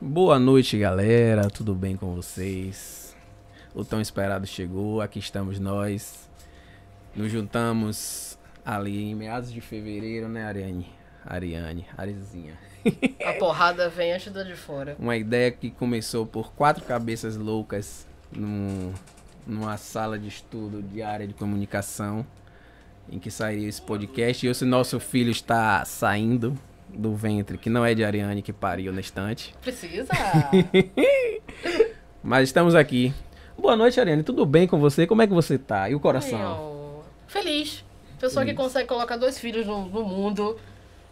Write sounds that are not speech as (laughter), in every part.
Boa noite, galera. Tudo bem com vocês? O tão esperado chegou. Aqui estamos nós. Nos juntamos ali em meados de fevereiro, né, Ariane? Ariane, Arizinha. A porrada vem antes da de fora. Uma ideia que começou por quatro cabeças loucas num, numa sala de estudo de área de comunicação em que sairia esse podcast. E esse nosso filho está saindo do ventre, que não é de Ariane que pariu na estante. Precisa! (laughs) Mas estamos aqui. Boa noite, Ariane. Tudo bem com você? Como é que você tá? E o coração? Feliz. Pessoa que consegue colocar dois filhos no, no mundo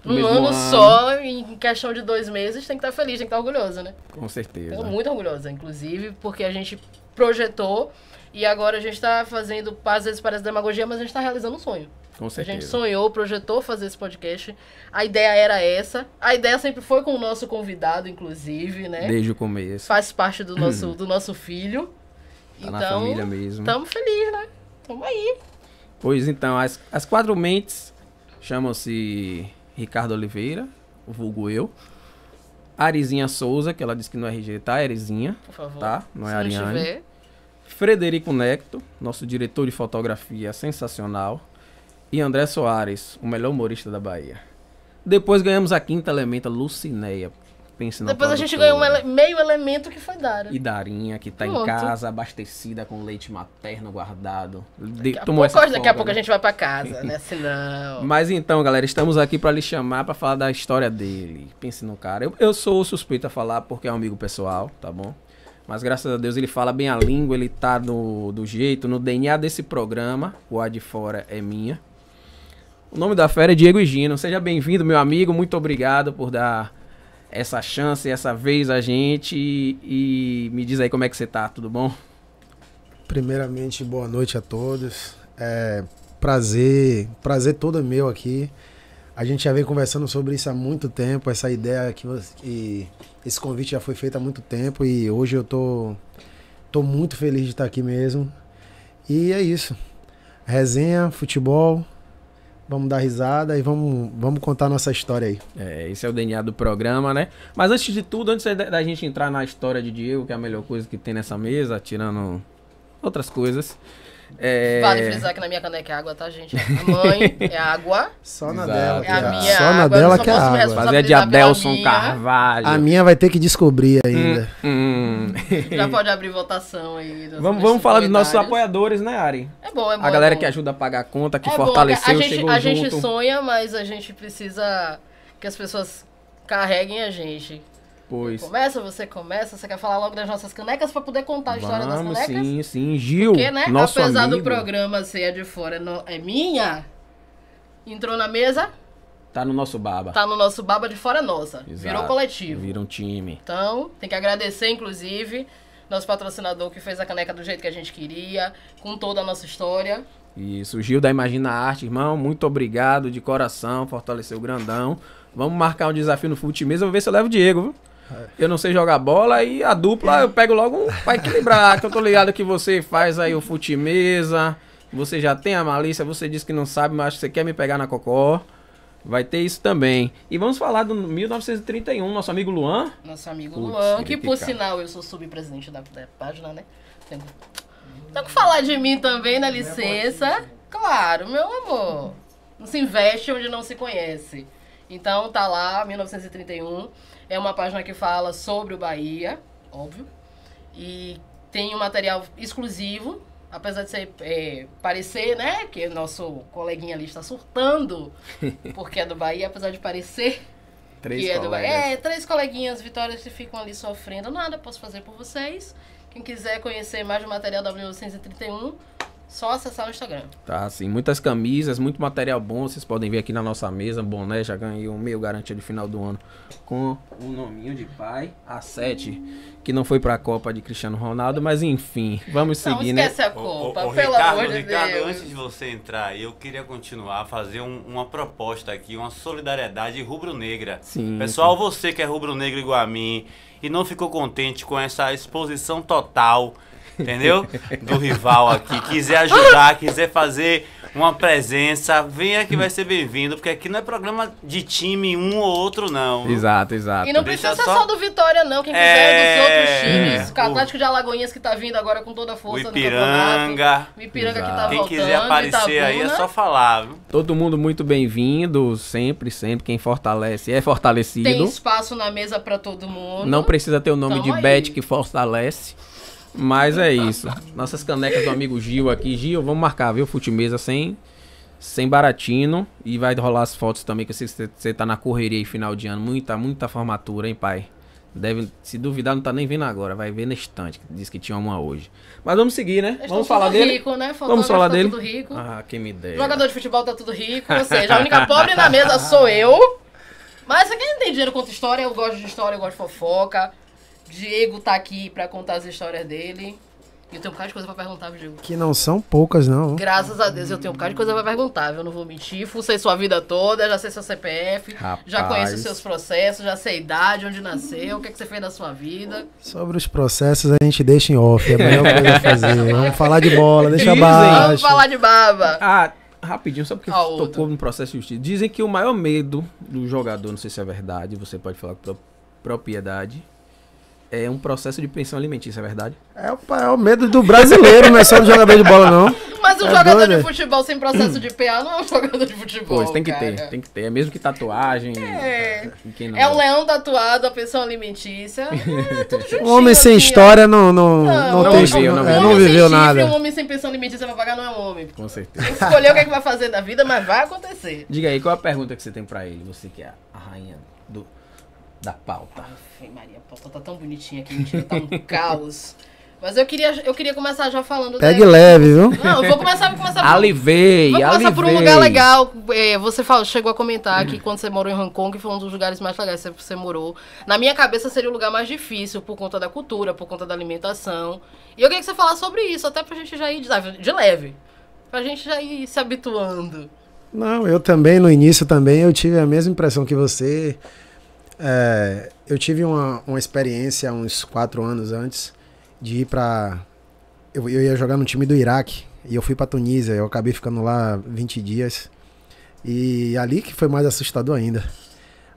Um ano, ano, só, em questão de dois meses, tem que estar tá feliz, tem que estar tá orgulhosa, né? Com certeza. Estou muito orgulhosa, inclusive, porque a gente projetou e agora a gente está fazendo, às vezes parece demagogia, mas a gente está realizando um sonho. Com certeza. A gente sonhou, projetou fazer esse podcast. A ideia era essa. A ideia sempre foi com o nosso convidado, inclusive, né? Desde o começo. Faz parte do nosso, uhum. do nosso filho. Tá então, na família mesmo. Estamos felizes, né? Estamos aí. Pois então, as, as quatro mentes chamam-se Ricardo Oliveira, o vulgo eu. Arizinha Souza, que ela disse que no RG tá, Arizinha. Por favor. Tá? Não é Se Ariane. Não Frederico Necto, nosso diretor de fotografia sensacional, e André Soares, o melhor humorista da Bahia. Depois ganhamos a quinta elementa Lucinéia. Pense na Depois a gente ganhou um ele meio elemento que foi Dara. E Darinha, que tá Pronto. em casa, abastecida com leite materno guardado. De, daqui, a tomou pouco, essa daqui a pouco a né? gente vai para casa, né? (laughs) Senão... Mas então, galera, estamos aqui para lhe chamar para falar da história dele. Pense no cara. Eu, eu sou suspeito a falar porque é um amigo pessoal, tá bom? Mas graças a Deus ele fala bem a língua, ele tá no, do jeito, no DNA desse programa. O A de Fora é Minha. O nome da fera é Diego Higino. Seja bem-vindo, meu amigo. Muito obrigado por dar essa chance, essa vez a gente. E, e, me diz aí como é que você tá, tudo bom? Primeiramente, boa noite a todos. É prazer, prazer todo meu aqui. A gente já vem conversando sobre isso há muito tempo, essa ideia que, que esse convite já foi feito há muito tempo e hoje eu tô, tô muito feliz de estar aqui mesmo. E é isso. Resenha, futebol, vamos dar risada e vamos, vamos contar nossa história aí. É, esse é o DNA do programa, né? Mas antes de tudo, antes da gente entrar na história de Diego, que é a melhor coisa que tem nessa mesa, tirando outras coisas. É... Vale frisar que na minha caneca é água, tá, gente? A (laughs) mãe é água. Só na dela. É a minha Só água. na dela que é, é água. É Fazer de Adelson Carvalho. A minha vai ter que descobrir hum, ainda. Hum, hum. Já pode abrir votação aí. Vamos, vamos falar dos nossos apoiadores, né, Ari? É bom, é bom. A galera é bom. que ajuda a pagar a conta, que é fortaleceu, bom, a chegou A gente junto. sonha, mas a gente precisa que as pessoas carreguem a gente. Pois. Começa, você começa. Você quer falar logo das nossas canecas para poder contar a história Vamos, das canecas? Sim, sim. Gil, Porque, né, nosso apesar amigo. do programa ser de fora, não, é minha, entrou na mesa... Tá no nosso baba. Tá no nosso baba de fora nossa. Exato. Virou coletivo. Virou um time. Então, tem que agradecer, inclusive, nosso patrocinador que fez a caneca do jeito que a gente queria, com toda a nossa história. Isso, Gil da Imagina Arte, irmão, muito obrigado de coração, fortaleceu o grandão. Vamos marcar um desafio no Fute mesmo vou ver se eu levo o Diego, viu? É. Eu não sei jogar bola e a dupla eu pego logo pra equilibrar. que eu tô ligado que você faz aí o fute-mesa. Você já tem a malícia, você disse que não sabe, mas acho que você quer me pegar na cocó. Vai ter isso também. E vamos falar do 1931, nosso amigo Luan. Nosso amigo Luan, que é por sinal eu sou subpresidente da, da página, né? Tem tem que então, falar de mim também, na é licença. Claro, meu amor. Não se investe onde não se conhece. Então tá lá, 1931. É uma página que fala sobre o Bahia, óbvio. E tem um material exclusivo, apesar de ser, é, parecer, né, que nosso coleguinha ali está surtando, (laughs) porque é do Bahia, apesar de parecer três que é do Bahia. É, três coleguinhas vitórias que ficam ali sofrendo. Nada posso fazer por vocês. Quem quiser conhecer mais do material da w 131 só acessar o Instagram. Tá, sim. muitas camisas, muito material bom. Vocês podem ver aqui na nossa mesa. Boné, já ganhei um meio garantia de final do ano. Com o nominho de pai, a 7, que não foi pra Copa de Cristiano Ronaldo, mas enfim, vamos não, seguir, né? a Copa, o, o, o pelo Ricardo, amor de Ricardo, Deus. antes de você entrar, eu queria continuar a fazer um, uma proposta aqui, uma solidariedade rubro-negra. Sim. Pessoal, sim. você que é rubro-negro igual a mim e não ficou contente com essa exposição total entendeu? Do rival aqui. Quiser ajudar, quiser fazer uma presença, venha que vai ser bem-vindo, porque aqui não é programa de time um ou outro, não. Exato, exato. E não Deixa precisa só... só... do Vitória, não. Quem quiser é... dos é. outros times. O Atlético de Alagoinhas que tá vindo agora com toda a força. O Ipiranga. O Ipiranga que tá Quem voltando, quiser aparecer Itabuna. aí é só falar. Viu? Todo mundo muito bem-vindo, sempre, sempre. Quem fortalece é fortalecido. Tem espaço na mesa para todo mundo. Não precisa ter o nome de aí. bet que fortalece. Mas é isso. Nossas canecas do amigo Gil aqui. Gil, vamos marcar, viu? Futimesa sem, sem baratinho. E vai rolar as fotos também, que você tá na correria aí final de ano. Muita, muita formatura, hein, pai? Deve, se duvidar, não tá nem vendo agora. Vai ver na estante. Diz que tinha uma hoje. Mas vamos seguir, né? Eles vamos falar dele. Rico, né? Vamos falar tá dele. Tudo rico. Ah, que me ideia. Jogador de futebol tá tudo rico. Ou seja, a única pobre na mesa sou eu. (laughs) Mas quem não tem dinheiro conta história, eu gosto de história, eu gosto de fofoca. Diego tá aqui pra contar as histórias dele. E eu tenho um bocado de coisa pra perguntar, viu, Diego? Que não são poucas, não. Graças a Deus, eu tenho um bocado de coisa pra perguntar, viu? Eu não vou mentir. Fucei sua vida toda, já sei seu CPF, Rapaz. já conheço os seus processos, já sei a idade, onde nasceu, o que, é que você fez na sua vida. Sobre os processos a gente deixa em off, é a melhor coisa a fazer. (laughs) Vamos falar de bola, deixa Dizem. abaixo. Vamos falar de baba. Ah, rapidinho, só porque tocou no processo de justiça. Dizem que o maior medo do jogador, não sei se é verdade, você pode falar com propriedade, é um processo de pensão alimentícia, é verdade? É, é o medo do brasileiro, não é só do jogador de bola, não. Mas um é jogador doido. de é. futebol sem processo de PA não é um (laughs) jogador de futebol. Pois, tem que cara. ter, tem que ter. É mesmo que tatuagem. É. Não... É o leão tatuado, a pensão alimentícia. (laughs) É, um assim, homem sem assim, história não, não, não, não, tem, viveu, não, não, é, não viveu nada. um homem sem pensão alimentícia pra pagar não é um homem. Com certeza. Tem que escolher o que, é que vai fazer da vida, mas vai acontecer. Diga aí, qual a pergunta que você tem pra ele? Você que é a rainha do da pauta. Ai, Maria, a pauta tá tão bonitinha aqui, mentira, tá um (laughs) caos. Mas eu queria, eu queria começar já falando. Pegue né? leve, viu? Não, eu vou começar, vou começar. alivei, vou começar por um lugar legal. É, você falou, chegou a comentar que quando você morou em Hong Kong, foi um dos lugares mais legais que você morou. Na minha cabeça seria o lugar mais difícil por conta da cultura, por conta da alimentação. E eu queria que você falasse sobre isso, até pra gente já ir de, ah, de leve. Pra gente já ir se habituando. Não, eu também, no início também, eu tive a mesma impressão que você. É, eu tive uma, uma experiência uns quatro anos antes de ir para eu, eu, ia jogar no time do Iraque e eu fui para Tunísia. Eu acabei ficando lá 20 dias. E ali que foi mais assustador ainda.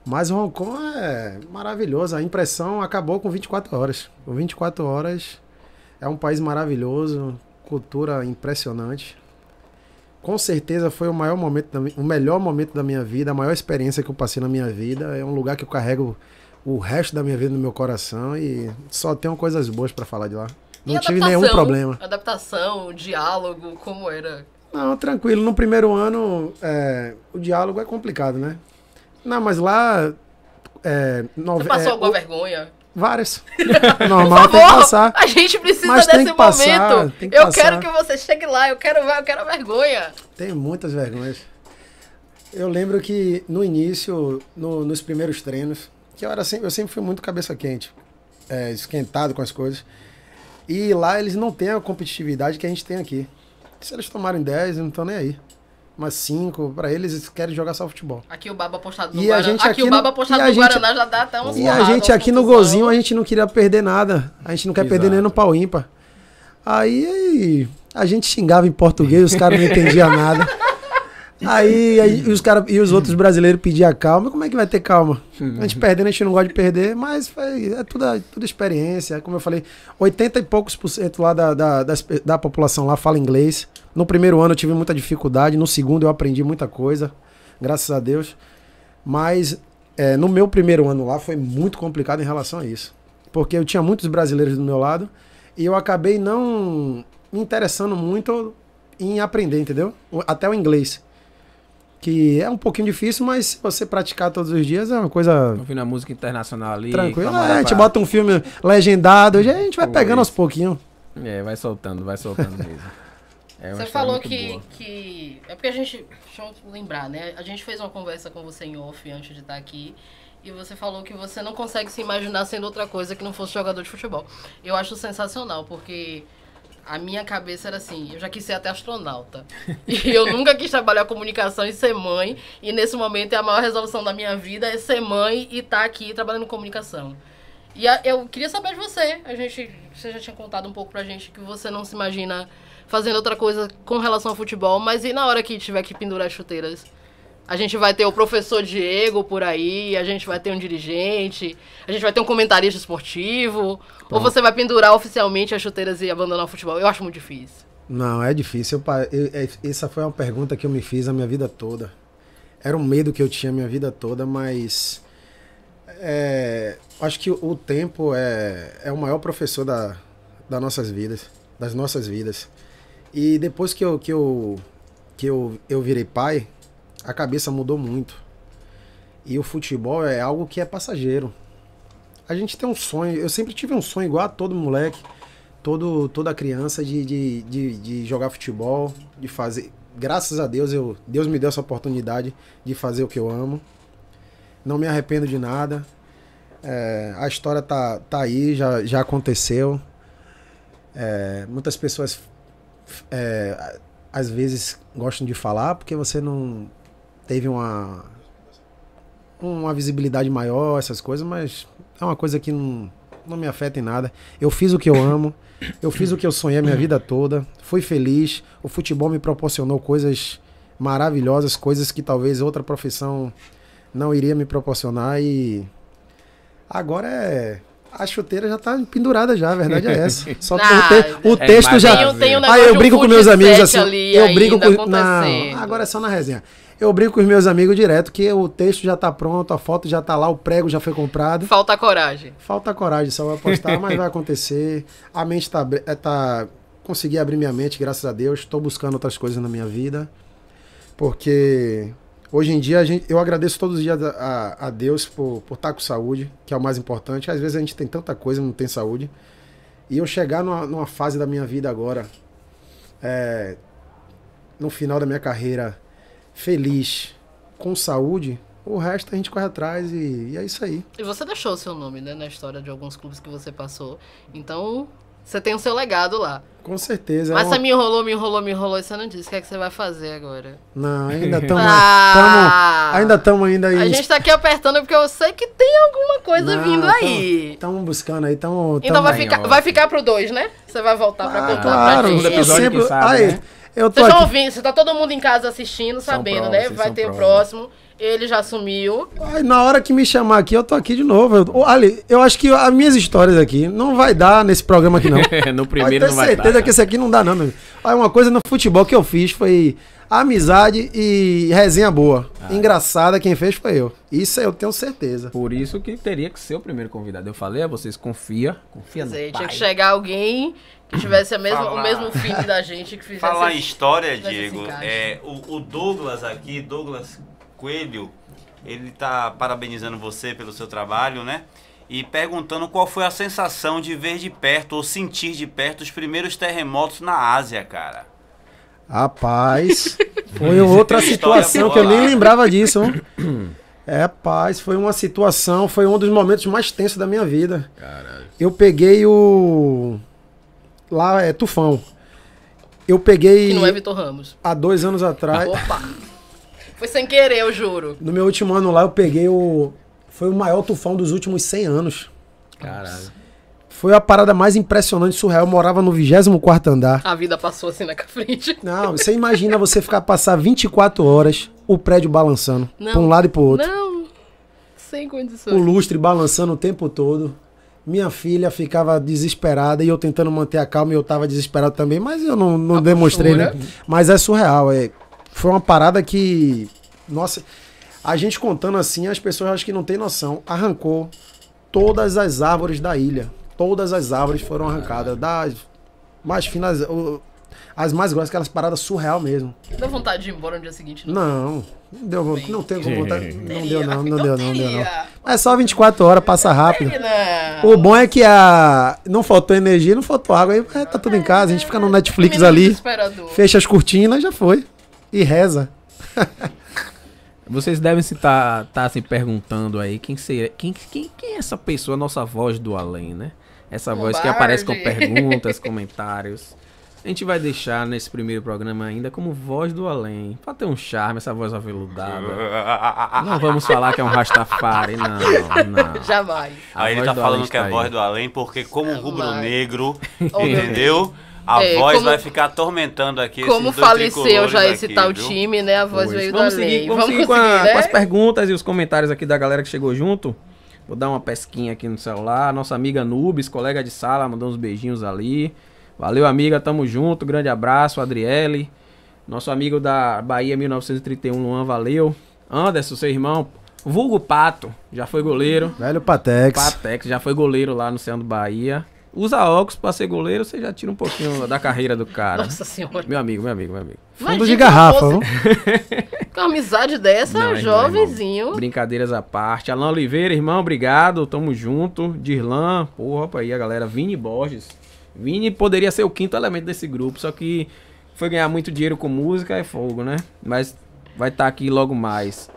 Mas o Hong Kong é maravilhoso. A impressão acabou com 24 horas. O 24 horas é um país maravilhoso, cultura impressionante com certeza foi o maior momento, da, o melhor momento da minha vida, a maior experiência que eu passei na minha vida. É um lugar que eu carrego o resto da minha vida no meu coração e só tenho coisas boas para falar de lá. Não e tive nenhum problema. Adaptação, diálogo, como era? Não, tranquilo. No primeiro ano, é, o diálogo é complicado, né? Não, mas lá. É, nove... Você passou é, alguma o... vergonha? Várias. (laughs) Normal favor, tem que passar. A gente precisa mas desse momento. que eu passar. quero que você chegue lá, eu quero, eu quero vergonha. Tem muitas vergonhas. Eu lembro que no início, no, nos primeiros treinos, que eu, era sempre, eu sempre fui muito cabeça quente, é, esquentado com as coisas. E lá eles não têm a competitividade que a gente tem aqui. Se eles tomarem 10, eu não estão nem aí umas cinco. Pra eles, eles querem jogar só futebol. Aqui o baba apostado no e Guaraná. Aqui, aqui, o baba apostado no, já dá até uns E a gente aqui no golzinho, a gente não queria perder nada. A gente não quer Exato. perder nem no pau ímpar. Aí a gente xingava em português, os caras não entendiam (laughs) nada. Aí, aí os cara, e os outros brasileiros pediam calma. Como é que vai ter calma? A gente perdendo, a gente não gosta de perder, mas foi, é tudo, é tudo experiência. Como eu falei, 80 e poucos por cento lá da, da, da, da população lá fala inglês. No primeiro ano eu tive muita dificuldade, no segundo eu aprendi muita coisa, graças a Deus. Mas é, no meu primeiro ano lá foi muito complicado em relação a isso. Porque eu tinha muitos brasileiros do meu lado e eu acabei não me interessando muito em aprender, entendeu? Até o inglês. Que é um pouquinho difícil, mas se você praticar todos os dias é uma coisa. Ouvindo a música internacional ali. Tranquilo. É, a gente bota um filme legendado, a gente vai pegando aos pouquinhos. É, vai soltando, vai soltando mesmo. (laughs) É, você é falou que, que. É porque a gente. Deixa eu lembrar, né? A gente fez uma conversa com você em off antes de estar aqui. E você falou que você não consegue se imaginar sendo outra coisa que não fosse jogador de futebol. Eu acho sensacional, porque a minha cabeça era assim, eu já quis ser até astronauta. (laughs) e eu nunca quis trabalhar comunicação e ser mãe. E nesse momento é a maior resolução da minha vida é ser mãe e estar tá aqui trabalhando comunicação. E a, eu queria saber de você. A gente, você já tinha contado um pouco pra gente que você não se imagina fazendo outra coisa com relação ao futebol, mas e na hora que tiver que pendurar as chuteiras? A gente vai ter o professor Diego por aí, a gente vai ter um dirigente, a gente vai ter um comentarista esportivo, ou você vai pendurar oficialmente as chuteiras e abandonar o futebol? Eu acho muito difícil. Não, é difícil. Eu, eu, é, essa foi uma pergunta que eu me fiz a minha vida toda. Era um medo que eu tinha a minha vida toda, mas. É, acho que o tempo é, é o maior professor da, das nossas vidas. Das nossas vidas. E depois que eu que eu que eu, eu virei pai, a cabeça mudou muito. E o futebol é algo que é passageiro. A gente tem um sonho, eu sempre tive um sonho igual a todo moleque, todo toda criança de, de, de, de jogar futebol, de fazer. Graças a Deus, eu, Deus me deu essa oportunidade de fazer o que eu amo. Não me arrependo de nada. É, a história tá, tá aí, já, já aconteceu. É, muitas pessoas é, às vezes gostam de falar porque você não teve uma uma visibilidade maior, essas coisas, mas é uma coisa que não, não me afeta em nada. Eu fiz o que eu amo, eu fiz o que eu sonhei a minha vida toda, fui feliz, o futebol me proporcionou coisas maravilhosas, coisas que talvez outra profissão não iria me proporcionar e agora é a chuteira já tá pendurada já, a verdade é essa. (laughs) Só que o, te, o é texto já. um aí eu brinco com meus amigos assim. eu brinco com. Não, agora é só na resenha. Eu brinco com os meus amigos direto que o texto já tá pronto, a foto já tá lá, o prego já foi comprado. Falta coragem. Falta coragem, só vai postar, mas vai acontecer. A mente tá, é, tá. Consegui abrir minha mente, graças a Deus. Estou buscando outras coisas na minha vida. Porque Hoje em dia, gente, eu agradeço todos os dias a, a, Deus por, por estar tá com saúde, que é o mais importante. Às vezes a gente tem tanta coisa, e não tem saúde. E eu chegar numa, numa fase da minha vida agora, é, no final da minha carreira, feliz, com saúde, o resto a gente corre atrás e, e é isso aí. E você deixou o seu nome, né, na história de alguns clubes que você passou. Então, você tem o seu legado lá. Com certeza. É Mas é uma... você me enrolou, me enrolou, me enrolou. E você não disse o que é que você vai fazer agora. Não, ainda estamos. (laughs) ah, ainda estamos ainda aí. A gente está aqui apertando porque eu sei que tem alguma coisa não, vindo aí. Estamos buscando aí. Tamo, tamo então vai ficar, para vai ficar 2, né? Você vai voltar para ah, contar claro, pra gente. Claro, sempre... Sabe, aí, né? eu tô Vocês estão ouvindo, você tá todo mundo em casa assistindo, sabendo, né? Vai ter o próximo. Ele já sumiu. Ai, na hora que me chamar aqui, eu tô aqui de novo. Eu, ali, eu acho que as minhas histórias aqui não vai dar nesse programa aqui, não. (laughs) no primeiro não vai dar. Eu tenho certeza que esse aqui não dá, não, meu. Olha, uma coisa no futebol que eu fiz foi amizade e resenha boa. Ah, Engraçada, quem fez foi eu. Isso eu tenho certeza. Por isso que teria que ser o primeiro convidado. Eu falei a vocês, confia, confia dizer, no pai. Tinha que chegar alguém que tivesse a mesma, o mesmo fim da gente que fizesse. Falar história, assim, Diego. É, o, o Douglas aqui, Douglas Coelho, ele tá parabenizando você pelo seu trabalho, né? E perguntando qual foi a sensação de ver de perto ou sentir de perto os primeiros terremotos na Ásia, cara. Rapaz, (laughs) foi outra situação que eu nem lembrava disso. (clears throat) É, paz, foi uma situação, foi um dos momentos mais tensos da minha vida. Caralho. Eu peguei o. Lá é Tufão. Eu peguei. Que não é Vitor Ramos. Há dois anos atrás. Opa! (laughs) Foi sem querer, eu juro. No meu último ano lá, eu peguei o. Foi o maior tufão dos últimos 100 anos. Caralho. Foi a parada mais impressionante, surreal. Eu morava no 24 andar. A vida passou assim na frente. Não, você imagina você ficar passar 24 horas o prédio balançando. Não. Pra um lado e pro outro. Não. Sem condições. O lustre balançando o tempo todo. Minha filha ficava desesperada e eu tentando manter a calma e eu tava desesperado também, mas eu não, não demonstrei, né? postura. né? Mas é surreal. É, foi uma parada que. Nossa. A gente contando assim, as pessoas acho que não tem noção. Arrancou todas as árvores da ilha. Todas as árvores foram arrancadas. Das mais finas. As mais grossas, aquelas paradas surreal mesmo. Deu vontade de ir embora no dia seguinte, né? não? Não. não deu, não vontade. Não teria, deu, não. Não deu, não. Deu, não. É só 24 horas, passa rápido. O bom é que a. Não faltou energia, não faltou água. Aí é, tá tudo em é, casa. A gente fica no né? Netflix ali. Fecha as cortinas já foi e reza. (laughs) Vocês devem se estar tá, tá se perguntando aí quem, seria, quem, quem, quem é essa pessoa, nossa voz do além, né? Essa voz que aparece com perguntas, (laughs) comentários. A gente vai deixar nesse primeiro programa ainda como voz do além. Pra ter um charme, essa voz aveludada. Não vamos falar que é um Rastafari, não, não. Jamais. A aí ele tá falando que é a voz do além porque como rubro-negro, entendeu? A é, voz como, vai ficar atormentando aqui. Como faleceu já esse daqui, tal viu? time, né? A voz pois. veio vamos da seguir, lei. Vamos, vamos seguir com, a, né? com, as perguntas e os comentários aqui da galera que chegou junto. Vou dar uma pesquinha aqui no celular. Nossa amiga Nubes, colega de sala, mandou uns beijinhos ali. Valeu, amiga. Tamo junto. Grande abraço, Adriele. Nosso amigo da Bahia 1931, Luan, valeu. Anderson, seu irmão, vulgo Pato, já foi goleiro. Velho Patex. Patex, já foi goleiro lá no Céu do Bahia. Usa óculos pra ser goleiro, você já tira um pouquinho da carreira do cara. Nossa né? senhora. Meu amigo, meu amigo, meu amigo. Fundo de garrafa, fosse... (laughs) Com amizade dessa, não, jovenzinho. Irmão. Brincadeiras à parte. Alain Oliveira, irmão, obrigado. Tamo junto. Dirlan, porra, opa, aí a galera. Vini Borges. Vini poderia ser o quinto elemento desse grupo, só que foi ganhar muito dinheiro com música, é fogo, né? Mas vai estar tá aqui logo mais.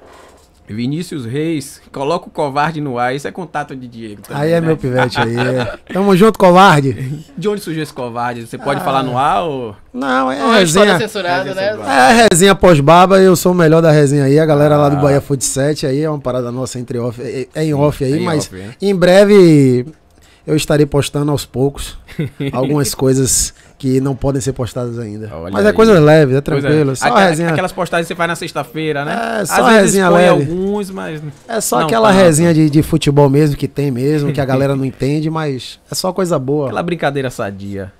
Vinícius Reis, coloca o covarde no ar. Isso é contato de Diego. Também, aí é né? meu pivete aí. É. (laughs) Tamo junto, covarde. De onde surgiu esse covarde? Você pode ah, falar no ar ou. Não, é uma é resenha. é, né? É, resenha pós-baba. Eu sou o melhor da resenha aí. A galera ah. lá do ah. Bahia Food 7 aí é uma parada nossa entre off. É, é em off aí, é em mas off, em breve eu estarei postando aos poucos (laughs) algumas coisas que não podem ser postadas ainda. Olha Mas aí. é coisa leve, é tranquilo. É. Só resenha... Aquelas postagens que você faz na sexta-feira, né? É, só Às resenha leve. alguns, mas... É só não, aquela tá resenha de, de futebol mesmo, que tem mesmo, que a galera não (laughs) entende, mas é só coisa boa. Aquela brincadeira sadia.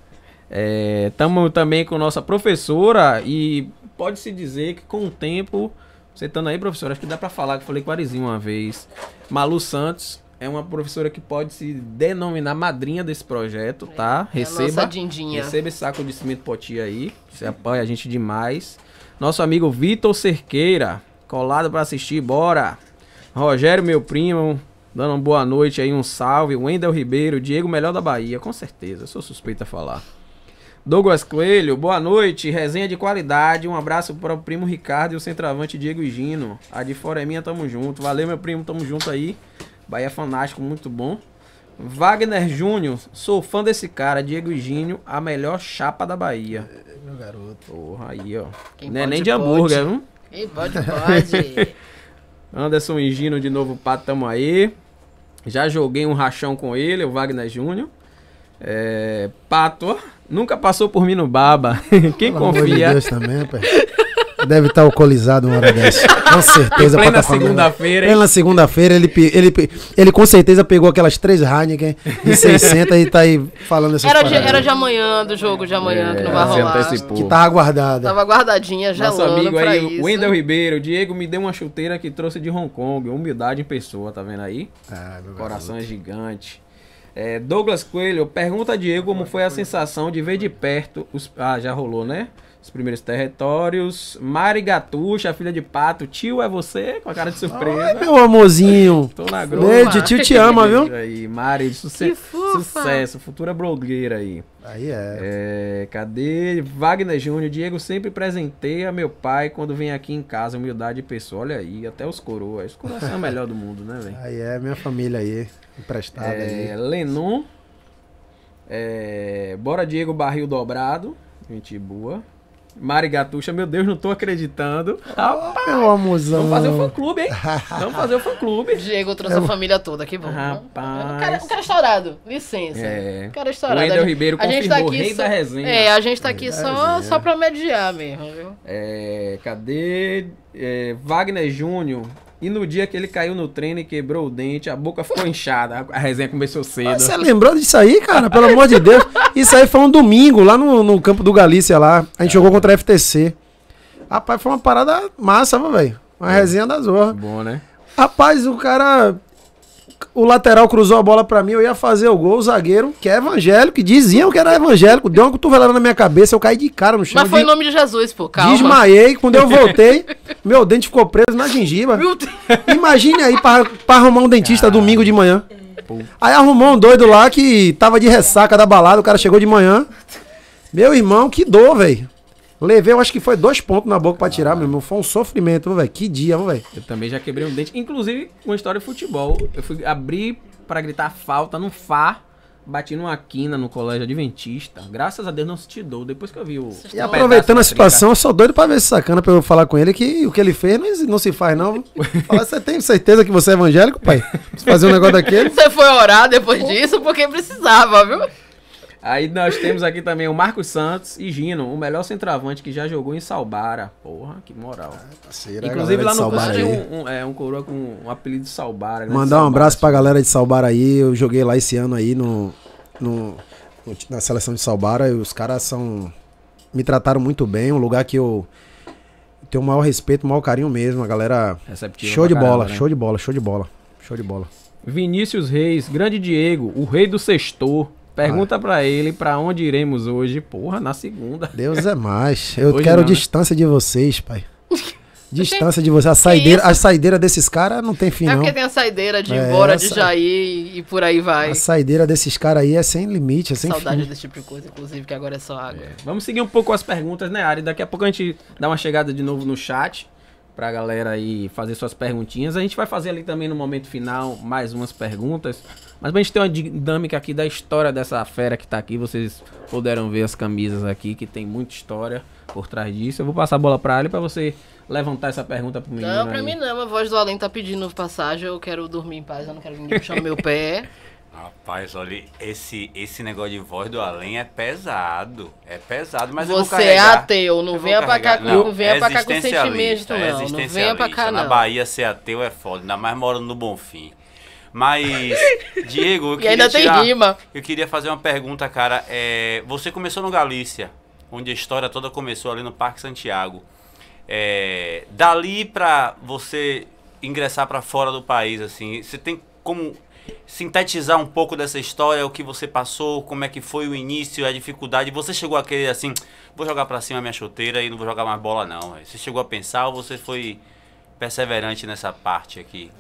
Estamos é, também com nossa professora e pode-se dizer que com o tempo, você estando aí, professora, acho que dá para falar, que eu falei com o Arizinho uma vez, Malu Santos, é uma professora que pode se denominar madrinha desse projeto, tá? é, tá? Receba, é receba esse saco de cimento poti aí. Você apoia a gente demais. Nosso amigo Vitor Cerqueira, colado para assistir, bora. Rogério, meu primo, dando uma boa noite aí, um salve. Wendel Ribeiro, Diego, melhor da Bahia, com certeza, sou suspeita a falar. Douglas Coelho, boa noite, resenha de qualidade, um abraço para o primo Ricardo e o centroavante Diego e Gino. A de fora é minha, tamo junto. Valeu, meu primo, tamo junto aí. Bahia fanático, muito bom. Wagner Júnior, sou fã desse cara, Diego Higínio, a melhor chapa da Bahia. Meu garoto. Porra, aí, ó. Quem Não é nem de hambúrguer, viu? Quem pode, pode. (laughs) Anderson Higino de novo, pato, tamo aí. Já joguei um rachão com ele, o Wagner Júnior. É, pato, nunca passou por mim no baba. (laughs) Quem Pelo confia. Deus também, pai. (laughs) Deve estar tá alcoolizado uma hora dessa. Com certeza. Em plena segunda-feira. Plena segunda-feira, ele, ele, ele com certeza pegou aquelas três Heineken de 60 (laughs) e tá aí falando essas era de, Era de amanhã, do jogo de amanhã, é, que não vai tá rolar. Antecipou. Que tava guardada. Tava guardadinha, já Nosso amigo aí, isso. Wendel Ribeiro. Diego me deu uma chuteira que trouxe de Hong Kong. Humildade em pessoa, tá vendo aí? Ah, Coração é gigante. É, Douglas Coelho, pergunta a Diego como foi a sensação de ver de perto os. Ah, já rolou, né? os primeiros territórios. Gatuxa, filha de pato. Tio, é você? Com a cara de surpresa. Ai, meu amorzinho. Tô na grua. tio te ama, viu? Aí, Mari, suce sucesso. Futura blogueira aí. Aí é. é. Cadê? Wagner Júnior. Diego sempre presenteia meu pai quando vem aqui em casa. Humildade de pessoa. Olha aí, até os coroas. Os coroas são é a melhor do mundo, né, velho? Aí é, minha família aí. Emprestada é, aí. Lenon. É, bora Diego Barril Dobrado. Gente boa. Mari Gatuxa, meu Deus, não tô acreditando. Rapaz, meu amorzão. Vamos fazer o fã-clube, hein? Vamos fazer o fã-clube. Diego trouxe eu... a família toda, que bom. Rapaz. Um cara, cara estourado, licença. É. O cara estourado. O Endel Ribeiro a gente tá aqui rei só... da resenha. É, a gente tá aqui só, só pra mediar mesmo, viu? É, cadê? É, Wagner Júnior e no dia que ele caiu no treino e quebrou o dente, a boca ficou inchada. A resenha começou cedo. você lembrou disso aí, cara? Pelo amor de Deus. Isso aí foi um domingo, lá no, no campo do Galícia, lá. A gente é. jogou contra a FTC. Rapaz, foi uma parada massa, velho. Uma é. resenha da zorra. Bom, né? Rapaz, o cara o lateral cruzou a bola para mim, eu ia fazer o gol, o zagueiro, que é evangélico, que diziam que era evangélico, deu uma cotovelada na minha cabeça, eu caí de cara no chão. Mas foi de... em nome de Jesus, pô, calma. Desmaiei, quando eu voltei, (laughs) meu dente ficou preso na gengiva. Imagine aí para arrumar um dentista domingo de manhã. É. Aí arrumou um doido lá que tava de ressaca da balada, o cara chegou de manhã. Meu irmão, que dor, velho. Levei, eu acho que foi dois pontos na boca pra ah. tirar, meu irmão. Foi um sofrimento, velho. Que dia, velho. Eu também já quebrei um dente. Inclusive, uma história de futebol. Eu fui abrir para gritar falta no Fá. Bati numa quina no colégio adventista. Graças a Deus não se te dou. Depois que eu vi o. E aproveitando a situação, eu sou doido pra ver esse sacana pra eu falar com ele que o que ele fez não, não se faz, não. (laughs) você tem certeza que você é evangélico, pai? fazer um negócio daquele? Você foi orar depois disso porque precisava, viu? Aí nós temos aqui também o Marcos Santos e Gino, o melhor centroavante que já jogou em Salbara. Porra, que moral. Ah, tá Inclusive lá no curso tem um, um, é, um coroa com um apelido de Salbara. Né? Mandar um abraço pra galera de Salbara aí. Eu joguei lá esse ano aí no, no, na seleção de Salbara. E os caras são. Me trataram muito bem. Um lugar que eu tenho o maior respeito, o maior carinho mesmo. A galera. Receptiva show de caramba, bola, né? show de bola, show de bola. Show de bola. Vinícius Reis, grande Diego, o rei do sextor. Pergunta ah. para ele para onde iremos hoje. Porra, na segunda. Deus é (laughs) mais. Eu hoje quero não, né? distância né? de vocês, pai. (laughs) Distância de vocês. A saideira, a saideira desses caras não tem fim, é não. É porque tem a saideira de ir é, embora, de Jair já e, por aí vai. A saideira desses caras aí é sem limite, é sem Saudade fim. desse tipo de coisa, inclusive, que agora é só água. É. Vamos seguir um pouco as perguntas, né, Ari? Daqui a pouco a gente dá uma chegada de novo no chat para a galera aí fazer suas perguntinhas. A gente vai fazer ali também no momento final mais umas perguntas. Mas a gente ter uma dinâmica aqui da história dessa fera que tá aqui, vocês puderam ver as camisas aqui, que tem muita história por trás disso. Eu vou passar a bola para Ali para você levantar essa pergunta para menino. Não, para mim não, a voz do Além tá pedindo passagem, eu quero dormir em paz, eu não quero que ninguém puxando meu pé. (laughs) Rapaz, olha, esse, esse negócio de voz do além é pesado. É pesado, mas Você é ateu, não venha pra cá, não, não venha pra cá com sentimento, é não. É não venha pra cá, não. Na Bahia, ser ateu é foda, ainda mais morando no Bonfim. Mas, (laughs) Diego, eu queria, ainda tirar, tem rima. eu queria fazer uma pergunta, cara. É, você começou no Galícia, onde a história toda começou ali no Parque Santiago. É, dali pra você ingressar para fora do país, assim, você tem como sintetizar um pouco dessa história, o que você passou, como é que foi o início, a dificuldade. Você chegou a querer assim, vou jogar para cima a minha chuteira e não vou jogar mais bola não. Você chegou a pensar ou você foi perseverante nessa parte aqui?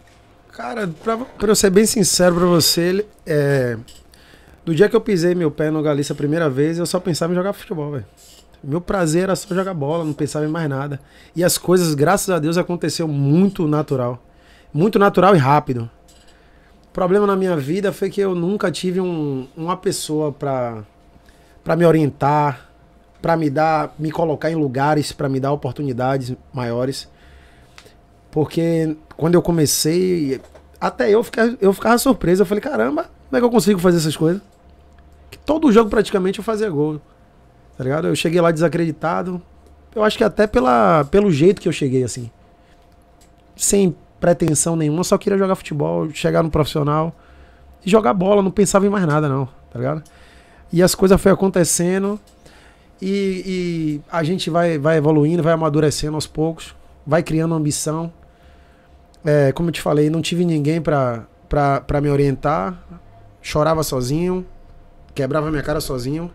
Cara, pra, pra eu ser bem sincero pra você, é, do dia que eu pisei meu pé no Galícia a primeira vez, eu só pensava em jogar futebol, velho. Meu prazer era só jogar bola, não pensava em mais nada. E as coisas, graças a Deus, aconteceu muito natural. Muito natural e rápido problema na minha vida foi que eu nunca tive um, uma pessoa para para me orientar, para me dar, me colocar em lugares, para me dar oportunidades maiores. Porque quando eu comecei, até eu ficava, eu ficava surpreso. Eu falei, caramba, como é que eu consigo fazer essas coisas? Que todo jogo praticamente eu fazia gol. Tá ligado? Eu cheguei lá desacreditado. Eu acho que até pela, pelo jeito que eu cheguei, assim. Sem pretensão nenhuma, só queria jogar futebol, chegar no profissional e jogar bola, não pensava em mais nada, não, tá ligado? E as coisas foram acontecendo e, e, a gente vai, vai evoluindo, vai amadurecendo aos poucos, vai criando ambição. É, como eu te falei, não tive ninguém pra, me orientar, chorava sozinho, quebrava minha cara sozinho,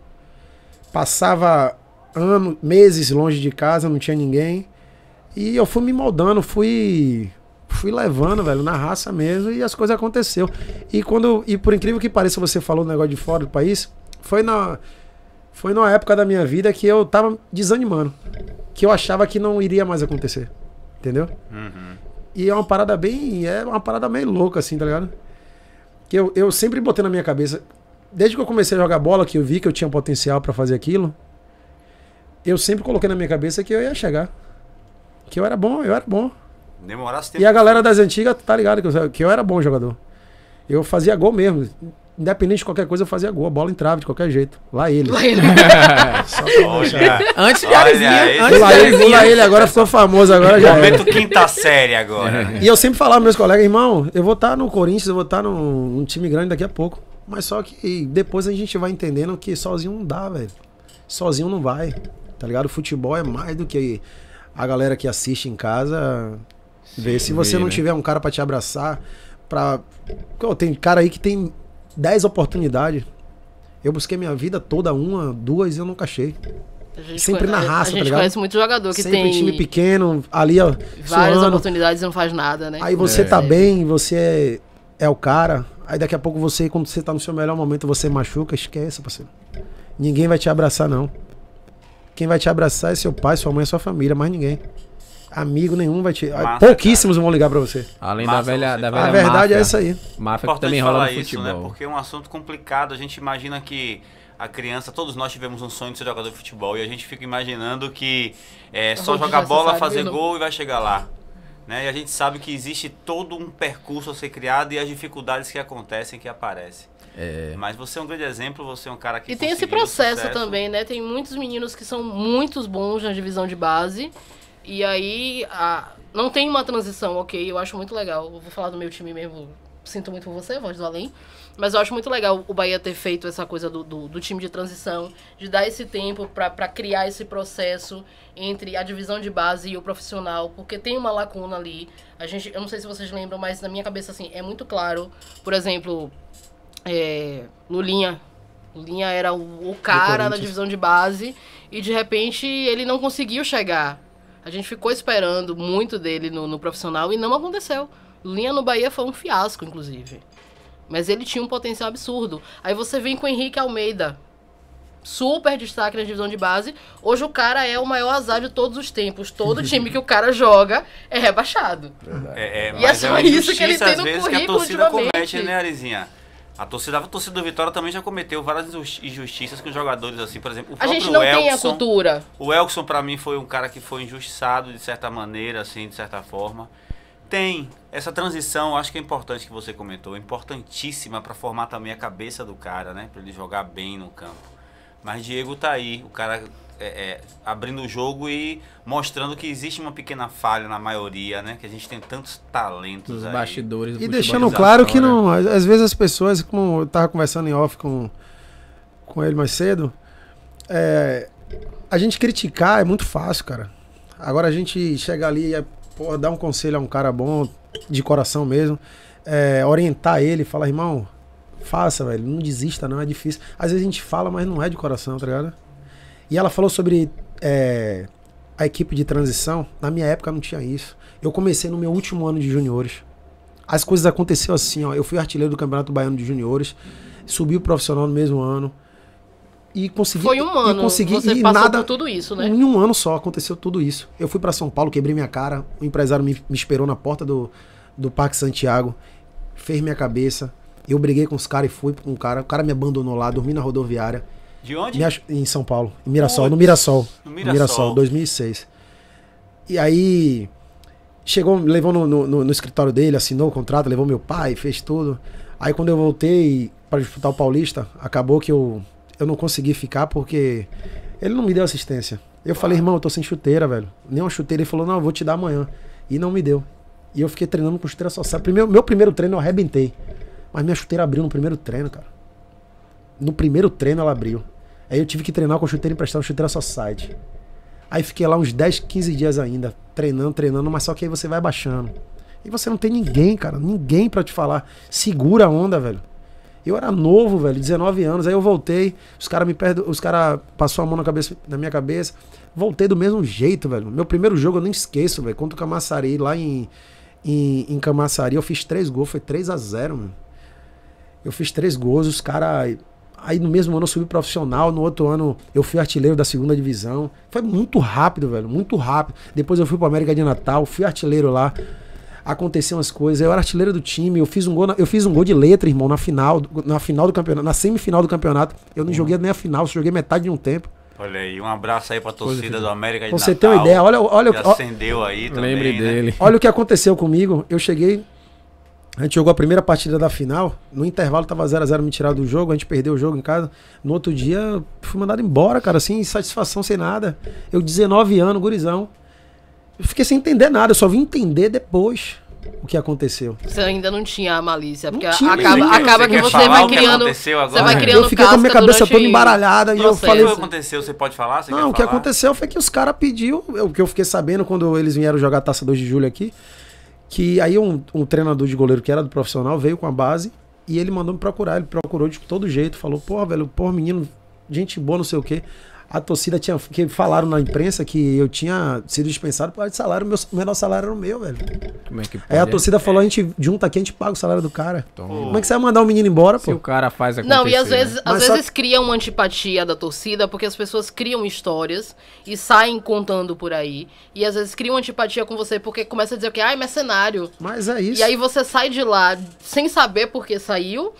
passava anos, meses longe de casa, não tinha ninguém. E eu fui me moldando, fui fui levando, velho, na raça mesmo, e as coisas aconteceu. E quando. E por incrível que pareça, você falou um negócio de fora do país, foi na. Foi numa época da minha vida que eu tava desanimando. Que eu achava que não iria mais acontecer. Entendeu? Uhum. E é uma parada bem. É uma parada meio louca, assim, tá ligado? Que eu, eu sempre botei na minha cabeça. Desde que eu comecei a jogar bola, que eu vi que eu tinha potencial para fazer aquilo, eu sempre coloquei na minha cabeça que eu ia chegar. Que eu era bom, eu era bom. Demorasse tempo. E a galera das antigas, tá ligado que eu, que eu era bom jogador. Eu fazia gol mesmo. Independente de qualquer coisa, eu fazia gol. A bola entrava de qualquer jeito. Lá ele. Lá ele. (laughs) Só Antes de Antes lá, ele, lá ele, agora ficou famoso. Agora já Momento era. quinta série agora. (laughs) E eu sempre falava meus colegas, irmão, eu vou estar tá no Corinthians, eu vou estar tá num, num time grande daqui a pouco. Mas só que depois a gente vai entendendo que sozinho não dá, velho. Sozinho não vai. Tá ligado? O futebol é mais do que a galera que assiste em casa Sim, Se você não né? tiver um cara para te abraçar, para tem cara aí que tem 10 oportunidades. Eu busquei minha vida toda uma, duas e eu nunca achei. Sempre conhece, na raça, a, tá gente conhece muito jogador que Sempre tem time pequeno, ali ó, várias suando. oportunidades e não faz nada, né? Aí você é. tá bem, você é, é o cara. Aí daqui a pouco você, quando você tá no seu melhor momento, você machuca, esquece, parceiro. Ninguém vai te abraçar não. Quem vai te abraçar é seu pai, sua mãe, sua família, mais ninguém. Amigo nenhum vai te. Massa, Pouquíssimos cara. vão ligar para você. Além Massa, da velha, da velha A verdade máfia. é essa aí. Máfia que também rola no isso, né? futebol. Né? Porque é um assunto complicado. A gente imagina que a criança, todos nós tivemos um sonho de ser jogador de futebol e a gente fica imaginando que é só jogar bola, fazer gol e vai chegar lá. Né? E a gente sabe que existe todo um percurso a ser criado e as dificuldades que acontecem, que aparecem. É. Mas você é um grande exemplo, você é um cara que. E tem esse processo sucesso. também, né? Tem muitos meninos que são muito bons na divisão de base e aí, a... não tem uma transição, ok? Eu acho muito legal. Eu vou falar do meu time mesmo. Sinto muito por você, voz do além. Mas eu acho muito legal o Bahia ter feito essa coisa do, do, do time de transição, de dar esse tempo para criar esse processo entre a divisão de base e o profissional, porque tem uma lacuna ali. A gente, eu não sei se vocês lembram, mas na minha cabeça, assim, é muito claro. Por exemplo, é, Lulinha. Lulinha era o, o cara da divisão de base e de repente ele não conseguiu chegar a gente ficou esperando muito dele no, no profissional e não aconteceu. Linha no Bahia foi um fiasco, inclusive. Mas ele tinha um potencial absurdo. Aí você vem com o Henrique Almeida, super destaque na divisão de base. Hoje o cara é o maior azar de todos os tempos. Todo (laughs) time que o cara joga é rebaixado. É, é, e é, é só é isso que ele tem no currículo que a torcida comete, né, Arizinha? A torcida, a torcida do Vitória também já cometeu várias injustiças com jogadores, assim, por exemplo, o próprio A gente não Elkson, tem a cultura. O Elkson, para mim, foi um cara que foi injustiçado de certa maneira, assim, de certa forma. Tem essa transição, acho que é importante que você comentou, importantíssima para formar também a cabeça do cara, né? Para ele jogar bem no campo. Mas Diego tá aí, o cara é, é, abrindo o jogo e mostrando que existe uma pequena falha na maioria, né? Que a gente tem tantos talentos Os aí. bastidores. Do e deixando claro que não, né? às vezes as pessoas, como eu tava conversando em off com, com ele mais cedo, é, a gente criticar é muito fácil, cara. Agora a gente chega ali e é, porra, dar um conselho a um cara bom, de coração mesmo, é, orientar ele, falar, irmão, faça, velho, não desista, não é difícil. Às vezes a gente fala, mas não é de coração, tá ligado? E ela falou sobre é, a equipe de transição. Na minha época não tinha isso. Eu comecei no meu último ano de juniores. As coisas aconteceram assim, ó. Eu fui artilheiro do Campeonato Baiano de Juniores, subi o profissional no mesmo ano. E consegui. Foi um ano. E consegui, você e passou nada, tudo isso, né? Em um ano só aconteceu tudo isso. Eu fui para São Paulo, quebrei minha cara. O empresário me, me esperou na porta do, do Parque Santiago, fez minha cabeça. Eu briguei com os caras e fui com um cara. O cara me abandonou lá, dormi na rodoviária. De onde? Em São Paulo. Em Mirassol, Putz, no Mirassol. No Mirassol. Mirassol, 2006. E aí chegou, levou no, no, no, escritório dele, assinou o contrato, levou meu pai, fez tudo. Aí quando eu voltei para disputar o Paulista, acabou que eu, eu não consegui ficar porque ele não me deu assistência. Eu falei, ah. irmão, eu tô sem chuteira, velho. Nenhuma chuteira. Ele falou, não, eu vou te dar amanhã. E não me deu. E eu fiquei treinando com chuteira só. Primeiro, meu primeiro treino eu arrebentei. Mas minha chuteira abriu no primeiro treino, cara no primeiro treino ela abriu. Aí eu tive que treinar com chuteira emprestada, é só side Aí fiquei lá uns 10, 15 dias ainda, treinando, treinando, mas só que aí você vai baixando. E você não tem ninguém, cara, ninguém para te falar. Segura a onda, velho. Eu era novo, velho, 19 anos. Aí eu voltei, os caras me perdo, os cara passou a mão na cabeça, na minha cabeça. Voltei do mesmo jeito, velho. Meu primeiro jogo eu nem esqueço, velho, contra o Camaçari lá em em, em Camaçari, eu fiz três gols, foi 3 a 0, mano. Eu fiz três gols, os caras Aí no mesmo ano eu subi profissional, no outro ano eu fui artilheiro da segunda divisão. Foi muito rápido, velho, muito rápido. Depois eu fui para América de Natal, fui artilheiro lá. Aconteceram as coisas, eu era artilheiro do time, eu fiz um gol, na, eu fiz um gol de letra, irmão, na final, na final do campeonato, na semifinal do campeonato. Eu não uhum. joguei nem a final, só joguei metade de um tempo. Olha aí, um abraço aí pra torcida Coisa do América de Natal. Você tem uma ideia, olha, olha o que acendeu aí também, Lembre né? dele. Olha o que aconteceu comigo. Eu cheguei a gente jogou a primeira partida da final, no intervalo tava 0x0, me tiraram do jogo, a gente perdeu o jogo em casa. No outro dia, fui mandado embora, cara, sem satisfação, sem nada. Eu, 19 anos, gurizão. Eu fiquei sem entender nada, eu só vim entender depois o que aconteceu. Você ainda não tinha a malícia, porque tinha, acaba, nem, acaba que você vai criando. Você vai criando eu fiquei com a minha cabeça toda embaralhada e eu falei. Assim, o que aconteceu? Você pode falar? Você não, o que falar? aconteceu foi que os caras pediu, o que eu fiquei sabendo quando eles vieram jogar a Taça 2 de Julho aqui. Que aí um, um treinador de goleiro que era do profissional veio com a base e ele mandou me procurar. Ele procurou de todo jeito, falou, pô, velho, pô, menino, gente boa, não sei o quê a torcida tinha. que falaram na imprensa que eu tinha sido dispensado por causa de salário, meu menor salário era o meu, velho. Como é que pode? Aí a torcida é? falou: a gente junta aqui, a gente paga o salário do cara. Toma. Como é que você vai mandar o um menino embora, pô? Se o cara faz acontecer. Não, e às vezes, né? às só... vezes cria uma antipatia da torcida, porque as pessoas criam histórias e saem contando por aí. E às vezes cria uma antipatia com você, porque começa a dizer que, ai, mercenário. Mas é isso. E aí você sai de lá sem saber por que saiu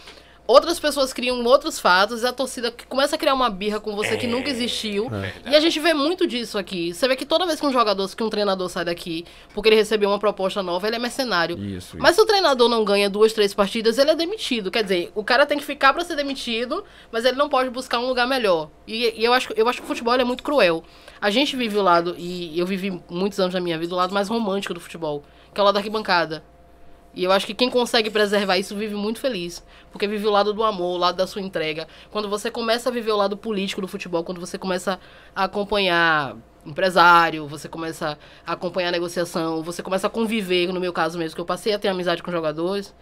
outras pessoas criam outros fatos, a torcida começa a criar uma birra com você é... que nunca existiu. É e a gente vê muito disso aqui. Você vê que toda vez que um jogador, que um treinador sai daqui, porque ele recebeu uma proposta nova, ele é mercenário. Isso, mas isso. se o treinador não ganha duas, três partidas, ele é demitido. Quer dizer, o cara tem que ficar para ser demitido, mas ele não pode buscar um lugar melhor. E, e eu, acho, eu acho que o futebol é muito cruel. A gente vive o lado, e eu vivi muitos anos da minha vida, o lado mais romântico do futebol, que é o lado da arquibancada. E eu acho que quem consegue preservar isso vive muito feliz. Porque vive o lado do amor, o lado da sua entrega. Quando você começa a viver o lado político do futebol, quando você começa a acompanhar empresário, você começa a acompanhar a negociação, você começa a conviver, no meu caso mesmo, que eu passei a ter amizade com jogadores,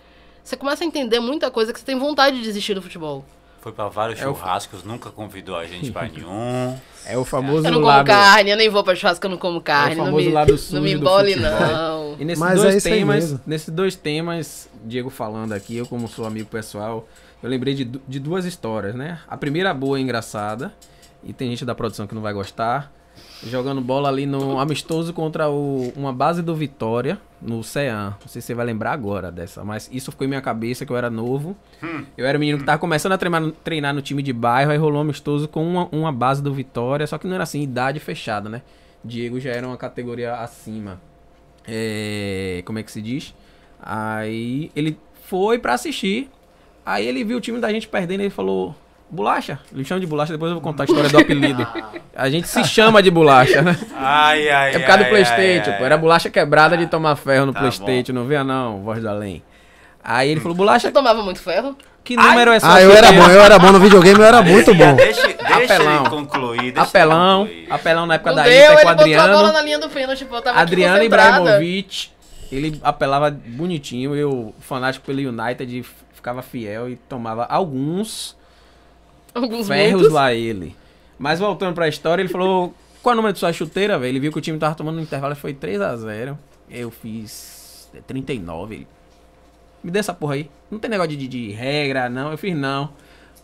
você começa a entender muita coisa que você tem vontade de desistir do futebol foi para vários é churrascos, o... nunca convidou a gente para (laughs) nenhum. É o famoso Eu não como carne, eu nem vou para churrasco, eu não como carne. É o famoso lado sujo Não me embole, não. E nesses Mas dois é temas, nesses dois temas, Diego falando aqui, eu como sou amigo pessoal, eu lembrei de, de duas histórias, né? A primeira boa e engraçada, e tem gente da produção que não vai gostar, jogando bola ali no amistoso contra o, uma base do Vitória, no CEAM. Não sei se você vai lembrar agora dessa, mas isso ficou em minha cabeça que eu era novo. Hum. Eu era um menino que tava começando a treinar, treinar, no time de bairro, aí rolou um amistoso com uma, uma, base do Vitória, só que não era assim, idade fechada, né? Diego já era uma categoria acima. É, como é que se diz? Aí ele foi para assistir. Aí ele viu o time da gente perdendo e ele falou: Bolacha. Me chama de bolacha, depois eu vou contar a história do apelido. Ah. A gente se chama de bolacha, né? Ai, ai, É por causa ai, do Playstation, ai, pô. Era bolacha quebrada de ah. tomar ferro no tá Playstation, bom. não via não, voz do além. Aí ele falou, bolacha... Você tomava muito ferro? Que número é essa? Ah, eu era bom, eu era bom no videogame, eu era muito bom. Deixa, deixa apelão. concluir. Deixa apelão, concluir. apelão na época não da deu, Inter com o Adriano. bola na linha do pênalti, pô, tava Adriano Ibrahimovic, ele apelava bonitinho, eu, fanático pelo United, ficava fiel e tomava alguns Alguns Ferros lá ele. Mas voltando pra história, ele falou: (laughs) qual é o número de sua chuteira, velho? Ele viu que o time tava tomando um intervalo foi 3 a 0 Eu fiz 39. É, ele, me dê essa porra aí. Não tem negócio de, de, regra, não. Eu fiz não.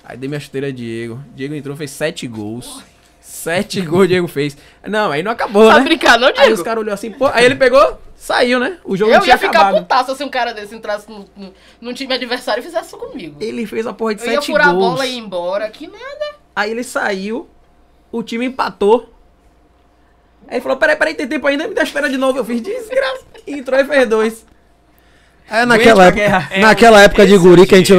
Aí dei minha chuteira a Diego. Diego entrou, fez 7 gols. Sete gols o Diego fez. Não, aí não acabou, Sabe tá né? Brincando, Diego. Aí os caras olhou assim, pô, aí ele pegou, saiu, né? O jogo eu não ia ficar putaço se um cara desse entrasse no, no, num time adversário e fizesse isso comigo. Ele fez a porra de eu sete gols. Eu ia furar gols. a bola e ir embora, que nada. Aí ele saiu, o time empatou. Aí ele falou, peraí, peraí, tem tempo ainda, me dá espera de novo. Eu fiz desgraça. Entrou e fez dois. É naquela época, naquela é, época de guri é que a gente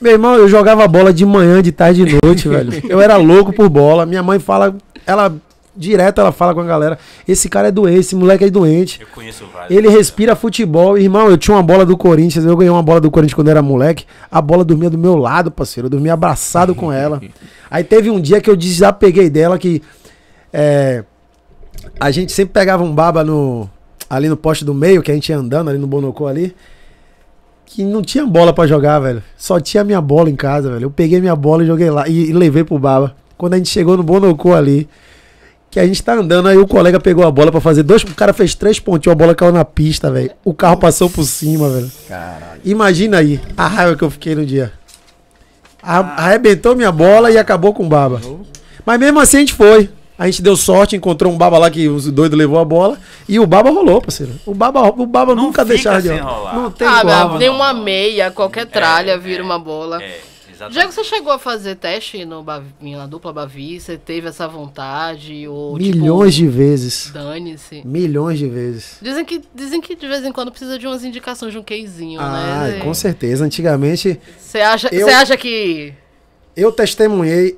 meu irmão, eu jogava bola de manhã, de tarde e de noite, (laughs) velho. Eu era louco por bola. Minha mãe fala, ela direto ela fala com a galera: esse cara é doente, esse moleque é doente. Eu conheço vários. Ele respira futebol. Irmão, eu tinha uma bola do Corinthians, eu ganhei uma bola do Corinthians quando eu era moleque. A bola dormia do meu lado, parceiro. Eu dormia abraçado com ela. (laughs) Aí teve um dia que eu desapeguei dela, que é, a gente sempre pegava um baba no, ali no poste do meio, que a gente ia andando ali no Bonocô ali que não tinha bola para jogar, velho. Só tinha minha bola em casa, velho. Eu peguei minha bola e joguei lá e, e levei pro Baba. Quando a gente chegou no Bonocô ali, que a gente tá andando, aí o colega pegou a bola para fazer dois. O cara fez três pontinhos, a bola caiu na pista, velho. O carro passou por cima, velho. Caralho. Imagina aí a raiva que eu fiquei no dia. Arrebentou minha bola e acabou com o Baba. Mas mesmo assim a gente foi. A gente deu sorte, encontrou um baba lá que os doidos levou a bola. E o baba rolou, parceiro. O baba, o baba não nunca deixava de rolar. Não tem ah, como. Nem uma meia, qualquer tralha é, é vira é, uma bola. É, exatamente. Já que você chegou a fazer teste no Bavi, na dupla Bavi, você teve essa vontade? Ou, tipo, Milhões tipo, de vezes. Dane-se. Milhões de vezes. Dizem que, dizem que de vez em quando precisa de umas indicações de um queizinho, ah, né? Com certeza. Antigamente. Você acha, acha que. Eu testemunhei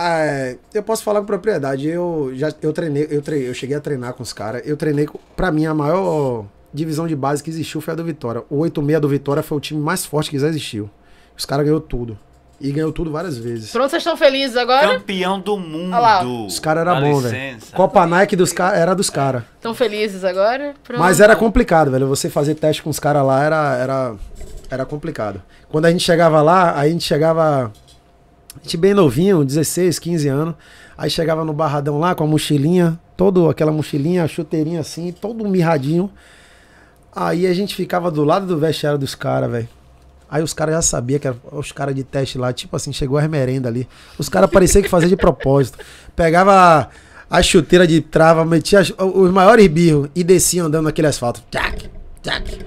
ah, é, eu posso falar com propriedade. Eu já eu treinei, eu treinei, eu cheguei a treinar com os caras. Eu treinei, para mim, a maior divisão de base que existiu foi a do Vitória. O 8-6 do Vitória foi o time mais forte que já existiu. Os caras ganhou tudo. E ganhou tudo várias vezes. Pronto, vocês estão felizes agora? Campeão do mundo. Os caras eram bons, velho. Copa Nike dos cara, era dos caras. Estão felizes agora? Pronto. Mas era complicado, velho. Você fazer teste com os caras lá era, era, era complicado. Quando a gente chegava lá, a gente chegava a gente bem novinho, 16, 15 anos. Aí chegava no barradão lá com a mochilinha, toda aquela mochilinha, chuteirinha assim, todo mirradinho. Aí a gente ficava do lado do vestiário dos caras, velho. Aí os caras já sabiam que eram os caras de teste lá, tipo assim, chegou a merenda ali. Os caras pareciam que faziam de propósito. Pegava a chuteira de trava, metia os maiores birros e descia andando naquele asfalto. Tchac, tchac.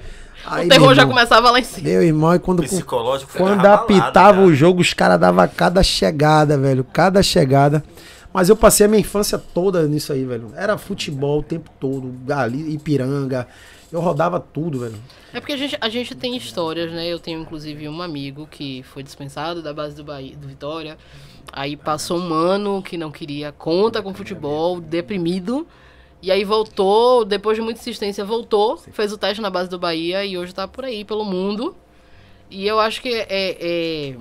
Aí, o terror irmão, já começava lá em cima. Meu irmão, e quando, Psicológico quando apitava o jogo, os caras davam cada chegada, velho. Cada chegada. Mas eu passei a minha infância toda nisso aí, velho. Era futebol o tempo todo, ali, Ipiranga. Eu rodava tudo, velho. É porque a gente, a gente tem histórias, né? Eu tenho, inclusive, um amigo que foi dispensado da base do, Bahia, do Vitória. Aí passou um ano que não queria conta com futebol, deprimido. E aí voltou, depois de muita insistência, voltou, Sim. fez o teste na base do Bahia e hoje tá por aí, pelo mundo. E eu acho que é, é, é.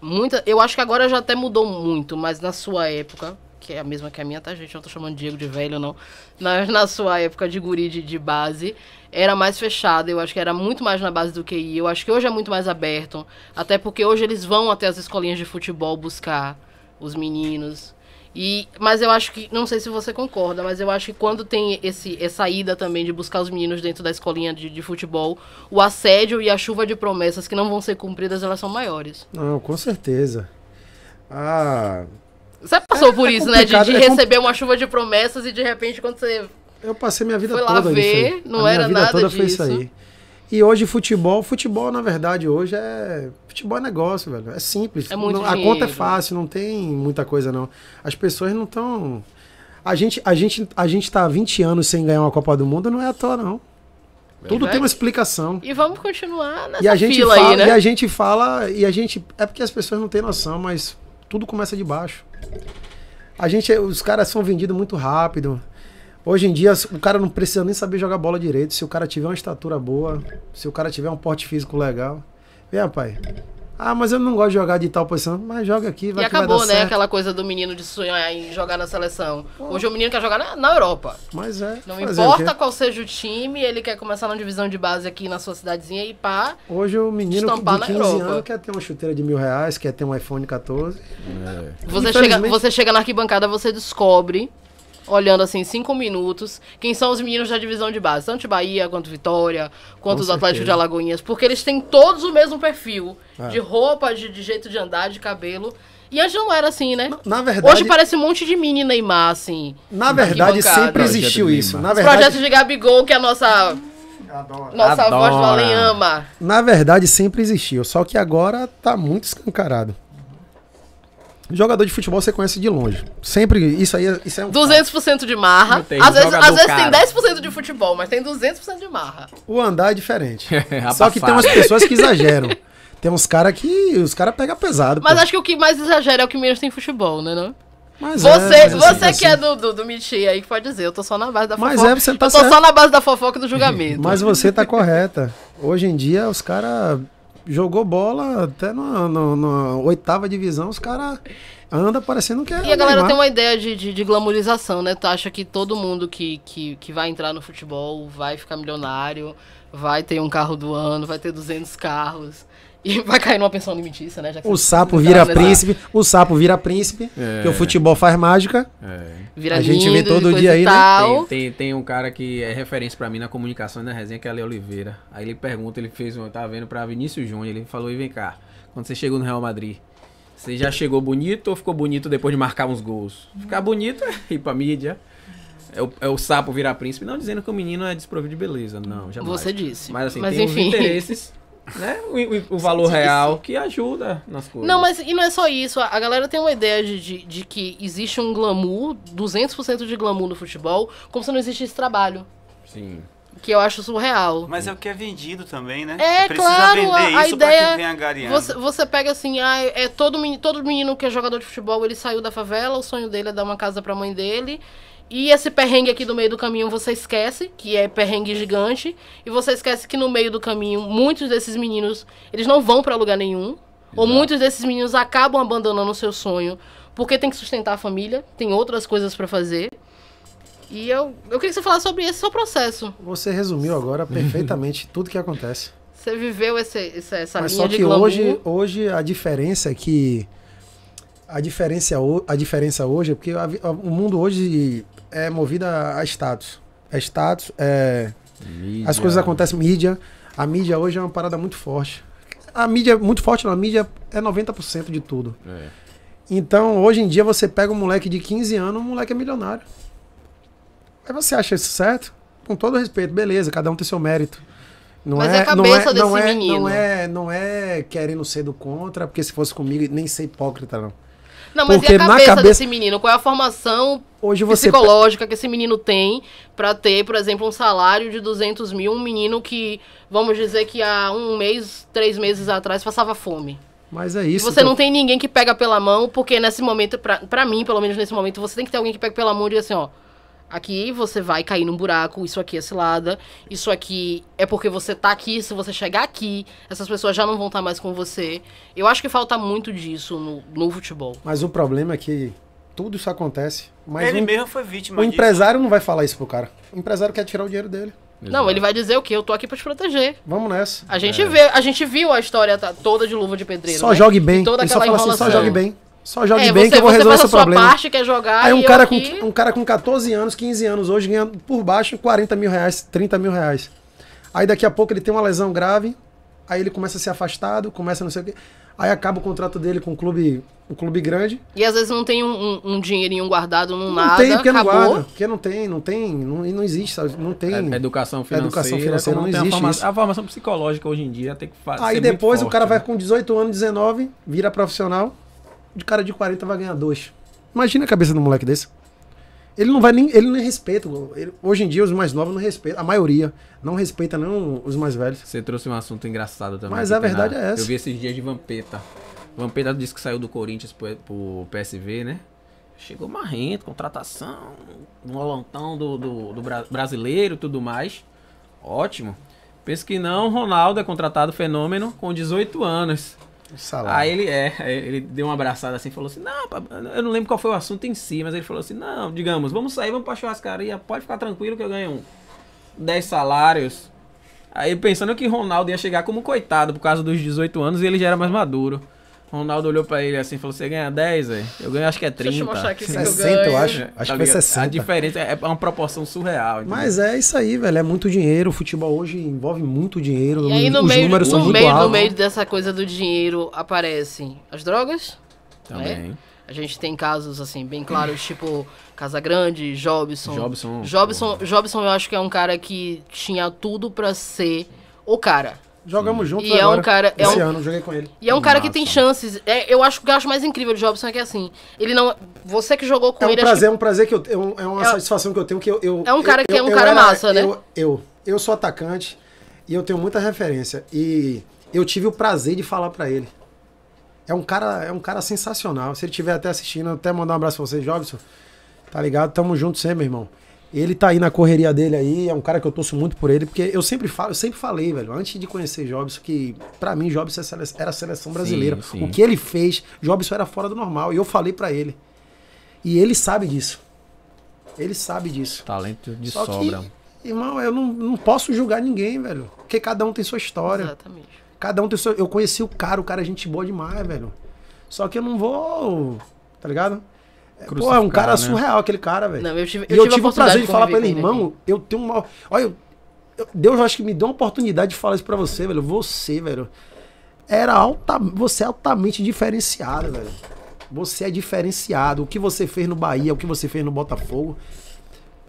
muita, eu acho que agora já até mudou muito, mas na sua época, que é a mesma que a minha, tá, gente? Eu não tô chamando Diego de velho, não. Na, na sua época de guri de, de base, era mais fechada. Eu acho que era muito mais na base do que QI. Eu acho que hoje é muito mais aberto. Até porque hoje eles vão até as escolinhas de futebol buscar os meninos. E, mas eu acho que, não sei se você concorda, mas eu acho que quando tem esse, essa ida também de buscar os meninos dentro da escolinha de, de futebol, o assédio e a chuva de promessas que não vão ser cumpridas, elas são maiores. Não, com certeza. Ah, você passou é, por é isso, né? De, de é receber uma chuva de promessas e de repente quando você. Eu passei minha vida foi toda. ver, isso não a era minha vida nada toda disso. Foi isso aí. E hoje futebol, futebol na verdade hoje é futebol é negócio, velho. É simples. É muito não, a conta é fácil, não tem muita coisa não. As pessoas não estão a gente, a gente, a gente tá há 20 anos sem ganhar uma Copa do Mundo, não é à toa não. Tudo tem uma explicação. E vamos continuar nessa e a gente fala, aí, né? E a gente fala, e a gente. É porque as pessoas não têm noção, mas tudo começa de baixo. A gente, os caras são vendidos muito rápido. Hoje em dia, o cara não precisa nem saber jogar bola direito. Se o cara tiver uma estatura boa, se o cara tiver um porte físico legal. Vem, rapaz. Ah, mas eu não gosto de jogar de tal posição. Mas joga aqui, vai E acabou, vai né? Certo. Aquela coisa do menino de sonhar em jogar na seleção. Pô. Hoje o menino quer jogar na, na Europa. Mas é. Não importa qual seja o time, ele quer começar na divisão de base aqui na sua cidadezinha e pá. Hoje o menino de 15 anos quer ter uma chuteira de mil reais, quer ter um iPhone 14. É. Você, chega, você chega na arquibancada, você descobre olhando assim cinco minutos quem são os meninos da divisão de base, tanto Bahia quanto Vitória, quanto Com os Atléticos de Alagoinhas, porque eles têm todos o mesmo perfil é. de roupa, de, de, jeito de andar, de cabelo. E antes não era assim, né? Na, na verdade, Hoje parece um monte de mini Neymar, assim. Na verdade, sempre existiu isso. Na verdade... O projeto de Gabigol, que é a nossa. Adora. Nossa Adora. voz do Além ama. Na verdade, sempre existiu, só que agora tá muito escancarado. Jogador de futebol você conhece de longe. Sempre, isso aí é, isso é um 200% de marra. Às vezes, às vezes tem 10% de futebol, mas tem 200% de marra. O andar é diferente. (laughs) É, só que tem umas pessoas que exageram. (laughs) Tem uns caras que. Os caras pegam pesado. Mas pô. acho que o que mais exagera é o que menos tem futebol, né? Não? Mas você é, mas você assim, que é assim. do, do, do aí que pode dizer, eu tô só na base da mas fofoca. Mas é, você tá Eu tô certo. só na base da fofoca e do (laughs) julgamento. mas você tá correta. Hoje em dia os caras jogou bola até na, oitava divisão, os caras andam parecendo que é. E a galera tem uma ideia de, de, de, glamorização, né? Tu acha que todo mundo que, que, que vai entrar no futebol vai ficar milionário, vai ter um carro do ano, vai ter 200 carros. E (laughs) vai cair numa pensão alimentícia, né? o sapo tá vira príncipe, o sapo vira príncipe, é. que o futebol faz mágica. É. Vira a gente lindo, vê todo dia aí, né? Tem, tem, tem, um cara que é referência para mim na comunicação e na resenha, que é a Leo Oliveira. Aí ele pergunta, ele fez, eu tava vendo pra Vinícius Júnior, ele falou, e vem cá, quando você chegou no Real Madrid, você já chegou bonito ou ficou bonito depois de marcar uns gols? Ficar bonito é ir pra mídia. É o, é o, sapo virar príncipe. Não dizendo que o menino é desprovido de beleza, não. já Você disse. Mas assim, Mas, tem enfim. interesses (laughs) né? O, o valor real que ajuda nas coisas. Não, mas e não é só isso. A, galera tem uma ideia de, de, de que existe um glamour, 200% de glamour no futebol, como se não existisse trabalho. Sim. Que eu acho surreal. Mas é o que é vendido também, né? É, você claro. Vender a, a ideia, você, você, pega assim, ah, é todo menino, todo menino que é jogador de futebol, ele saiu da favela, o sonho dele é dar uma casa pra mãe dele e esse perrengue aqui do meio do caminho você esquece, que é perrengue gigante, e você esquece que no meio do caminho muitos desses meninos, eles não vão para lugar nenhum, Exato. ou muitos desses meninos acabam abandonando o seu sonho, porque tem que sustentar a família, tem outras coisas para fazer. E eu, eu queria que você falasse sobre esse seu processo. Você resumiu agora (laughs) perfeitamente tudo que acontece. Você viveu esse, essa, essa Mas linha só que de hoje, hoje a diferença é que a diferença, é a diferença hoje é porque o mundo hoje é movida a status. É status, é. Mídia. As coisas acontecem, mídia. A mídia hoje é uma parada muito forte. A mídia é muito forte, não. A mídia é 90% de tudo. É. Então, hoje em dia, você pega um moleque de 15 anos, um moleque é milionário. Aí você acha isso certo? Com todo respeito, beleza, cada um tem seu mérito. Não Mas é, é a é, cabeça não é, desse não é, menino. Não é, não é, não é querendo ser do contra, porque se fosse comigo, nem ser hipócrita, não. Não, mas Porque e a cabeça, cabeça, desse menino? Qual é a formação Hoje você... psicológica que esse menino tem para ter, por exemplo, um salário de 200 mil? Um menino que, vamos dizer que há um mês, três meses atrás, passava fome. Mas é isso. E você então... não tem ninguém que pega pela mão, porque nesse momento, para pra mim, pelo menos nesse momento, você tem que ter alguém que pega pela mão e diz assim, ó Aqui você vai cair num buraco, isso aqui é cilada, isso aqui é porque você tá aqui, se você chegar aqui, essas pessoas já não vão estar tá mais com você. Eu acho que falta muito disso no, no futebol. Mas o problema é que tudo isso acontece. Mas Ele um, mesmo foi vítima. O disso. empresário não vai falar isso pro cara. O empresário quer tirar o dinheiro dele. Não, ele vai dizer o quê? Eu tô aqui pra te proteger. Vamos nessa. A gente, é. vê, a gente viu a história toda de luva de pedreiro. Só né? jogue bem. E toda ele aquela só fala enrolação. assim, só jogue bem. Só jogue é, bem você, que eu vou resolver seu problema. Parte, quer jogar, Aí um cara, com, um cara com 14 anos, 15 anos hoje ganha por baixo 40 mil reais, 30 mil reais. Aí daqui a pouco ele tem uma lesão grave, aí ele começa a ser afastado, começa não sei o quê. Aí acaba o contrato dele com o clube, um clube grande. E às vezes não tem um, um, um dinheirinho guardado, não, nada. Tem, porque acabou. não guarda. Porque não tem, não tem, não, não existe, Não tem. É, educação financeira. É educação financeira não, não existe. A formação, a formação, psicológica hoje em dia tem que fazer. Aí depois forte, o cara né? vai com 18 anos, 19, vira profissional de cara de 40 vai ganhar dois. Imagina a cabeça de um moleque desse. Ele não vai nem. Ele nem respeita. Ele, hoje em dia, os mais novos não respeitam. A maioria não respeita nem os mais velhos. Você trouxe um assunto engraçado também. Mas a verdade na, é essa. Eu vi esses dias de Vampeta. Vampeta disse que saiu do Corinthians pro, pro PSV, né? Chegou marrento, contratação, um olantão do, do, do bra brasileiro tudo mais. Ótimo. Penso que não, Ronaldo é contratado fenômeno com 18 anos. Salário. Aí ele é, ele deu uma abraçada assim, falou assim: "Não, eu não lembro qual foi o assunto em si, mas ele falou assim: "Não, digamos, vamos sair, vamos pra churrascaria, pode ficar tranquilo que eu ganho 10 salários". Aí pensando que Ronaldo ia chegar como coitado por causa dos 18 anos e ele já era mais maduro. Ronaldo olhou pra ele assim e falou: Você ganha 10, velho? Eu ganho, acho que é 30. Deixa eu mostrar aqui 60, eu, eu acho. Acho tá que é 60. A diferença é uma proporção surreal. Entendeu? Mas é isso aí, velho. É muito dinheiro. O futebol hoje envolve muito dinheiro. E aí, no Os meio, números no são meio, muito no meio dessa coisa do dinheiro aparecem as drogas. Né? Também. Né? A gente tem casos, assim, bem claros, (clears throat) tipo Casa Grande, Jobson. Jobson. Jobson, Jobson eu acho que é um cara que tinha tudo para ser o cara. Jogamos juntos e agora, é um cara, é um, ano, joguei com ele. E é um cara que tem chances. É, eu acho que acho mais incrível o Jobson é que assim, ele não. Você que jogou com é um ele. Prazer, que... É um prazer que eu é, um, é uma é, satisfação que eu tenho que eu. eu é um cara eu, que é um cara era, massa, né? Eu, eu, eu sou atacante e eu tenho muita referência. E eu tive o prazer de falar para ele. É um cara, é um cara sensacional. Se ele estiver até assistindo, eu até mandar um abraço pra você, Jobson. Tá ligado? Tamo junto sempre, meu irmão. Ele tá aí na correria dele aí, é um cara que eu torço muito por ele, porque eu sempre falo, eu sempre falei, velho, antes de conhecer Jobson, que para mim Jobson é era a seleção brasileira. Sim, sim. O que ele fez, Jobson era fora do normal. E eu falei para ele. E ele sabe disso. Ele sabe disso. Talento de Só sobra. Que, irmão, eu não, não posso julgar ninguém, velho. Porque cada um tem sua história. Exatamente. Cada um tem sua. Eu conheci o cara, o cara é gente boa demais, velho. Só que eu não vou. Tá ligado? Pô, é um cara né? surreal aquele cara, velho. Eu tive, eu e eu tive, tive o prazer de, de falar pra ele, irmão, aqui. Né? eu tenho uma. Olha, eu, Deus acho que me deu uma oportunidade de falar isso pra você, velho. Você, velho. Era alta, você é altamente diferenciado, velho. Você é diferenciado. O que você fez no Bahia, o que você fez no Botafogo,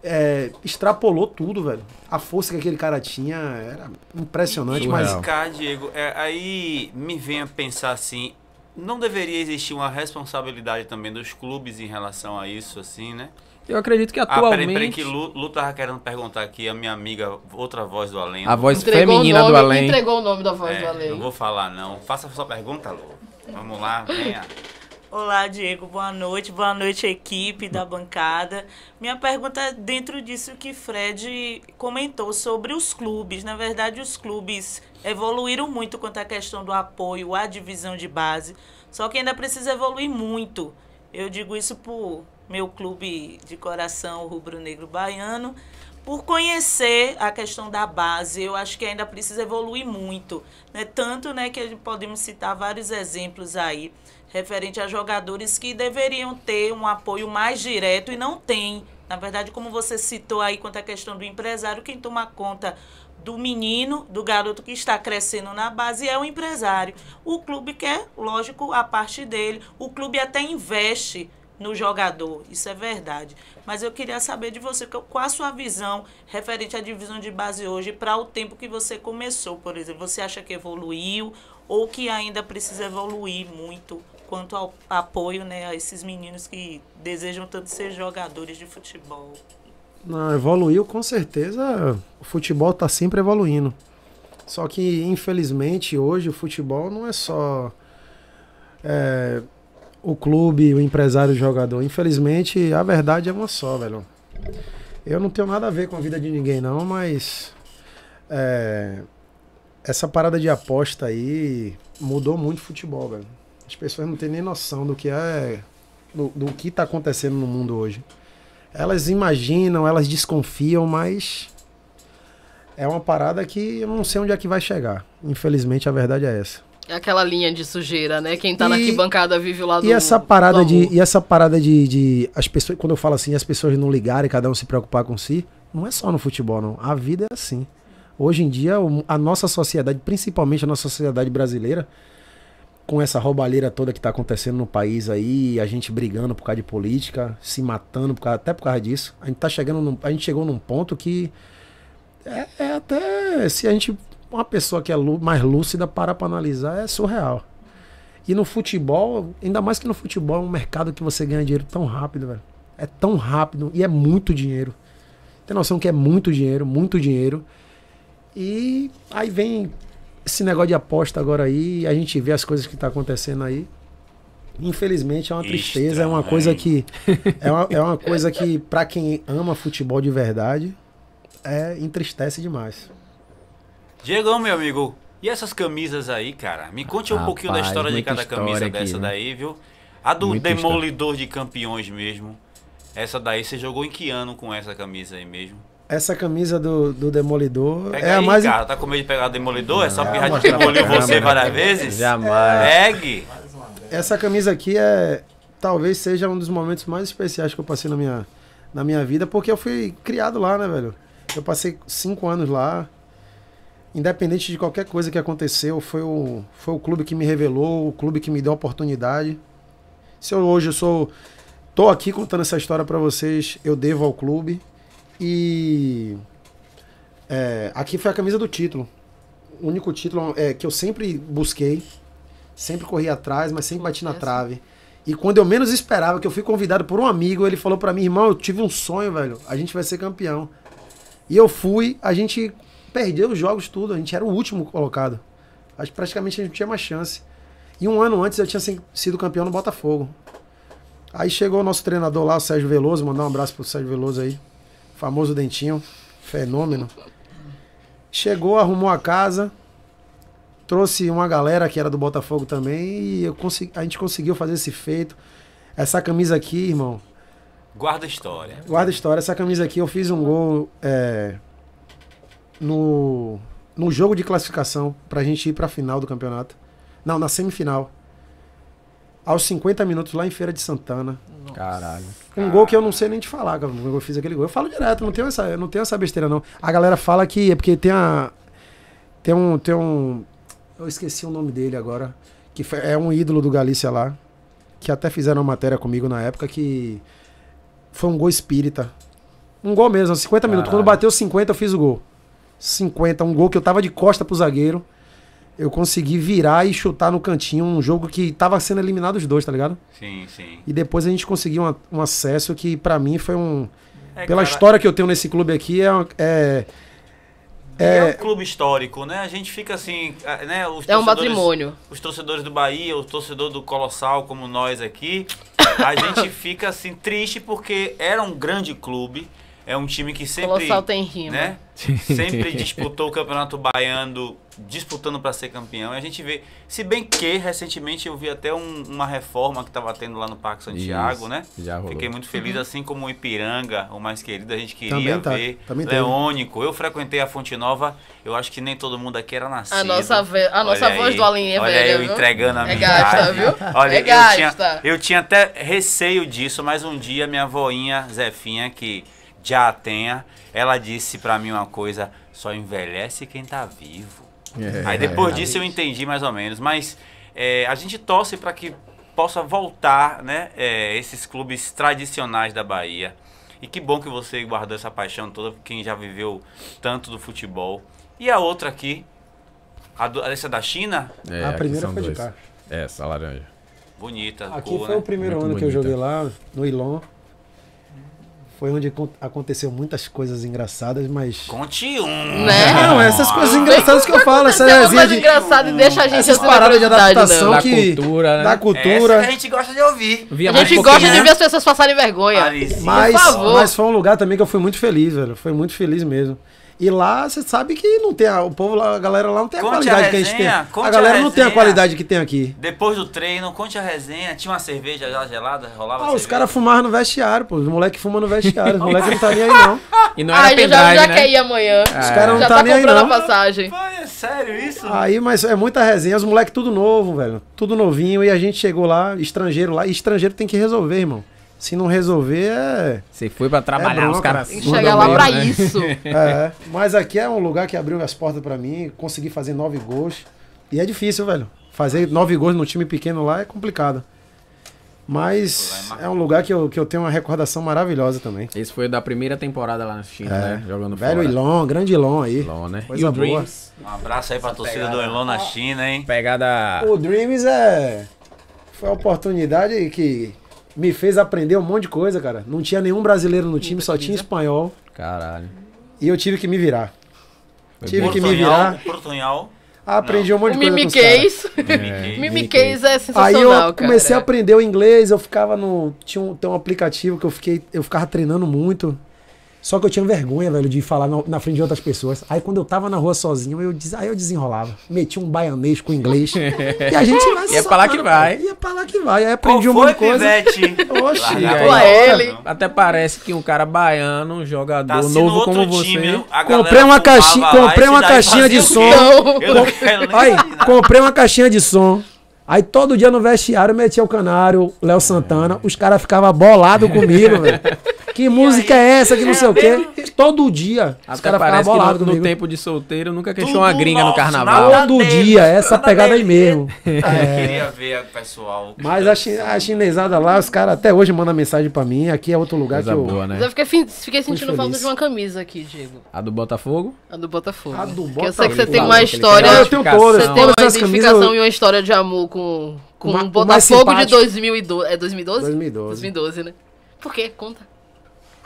é, extrapolou tudo, velho. A força que aquele cara tinha era impressionante. Surreal. Mas, cá, Diego, é, aí me vem a pensar assim: não deveria existir uma responsabilidade também dos clubes em relação a isso, assim, né? Eu acredito que atualmente... Ah, peraí, peraí que Lu, Lu tava querendo perguntar aqui a minha amiga, outra voz do além. A voz entregou feminina nome, do além. Entregou o nome da voz é, do além. Não vou falar, não. Faça a sua pergunta, Lu. Vamos lá, venha. Olá, Diego. Boa noite. Boa noite, equipe da bancada. Minha pergunta é dentro disso que Fred comentou sobre os clubes. Na verdade, os clubes evoluíram muito quanto à questão do apoio à divisão de base, só que ainda precisa evoluir muito. Eu digo isso por meu clube de coração, o rubro-negro baiano, por conhecer a questão da base. Eu acho que ainda precisa evoluir muito, né? Tanto, né, que podemos citar vários exemplos aí referente a jogadores que deveriam ter um apoio mais direto e não tem Na verdade, como você citou aí quanto à questão do empresário, quem toma conta do menino, do garoto que está crescendo na base é o empresário. O clube quer, lógico, a parte dele. O clube até investe no jogador, isso é verdade. Mas eu queria saber de você qual a sua visão referente à divisão de base hoje para o tempo que você começou, por exemplo. Você acha que evoluiu ou que ainda precisa evoluir muito quanto ao apoio né, a esses meninos que desejam tanto ser jogadores de futebol? Não, evoluiu com certeza. O futebol está sempre evoluindo. Só que, infelizmente, hoje o futebol não é só. É, o clube, o empresário, o jogador. Infelizmente, a verdade é uma só, velho. Eu não tenho nada a ver com a vida de ninguém, não, mas. É, essa parada de aposta aí mudou muito o futebol, velho. As pessoas não têm nem noção do que é. Do, do que tá acontecendo no mundo hoje. Elas imaginam, elas desconfiam, mas. É uma parada que eu não sei onde é que vai chegar. Infelizmente, a verdade é essa. Aquela linha de sujeira, né? Quem tá e, na arquibancada vive lá do. E essa parada, de, e essa parada de, de. As pessoas, quando eu falo assim, as pessoas não ligarem, cada um se preocupar com si, não é só no futebol, não. A vida é assim. Hoje em dia, a nossa sociedade, principalmente a nossa sociedade brasileira, com essa roubalheira toda que tá acontecendo no país aí, a gente brigando por causa de política, se matando por causa, até por causa disso, a gente tá chegando num, a gente chegou num ponto que é, é até se a gente uma pessoa que é mais lúcida para para analisar é surreal. E no futebol, ainda mais que no futebol, é um mercado que você ganha dinheiro tão rápido, velho. É tão rápido e é muito dinheiro. Tem noção que é muito dinheiro, muito dinheiro. E aí vem esse negócio de aposta agora aí, a gente vê as coisas que está acontecendo aí. Infelizmente é uma tristeza, é uma coisa que (laughs) é uma, é uma coisa que para quem ama futebol de verdade, é entristece demais. Diego, meu amigo, e essas camisas aí, cara? Me conte um Rapaz, pouquinho da história de cada história camisa aqui, dessa né? daí, viu? A do muita Demolidor história. de Campeões mesmo. Essa daí, você jogou em que ano com essa camisa aí mesmo? Essa camisa do, do Demolidor Pega é aí, a mais. Cara, tá com medo de pegar o Demolidor? Não, é só porque já demoliu você várias vezes? Jamais. Pegue! Essa camisa aqui é. Talvez seja um dos momentos mais especiais que eu passei na minha, na minha vida, porque eu fui criado lá, né, velho? Eu passei cinco anos lá independente de qualquer coisa que aconteceu, foi o, foi o clube que me revelou, o clube que me deu a oportunidade. Se eu, hoje eu sou. Tô aqui contando essa história para vocês, eu devo ao clube. E. É, aqui foi a camisa do título. O único título é, que eu sempre busquei, sempre corri atrás, mas sempre bati na trave. E quando eu menos esperava, que eu fui convidado por um amigo, ele falou para mim, irmão, eu tive um sonho, velho. A gente vai ser campeão. E eu fui, a gente perdeu os jogos tudo, a gente era o último colocado. Acho que praticamente a gente não tinha mais chance. E um ano antes eu tinha sido campeão no Botafogo. Aí chegou o nosso treinador lá, o Sérgio Veloso, mandar um abraço pro Sérgio Veloso aí. Famoso Dentinho, fenômeno. Chegou, arrumou a casa, trouxe uma galera que era do Botafogo também e consegui, a gente conseguiu fazer esse feito. Essa camisa aqui, irmão. Guarda história. Guarda história. Essa camisa aqui eu fiz um gol. É, no, no jogo de classificação para a gente ir para a final do campeonato. Não, na semifinal. Aos 50 minutos lá em Feira de Santana. Nossa. Caralho. Um gol que eu não sei nem te falar, cara. Eu fiz aquele gol. Eu falo direto, não tenho essa, não tenho essa besteira, não. A galera fala que é porque tem a. Tem um. Tem um. Eu esqueci o nome dele agora. Que foi, é um ídolo do Galícia lá. Que até fizeram uma matéria comigo na época que. Foi um gol espírita. Um gol mesmo, 50 Caralho. minutos. Quando bateu 50, eu fiz o gol. 50, um gol que eu tava de costa pro zagueiro. Eu consegui virar e chutar no cantinho um jogo que tava sendo eliminado os dois, tá ligado? Sim, sim. E depois a gente conseguiu um acesso que para mim foi um. É, pela cara... história que eu tenho nesse clube aqui, é, é é... é, um clube histórico, né? A gente fica assim, é, né? Os é um patrimônio. Os torcedores do Bahia, o torcedor do Colossal, como nós aqui, a (coughs) gente fica assim triste porque era um grande clube é um time que sempre. Colossal tem rima. Né, (laughs) sempre disputou o Campeonato Baiano, disputando para ser campeão. E a gente vê. Se bem que recentemente eu vi até um, uma reforma que estava tá tendo lá no Parque Santiago, Isso, né? Já rolou. Fiquei muito feliz, uhum. assim como o Ipiranga, o mais querido, a gente queria tá, ver. Também Leônico. Eu frequentei a Fonte Nova, eu acho que nem todo mundo aqui era nascido. A nossa, ve... a nossa olha voz aí, do Alinha é Olha velha, eu viu? entregando a é minha. É gasta, viu? Olha, é eu, gasta. Tinha, eu tinha até receio disso, mas um dia minha voinha Zefinha, que já tenha, ela disse para mim uma coisa: só envelhece quem tá vivo. É, Aí depois é, disso eu entendi mais ou menos, mas é, a gente torce para que possa voltar, né, é, esses clubes tradicionais da Bahia. E que bom que você guardou essa paixão toda, quem já viveu tanto do futebol. E a outra aqui, a do, essa da China? É, a primeira foi dois. de cá. Essa, a laranja. Bonita. Aqui foi né? o primeiro Muito ano bonita. que eu joguei lá, no Ilon foi onde aconteceu muitas coisas engraçadas, mas. Conte um! Né? Não, essas coisas engraçadas que, eu falo, essa coisa de. engraçada e deixa a gente essas paradas de né? adaptação não. que. Da cultura, né? Da cultura. Essa a gente gosta de ouvir. Via a gente um gosta de ver né? as pessoas passarem vergonha. Mas, mas foi um lugar também que eu fui muito feliz, velho. Foi muito feliz mesmo. E lá você sabe que não tem. A, o povo lá, a galera lá não tem a qualidade a resenha, que a gente tem. A galera a não tem a qualidade que tem aqui. Depois do treino, conte a resenha. Tinha uma cerveja já gelada, rolava. Ah, os caras fumavam no vestiário, pô. Os moleques fumam no vestiário. Os (laughs) moleques não tá nem aí, não. E não ah, era ah, pendrive, já, já né? quer ir amanhã. É. os caras não já tá, tá nem aí, não. passagem. é sério isso? Aí, mas é muita resenha. Os moleques tudo novo, velho. Tudo novinho. E a gente chegou lá, estrangeiro lá. E estrangeiro tem que resolver, irmão. Se não resolver, é. Você foi para trabalhar, é os caras. Tem chegar lá para né? isso. (laughs) É, mas aqui é um lugar que abriu as portas para mim, consegui fazer nove gols. E é difícil, velho. Fazer nove gols no time pequeno lá é complicado. Mas é um lugar que eu, que eu tenho uma recordação maravilhosa também. Esse foi da primeira temporada lá na China é. né? Jogando Velho fora. Ilon, grande Ilon aí. Ilon, né? Coisa e o boa. Dreams. Um abraço aí pra Essa torcida pegada. do Ilon na China, hein? Pegada. O Dreams é. Foi a oportunidade que me fez aprender um monte de coisa, cara. Não tinha nenhum brasileiro no time, só tinha espanhol. Caralho. E eu tive que me virar. Foi tive bom. que me virar. Portunhal. Aprendi Não. um monte de o coisa. Mimiquês. É. (laughs) Mimiquês é sensacional. Aí eu cara. comecei a aprender o inglês, eu ficava no. Tinha um, tem um aplicativo que eu fiquei. Eu ficava treinando muito. Só que eu tinha vergonha, velho, de falar na frente de outras pessoas. Aí quando eu tava na rua sozinho, eu, des... aí eu desenrolava. Metia um baianês com inglês. (laughs) e a gente vai Ia pra lá que vai. Ia pra lá que vai. Aí aprendi um monte de coisa. (laughs) Oxi, ele. Até parece que um cara baiano, um jogador tá assim novo como você. comprei uma caixinha, comprei uma caixinha de som. (laughs) Aí, comprei uma caixinha de som. Aí todo dia no vestiário metia o canário, Léo Santana, os caras ficavam bolados comigo, velho. Que e música aí? é essa? Que não sei o quê. É Todo dia. Os caras ficavam bolados no, tempo de solteiro nunca questionou uma gringa nosso, no carnaval. Todo dele, dia, essa pegada dele. aí mesmo. Eu (laughs) é. queria ver o pessoal. Mas a, chi a chinesada lá, os caras até hoje mandam mensagem pra mim. Aqui é outro lugar Coisa que eu. Boa, né? Mas eu fiquei, fiquei sentindo falta de uma camisa aqui, Diego. A do Botafogo? A do Botafogo. A do Botafogo. Eu sei que você tem uma história. Ah, eu tenho todas. Você tem uma identificação e uma história de amor com com o Botafogo de 2012. É 2012? 2012. 2012, né? Por quê? Conta.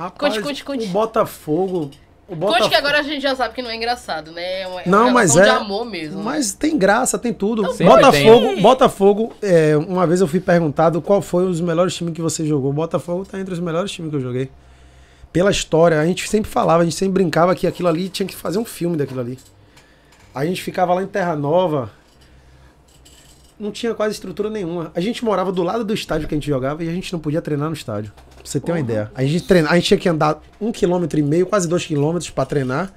Rapaz, conte, conte, conte. O Botafogo. O Botafogo... Conte que agora a gente já sabe que não é engraçado, né? É uma não, mas é. de amor mesmo. Mas tem graça, tem tudo. Então, Botafogo, tem. Botafogo é, uma vez eu fui perguntado qual foi os melhores times que você jogou. O Botafogo tá entre os melhores times que eu joguei. Pela história, a gente sempre falava, a gente sempre brincava que aquilo ali tinha que fazer um filme daquilo ali. A gente ficava lá em Terra Nova, não tinha quase estrutura nenhuma. A gente morava do lado do estádio que a gente jogava e a gente não podia treinar no estádio. Pra você ter uma ideia. A gente, treina, a gente tinha que andar um quilômetro e meio, quase dois quilômetros para treinar.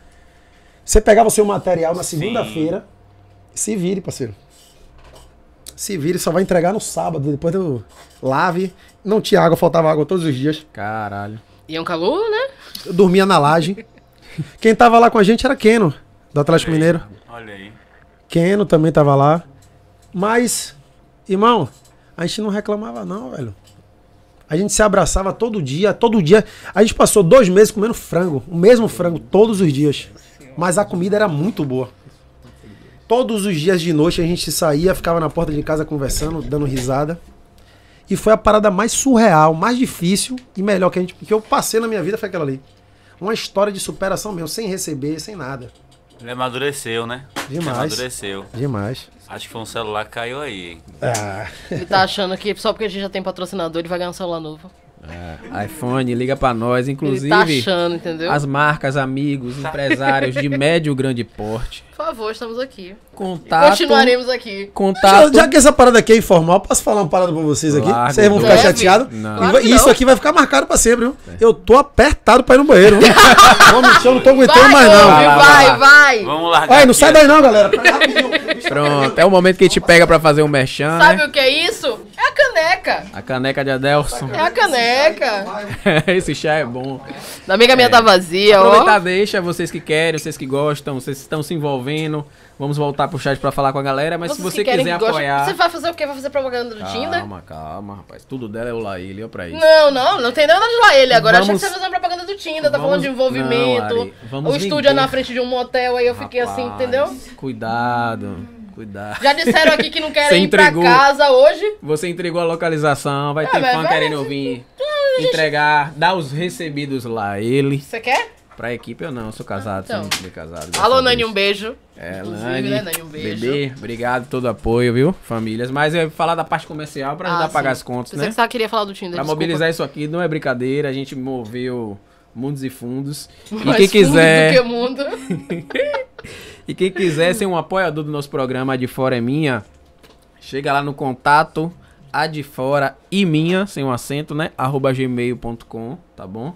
Você pegava seu material na segunda-feira. Se vire, parceiro. Se vire, só vai entregar no sábado, depois do lave. Não tinha água, faltava água todos os dias. Caralho. E é um calor, né? Eu dormia na laje. Quem tava lá com a gente era Keno, do Atlético Mineiro. Olha aí. Keno também tava lá. Mas, irmão, a gente não reclamava, não, velho. A gente se abraçava todo dia, todo dia. A gente passou dois meses comendo frango, o mesmo frango, todos os dias. Mas a comida era muito boa. Todos os dias de noite a gente saía, ficava na porta de casa conversando, dando risada. E foi a parada mais surreal, mais difícil e melhor que, a gente, que eu passei na minha vida foi aquela ali. Uma história de superação mesmo, sem receber, sem nada. Ele amadureceu, né? Demais. Ele amadureceu. Demais. Acho que foi um celular que caiu aí. Ah. Ele tá achando que só porque a gente já tem patrocinador, ele vai ganhar um celular novo. É, iPhone, liga para nós. Inclusive, tá achando, entendeu? as marcas, amigos, empresários de médio grande porte. Por favor, estamos aqui. Contato. Continuaremos aqui. Contato. Já, já que essa parada aqui é informal, posso falar uma parada pra vocês aqui? Larga, vocês vão ficar chateados. Claro e isso aqui vai ficar marcado pra sempre, viu? É. Eu tô apertado pra ir no banheiro. Vamos, (laughs) eu não tô aguentando vai, mais, não. Vai, vai, vai. Vamos lá. Vai, não sai daí né? não, galera. Tá (laughs) Pronto, é o momento que a gente pega pra fazer um merchan. Sabe né? o que é isso? caneca. A caneca de Adelson. É a caneca. (laughs) Esse chá é bom. a amiga minha é. tá vazia, Aproveitar, ó. deixa vocês que querem, vocês que gostam, vocês que estão se envolvendo. Vamos voltar pro chat pra falar com a galera, mas vocês se você que quiser que apoiar... você vai fazer o quê? Vai fazer propaganda do calma, Tinder? Calma, calma, rapaz. Tudo dela é o Laíli, olha pra isso. Não, não, não tem nada de Laíli. Agora vamos... achei que você vai fazer uma propaganda do Tinder, tá falando de envolvimento. Não, Ari, o estúdio é na frente de um motel, aí eu fiquei assim, entendeu? cuidado. Hum. Cuidado. Já disseram aqui que não (laughs) querem ir entregou, pra casa hoje. Você entregou a localização, vai é, ter fã querendo vir. Então, então, gente... Entregar, dar os recebidos lá. Ele. Você quer? Pra equipe eu não, eu sou casado, então. sou casado. Alô, Nani, um beijo. É, Nani, né, Nani, um beijo. Bebê, obrigado todo apoio, viu? Famílias. Mas eu ia falar da parte comercial pra ajudar ah, a pagar as contas, Pensei né? Você só queria falar do Tinder, Pra desculpa. mobilizar isso aqui, não é brincadeira, a gente moveu mundos e fundos. (laughs) Mais e quem quiser... do que mundo. (laughs) E quem quiser ser um apoiador do nosso programa A De Fora é Minha, chega lá no contato A De Fora e Minha, sem um acento, né? Arroba gmail.com, tá bom?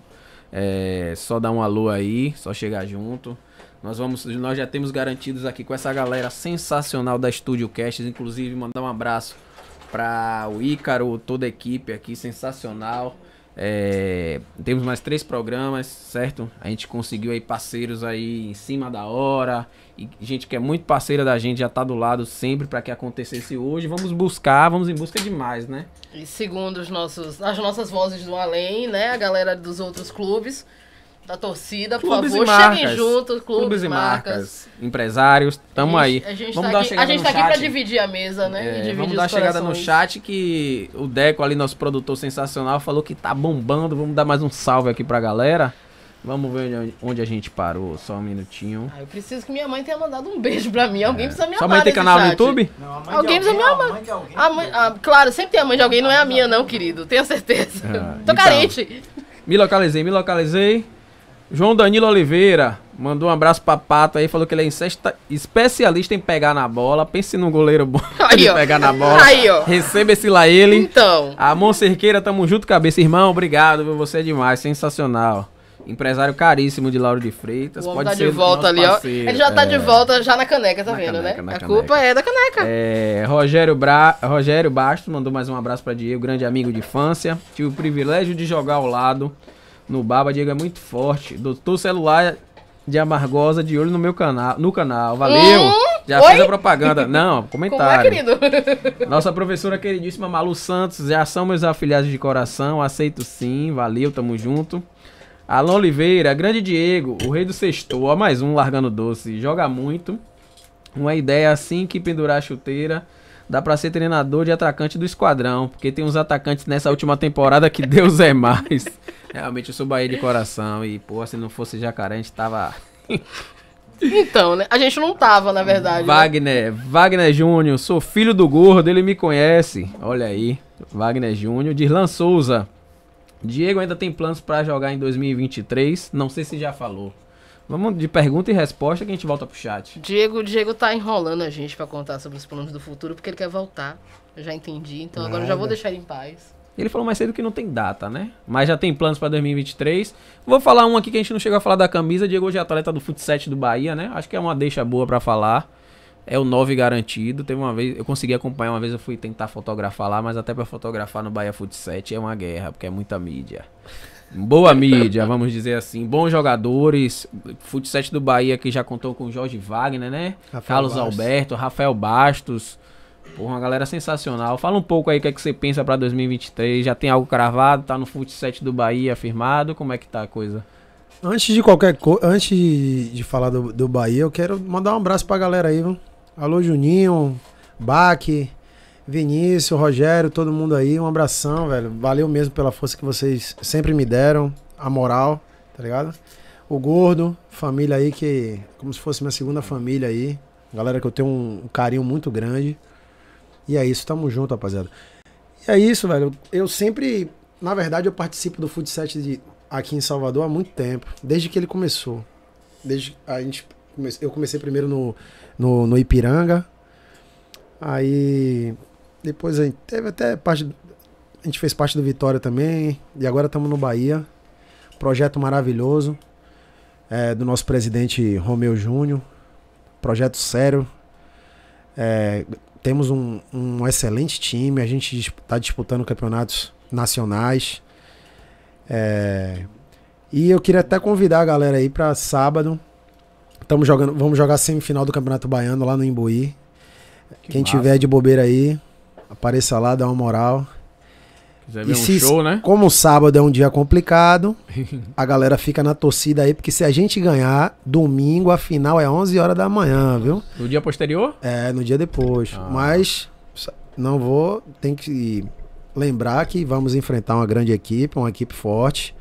É, só dar um alô aí, só chegar junto. Nós vamos, nós já temos garantidos aqui com essa galera sensacional da Studio Cast, inclusive mandar um abraço para o Ícaro, toda a equipe aqui, sensacional. É, temos mais três programas, certo? A gente conseguiu aí parceiros aí em cima da hora, e gente que é muito parceira da gente já tá do lado sempre para que acontecesse hoje. Vamos buscar, vamos em busca de mais, né? E segundo os nossos, as nossas vozes do além, né? A galera dos outros clubes, da torcida, clubes por favor, marcas, cheguem juntos, clubes, clubes e marcas, marcas empresários, tamo gente, aí. A gente vamos tá dar aqui, tá aqui para dividir a mesa, né? É, dividir vamos dar a chegada no chat que o Deco ali, nosso produtor sensacional, falou que tá bombando. Vamos dar mais um salve aqui pra galera. Vamos ver onde a gente parou, só um minutinho. Ah, eu preciso que minha mãe tenha mandado um beijo pra mim. Alguém é. precisa me amar. Sua mãe tem canal no YouTube? Não, alguém, alguém precisa me amar. Mãe alguém, a mãe, a, ah, claro, sempre tem a mãe de alguém, não é a minha, não, querido. Tenho certeza. Ah, Tô então, carente. Me localizei, me localizei. João Danilo Oliveira mandou um abraço pra Pato aí, falou que ele é incesta, especialista em pegar na bola. Pense num goleiro bom (laughs) em pegar na bola. Aí, ó. Receba esse lá ele. Então. A cerqueira, tamo junto, cabeça. Irmão, obrigado, você é demais, sensacional. Empresário caríssimo de Lauro de Freitas. O pode tá ser de volta ali, parceiro. ó. Ele já tá é... de volta já na caneca, tá na vendo, caneca, né? A caneca. culpa é da caneca. É, Rogério, Bra... Rogério Bastos mandou mais um abraço para Diego, grande amigo de infância. Tive o privilégio de jogar ao lado no Baba. Diego é muito forte. Doutor celular de Amargosa de olho no meu canal. No canal. Valeu! Hum? Já Oi? fez a propaganda. Não, comentário. É, (laughs) Nossa professora queridíssima Malu Santos, já são meus afilhados de coração. Aceito sim, valeu, tamo junto. Alon Oliveira, grande Diego, o rei do sexto. Ó, mais um largando doce. Joga muito. Uma ideia assim que pendurar a chuteira. Dá pra ser treinador de atacante do esquadrão. Porque tem uns atacantes nessa última temporada que (laughs) Deus é mais. Realmente eu sou Bahia de coração. E, pô, se não fosse jacaré, a gente tava. (laughs) Então, né? A gente não tava, na verdade. Né? Wagner, né? Wagner Júnior, sou filho do gordo, ele me conhece. Olha aí, Wagner Júnior. Dirlan Souza, Diego ainda tem planos para jogar em 2023. Não sei se já falou. Vamos de pergunta e resposta que a gente volta pro chat. Diego, Diego tá enrolando a gente para contar sobre os planos do futuro porque ele quer voltar. Eu já entendi, então Nada. agora eu já vou deixar ele em paz. Ele falou mais cedo que não tem data, né? Mas já tem planos para 2023. Vou falar um aqui que a gente não chegou a falar da camisa. Diego hoje é atleta do futsal do Bahia, né? Acho que é uma deixa boa para falar é o 9 garantido. Teve uma vez, eu consegui acompanhar uma vez, eu fui tentar fotografar lá, mas até para fotografar no Bahia Foot 7 é uma guerra, porque é muita mídia. Boa mídia, vamos dizer assim. Bons jogadores. Foot 7 do Bahia que já contou com Jorge Wagner, né? Rafael Carlos Bastos. Alberto, Rafael Bastos. Porra, uma galera sensacional. Fala um pouco aí o que, é que você pensa para 2023. Já tem algo cravado? Tá no Foot 7 do Bahia firmado? Como é que tá a coisa? Antes de qualquer coisa, antes de falar do, do Bahia, eu quero mandar um abraço pra galera aí, viu? Alô, Juninho, Baque, Vinícius, Rogério, todo mundo aí. Um abração, velho. Valeu mesmo pela força que vocês sempre me deram, a moral, tá ligado? O Gordo, família aí que, como se fosse minha segunda família aí. Galera que eu tenho um, um carinho muito grande. E é isso, tamo junto, rapaziada. E é isso, velho. Eu sempre, na verdade, eu participo do Food Set de, aqui em Salvador há muito tempo, desde que ele começou. Desde a gente eu comecei primeiro no, no, no Ipiranga. Aí depois aí, teve até parte. A gente fez parte do Vitória também. E agora estamos no Bahia. Projeto maravilhoso. É, do nosso presidente Romeu Júnior. Projeto sério. É, temos um, um, excelente time. A gente está disputando campeonatos nacionais. É, e eu queria até convidar a galera aí para sábado Estamos jogando, vamos jogar semifinal do Campeonato Baiano lá no Imbuí. Que Quem massa. tiver de bobeira aí, apareça lá, dá uma moral. Quiser ver e um se, show, né? Como o sábado é um dia complicado, (laughs) a galera fica na torcida aí, porque se a gente ganhar, domingo a final é 11 horas da manhã, viu? No dia posterior? É, no dia depois. Ah. Mas não vou, tem que lembrar que vamos enfrentar uma grande equipe, uma equipe forte.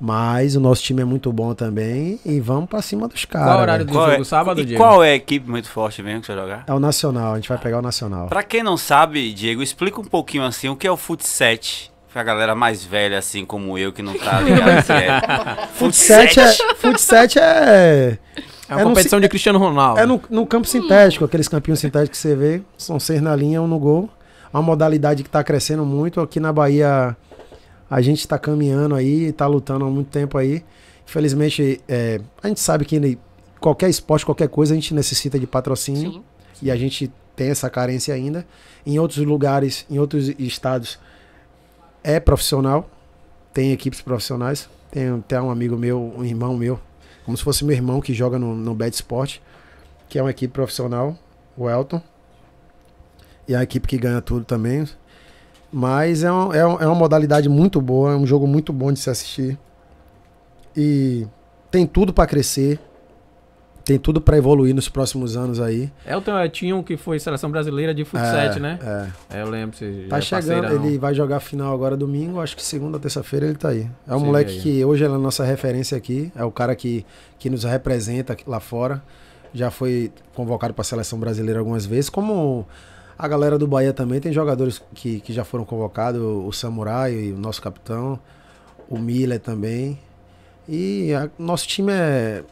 Mas o nosso time é muito bom também e vamos para cima dos caras. Qual o horário do qual jogo? É, sábado, e Diego? Qual é a equipe muito forte mesmo que você vai jogar? É o Nacional, a gente vai pegar o Nacional. Para quem não sabe, Diego, explica um pouquinho assim o que é o Futset. Pra galera mais velha, assim como eu, que não tá (laughs) ligado é. Futset é, Futset é-, é. É uma é competição no, de Cristiano Ronaldo. É no, no campo sintético, aqueles campinhos sintéticos que você vê, são seis na linha, um no gol. Uma modalidade que está crescendo muito aqui na Bahia a gente está caminhando aí, está lutando há muito tempo aí. Infelizmente, é, a gente sabe que qualquer esporte, qualquer coisa, a gente necessita de patrocínio. Sim. E a gente tem essa carência ainda. Em outros lugares, em outros estados, é profissional. Tem equipes profissionais. Tem até um amigo meu, um irmão meu, como se fosse meu irmão que joga no, no Bad Sport, que é uma equipe profissional, o Elton. E é a equipe que ganha tudo também. Mas é, um, é, um, é uma modalidade muito boa, é um jogo muito bom de se assistir. E tem tudo para crescer tem tudo para evoluir nos próximos anos aí. Elton é tinha um que foi seleção brasileira de futsal, é, né? É. é. Eu lembro. Você tá é chegando, parceirão. ele vai jogar final agora domingo, acho que segunda, terça-feira ele tá aí. É um Sim, moleque que hoje é a nossa referência aqui, é o cara que, que nos representa lá fora. Já foi convocado para a seleção brasileira algumas vezes, como a galera do Bahia também tem jogadores que, que já foram convocados, o Samurai, o nosso capitão, o Miller também. E a, nosso time é,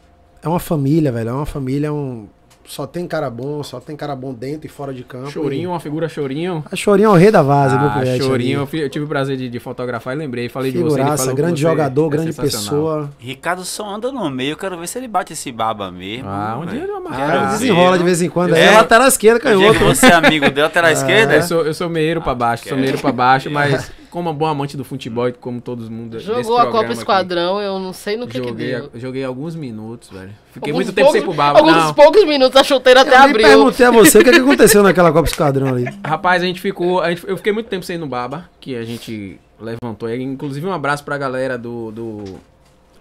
é uma família, velho. É uma família, é um, só tem cara bom, só tem cara bom dentro e fora de campo. Chorinho, e... uma figura Chorinho. A Chorinho é o rei da vaza, ah, viu, Chorinho, ali. eu tive o prazer de, de fotografar e lembrei, falei Figuraça, de você. Figuraça, grande você jogador, é grande pessoa. Ricardo só anda no meio, eu quero ver se ele bate esse baba mesmo. Ah, um dia ele amarra. Ah, desenrola de vez em quando, é. é lateral esquerda, outro Você é amigo dele, lateral (laughs) é. esquerda? É? Eu sou, eu sou meiro ah, pra baixo, sou meiro pra baixo, ah, mas como uma boa amante do futebol, como todo mundo. Jogou a Copa Esquadrão, eu não sei no que joguei, que deu. Joguei alguns minutos, velho. Fiquei alguns muito poucos, tempo sem pro Baba Alguns não. poucos minutos, a chuteira até abriu. Eu perguntei a você o que, é que, (laughs) aconteceu naquela Copa Esquadrão ali. Rapaz, a gente ficou. A gente, eu fiquei muito tempo sem ir no baba, que a gente levantou. Inclusive, um abraço pra galera do, do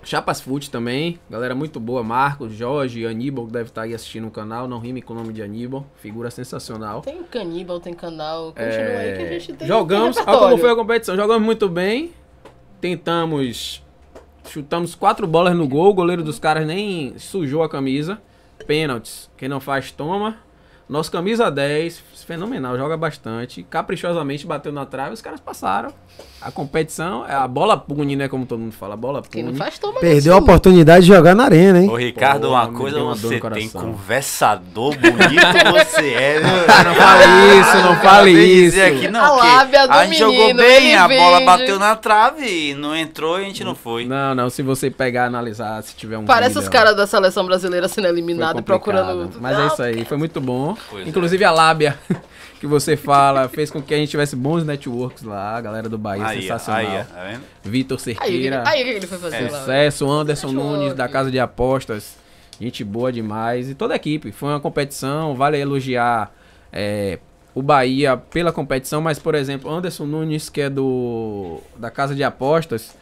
Chapas Foot também, galera muito boa, Marcos, Jorge, Aníbal, que deve estar tá aí assistindo o canal, não rime com o nome de Aníbal, figura sensacional. Tem Caníbal, tem canal, continua é... aí que a gente tem Jogamos, olha como foi a competição, jogamos muito bem, tentamos, chutamos quatro bolas no gol, o goleiro dos caras nem sujou a camisa, pênaltis, quem não faz toma, nosso camisa 10, fenomenal, joga bastante, caprichosamente bateu na trave, os caras passaram. A competição é a bola pune, né? Como todo mundo fala, a bola pune. não faz toma Perdeu a oportunidade de jogar na arena, hein? Ô, Ricardo, Pô, uma coisa uma você tem, conversador bonito (laughs) você é. Não fale isso, não fale isso. Aqui, não, a lábia do a gente menino, jogou bem, a bola bateu na trave e não entrou e a gente não foi. Não, não, se você pegar, analisar, se tiver um Parece vídeo, os caras da seleção brasileira sendo eliminados procurando... Mas não, é isso aí, foi muito bom. É. Inclusive é. a lábia que você fala fez com que a gente tivesse bons networks lá, a galera do Bahia, aí, sensacional. Aí, tá Vitor Cerqueira. Aí, aí que ele foi fazer lá. Sucesso, Anderson Network. Nunes, da Casa de Apostas. Gente boa demais. E toda a equipe. Foi uma competição, vale elogiar é, o Bahia pela competição, mas, por exemplo, Anderson Nunes, que é do da Casa de Apostas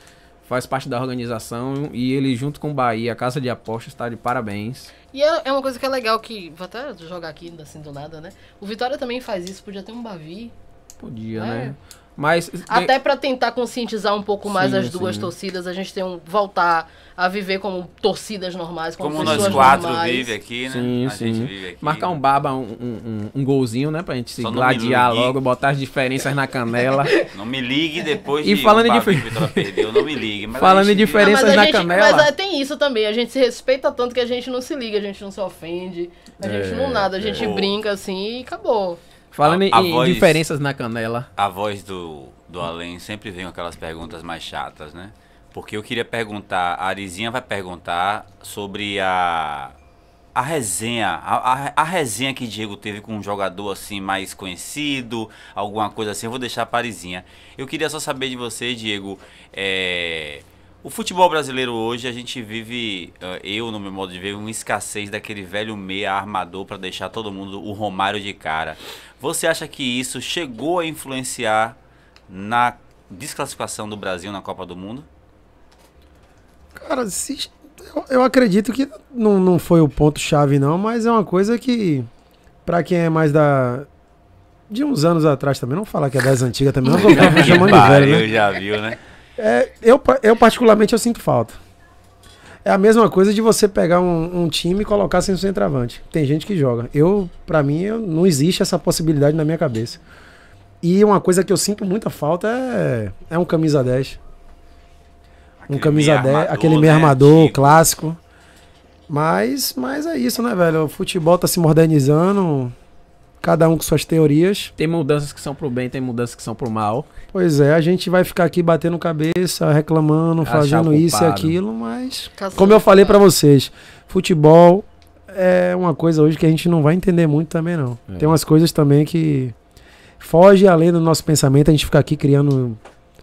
faz parte da organização e ele, junto com o Bahia, a Casa de Apostas, está de parabéns. E é, é, uma coisa que é legal que, vou até jogar aqui assim do nada, né? O Vitória também faz isso, podia ter um Bavi. Podia, é. né? Mas até para tentar conscientizar um pouco mais sim, as duas sim. torcidas, a gente tem um voltar a viver como torcidas normais, como, como pessoas nós quatro vivemos vive aqui, né? Sim, a sim. Aqui. Marcar um baba, um, um, um, golzinho, né? Pra gente se gladiar logo, botar as diferenças na canela. (laughs) Não me ligue depois e de falando de Vitória perdeu, não me ligue. falando em diferenças não, na gente, canela. Mas é, tem isso também, a gente se respeita tanto que a gente não se liga, a gente não se ofende, a gente é, não nada, a gente é. brinca assim e acabou. Falando a, a em, voz, diferenças na canela. A voz do, do além sempre vem aquelas perguntas mais chatas, né? Porque eu queria perguntar, a Arizinha vai perguntar sobre a a resenha, a, a, a, resenha que Diego teve com um jogador assim mais conhecido, alguma coisa assim, eu vou deixar a Arizinha. Eu queria só saber de você, Diego, é... o futebol brasileiro hoje a gente vive, eh, eu no meu modo de ver, uma escassez daquele velho meia armador para deixar todo mundo o Romário de cara. Você acha que isso chegou a influenciar na desclassificação do Brasil na Copa do Mundo? Cara, se, eu, eu, acredito que não, não foi o ponto-chave, não, mas é uma coisa que, para quem é mais da. De uns anos atrás também, não falar que é das antigas também, não vou (laughs) ficar chamando de velho, né? já viu, né? É, eu, eu, particularmente, eu sinto falta. É a mesma coisa de você pegar um, um time e colocar sem centroavante. Tem gente que joga. Eu, para mim, eu, não existe essa possibilidade na minha cabeça. E uma coisa que eu sinto muita falta é, é um camisa 10. Aquele um camisa 10, aquele meio né? armador clássico. Mas, mas é isso, né, velho? O futebol tá se modernizando, cada um com suas teorias. Tem mudanças que são pro bem, tem mudanças que são pro mal. Pois é, a gente vai ficar aqui batendo cabeça, reclamando, Achar fazendo culpado. isso e aquilo, mas Caçando como eu falei para vocês, futebol é uma coisa hoje que a gente não vai entender muito também não. É. Tem umas coisas também que foge além do nosso pensamento, a gente fica aqui criando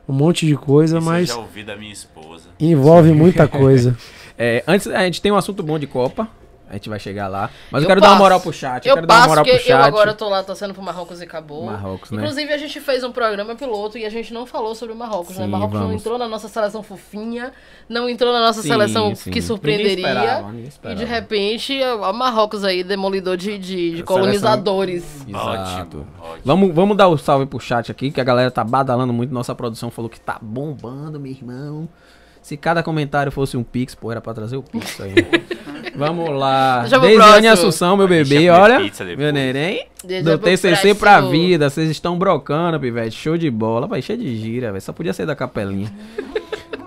um monte de coisa, Isso mas. Eu já ouvi da minha esposa. Envolve muita coisa. (laughs) é, antes, a gente tem um assunto bom de Copa. A gente vai chegar lá. Mas eu, eu quero passo. dar uma moral pro chat. Eu, eu quero dar uma moral pro chat. Eu agora tô lá torcendo pro Marrocos e acabou. Marrocos, né? Inclusive, a gente fez um programa piloto e a gente não falou sobre o Marrocos, né? sim, né? Marrocos vamos. não entrou na nossa seleção fofinha, não entrou na nossa sim, seleção sim. que surpreenderia. esperava, esperava. E de repente, a é Marrocos aí, demolidor de, de, de colonizadores. Seleção... Exato. Ótimo. Vamos, vamos dar o um salve pro chat aqui, que a galera tá badalando muito. Nossa produção falou que tá bombando, meu irmão. Se cada comentário fosse um Pix, pô, era pra trazer o Pix aí. (laughs) Vamos lá. Deisiane Assunção, meu bebê, olha. Meu neném. do TCC próximo. pra vida. Vocês estão brocando, pivete. Show de bola. Vai cheio de gira, velho. Só podia ser da capelinha.